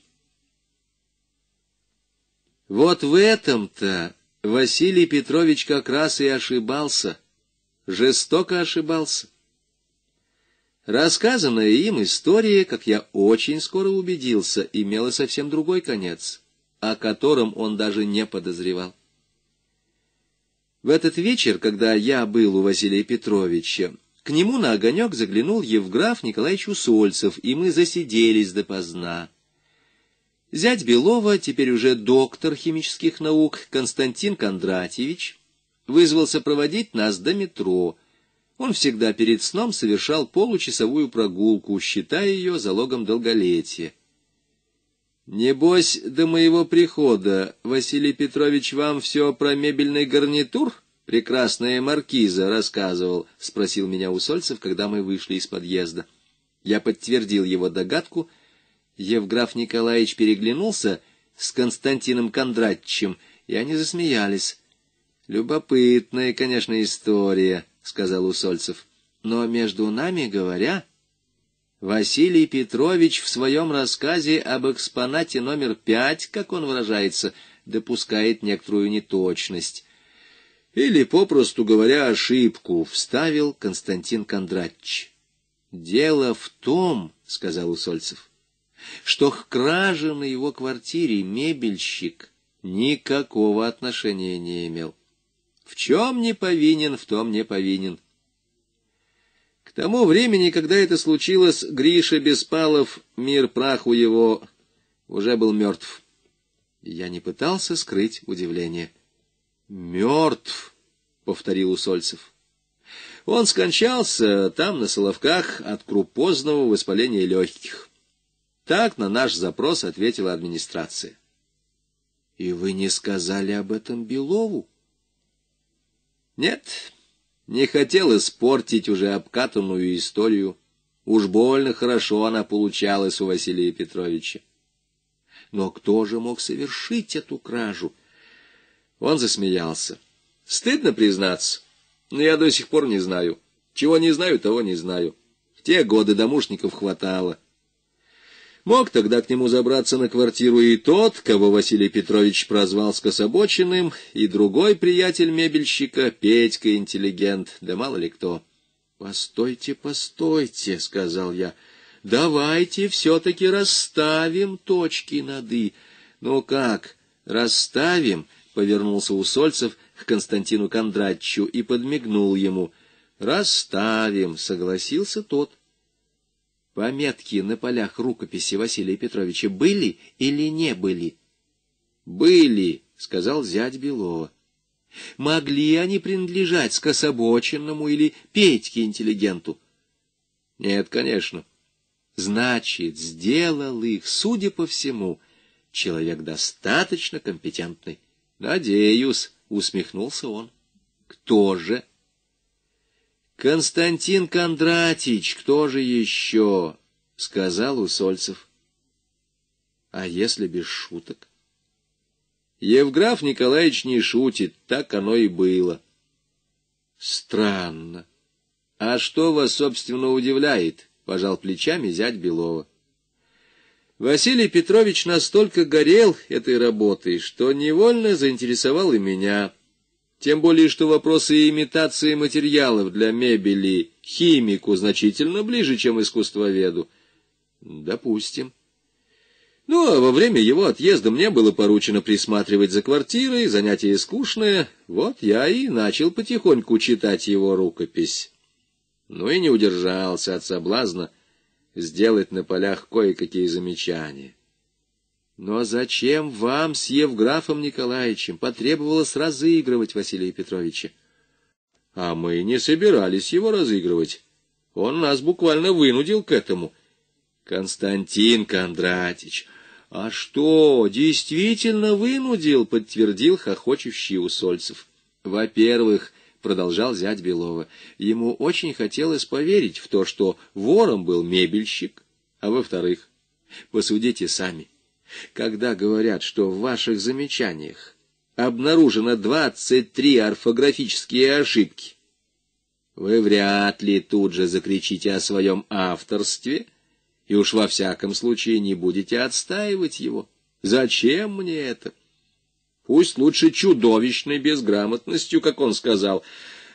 Вот в этом-то Василий Петрович как раз и ошибался, жестоко ошибался. Рассказанная им история, как я очень скоро убедился, имела совсем другой конец, о котором он даже не подозревал. В этот вечер, когда я был у Василия Петровича, к нему на огонек заглянул Евграф Николаевич Усольцев, и мы засиделись допоздна. Зять Белова, теперь уже доктор химических наук, Константин Кондратьевич, вызвался проводить нас до метро. Он всегда перед сном совершал получасовую прогулку, считая ее залогом долголетия. «Небось, до моего прихода Василий Петрович вам все про мебельный гарнитур, прекрасная маркиза, рассказывал?» — спросил меня Усольцев, когда мы вышли из подъезда. Я подтвердил его догадку. Евграф Николаевич переглянулся с Константином Кондратчем, и они засмеялись. «Любопытная, конечно, история», — сказал Усольцев. «Но между нами говоря...» Василий Петрович в своем рассказе об экспонате номер пять, как он выражается, допускает некоторую неточность. Или, попросту говоря, ошибку, вставил Константин Кондратьевич. «Дело в том, — сказал Усольцев, — что к краже на его квартире мебельщик никакого отношения не имел. В чем не повинен, в том не повинен. К тому времени, когда это случилось, Гриша Беспалов, мир праху его, уже был мертв. Я не пытался скрыть удивление. «Мертв!» — повторил Усольцев. Он скончался там, на Соловках, от крупозного воспаления легких. Так на наш запрос ответила администрация. — И вы не сказали об этом Белову? — Нет, не хотел испортить уже обкатанную историю. Уж больно хорошо она получалась у Василия Петровича. Но кто же мог совершить эту кражу? Он засмеялся. Стыдно признаться, но я до сих пор не знаю. Чего не знаю, того не знаю. В те годы домушников хватало. Мог тогда к нему забраться на квартиру и тот, кого Василий Петрович прозвал скособоченным, и другой приятель мебельщика, Петька-интеллигент, да мало ли кто. — Постойте, постойте, — сказал я, — давайте все-таки расставим точки над «и». — Ну как, расставим? — повернулся Усольцев к Константину Кондратчу и подмигнул ему. — Расставим, — согласился тот. Пометки на полях рукописи Василия Петровича были или не были? «Были», — сказал зять Белова. «Могли они принадлежать скособоченному или Петьке-интеллигенту?» «Нет, конечно». «Значит, сделал их, судя по всему, человек достаточно компетентный». «Надеюсь», — усмехнулся он. «Кто же?» Константин Кондратич, кто же еще? — сказал Усольцев. — А если без шуток? Евграф Николаевич не шутит, так оно и было. — Странно. — А что вас, собственно, удивляет? — пожал плечами зять Белова. Василий Петрович настолько горел этой работой, что невольно заинтересовал и меня — тем более, что вопросы имитации материалов для мебели химику значительно ближе, чем искусствоведу. Допустим. Ну, а во время его отъезда мне было поручено присматривать за квартирой, занятие скучное. Вот я и начал потихоньку читать его рукопись. Ну и не удержался от соблазна сделать на полях кое-какие замечания. Но зачем вам с Евграфом Николаевичем потребовалось разыгрывать Василия Петровича? А мы не собирались его разыгрывать. Он нас буквально вынудил к этому. Константин Кондратич, а что, действительно вынудил, подтвердил хохочущий Усольцев. Во-первых, продолжал зять Белова, ему очень хотелось поверить в то, что вором был мебельщик, а во-вторых, посудите сами — когда говорят, что в ваших замечаниях обнаружено 23 орфографические ошибки, вы вряд ли тут же закричите о своем авторстве и уж во всяком случае не будете отстаивать его. Зачем мне это? Пусть лучше чудовищной безграмотностью, как он сказал,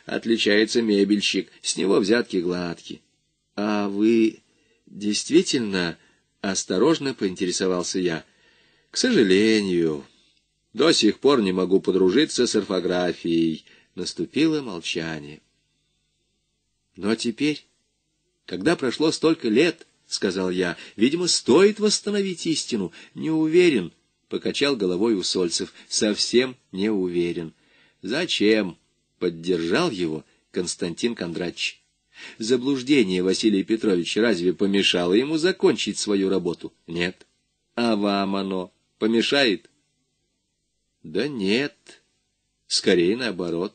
отличается мебельщик, с него взятки гладкие. А вы действительно Осторожно поинтересовался я. К сожалению, до сих пор не могу подружиться с орфографией. Наступило молчание. Но теперь, когда прошло столько лет, — сказал я, — видимо, стоит восстановить истину. Не уверен, — покачал головой Усольцев, — совсем не уверен. Зачем? — поддержал его Константин Кондрач. Заблуждение Василия Петровича разве помешало ему закончить свою работу? Нет. А вам оно помешает? Да нет. Скорее наоборот.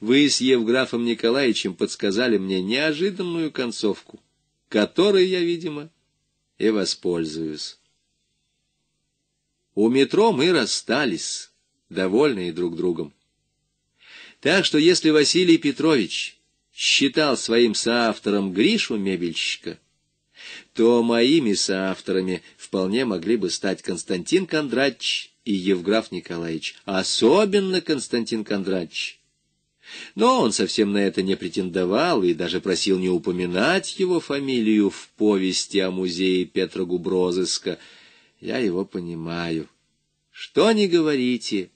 Вы с Евграфом Николаевичем подсказали мне неожиданную концовку, которой я, видимо, и воспользуюсь. У метро мы расстались, довольные друг другом. Так что если Василий Петрович считал своим соавтором Гришу Мебельщика, то моими соавторами вполне могли бы стать Константин Кондрач и Евграф Николаевич, особенно Константин Кондрач. Но он совсем на это не претендовал и даже просил не упоминать его фамилию в повести о музее Петра Губрозыска. Я его понимаю. Что не говорите,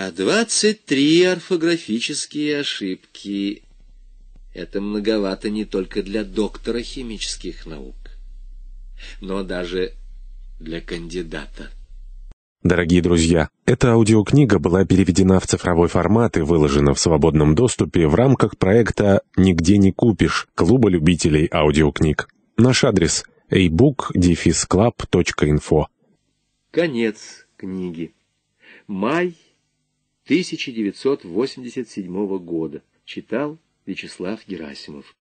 а двадцать три орфографические ошибки. Это многовато не только для доктора химических наук, но даже для кандидата. Дорогие друзья, эта аудиокнига была переведена в цифровой формат и выложена в свободном доступе в рамках проекта «Нигде не купишь» Клуба любителей аудиокниг. Наш адрес – ebook-club.info Конец книги. Май 1987 года. Читал Вячеслав Герасимов.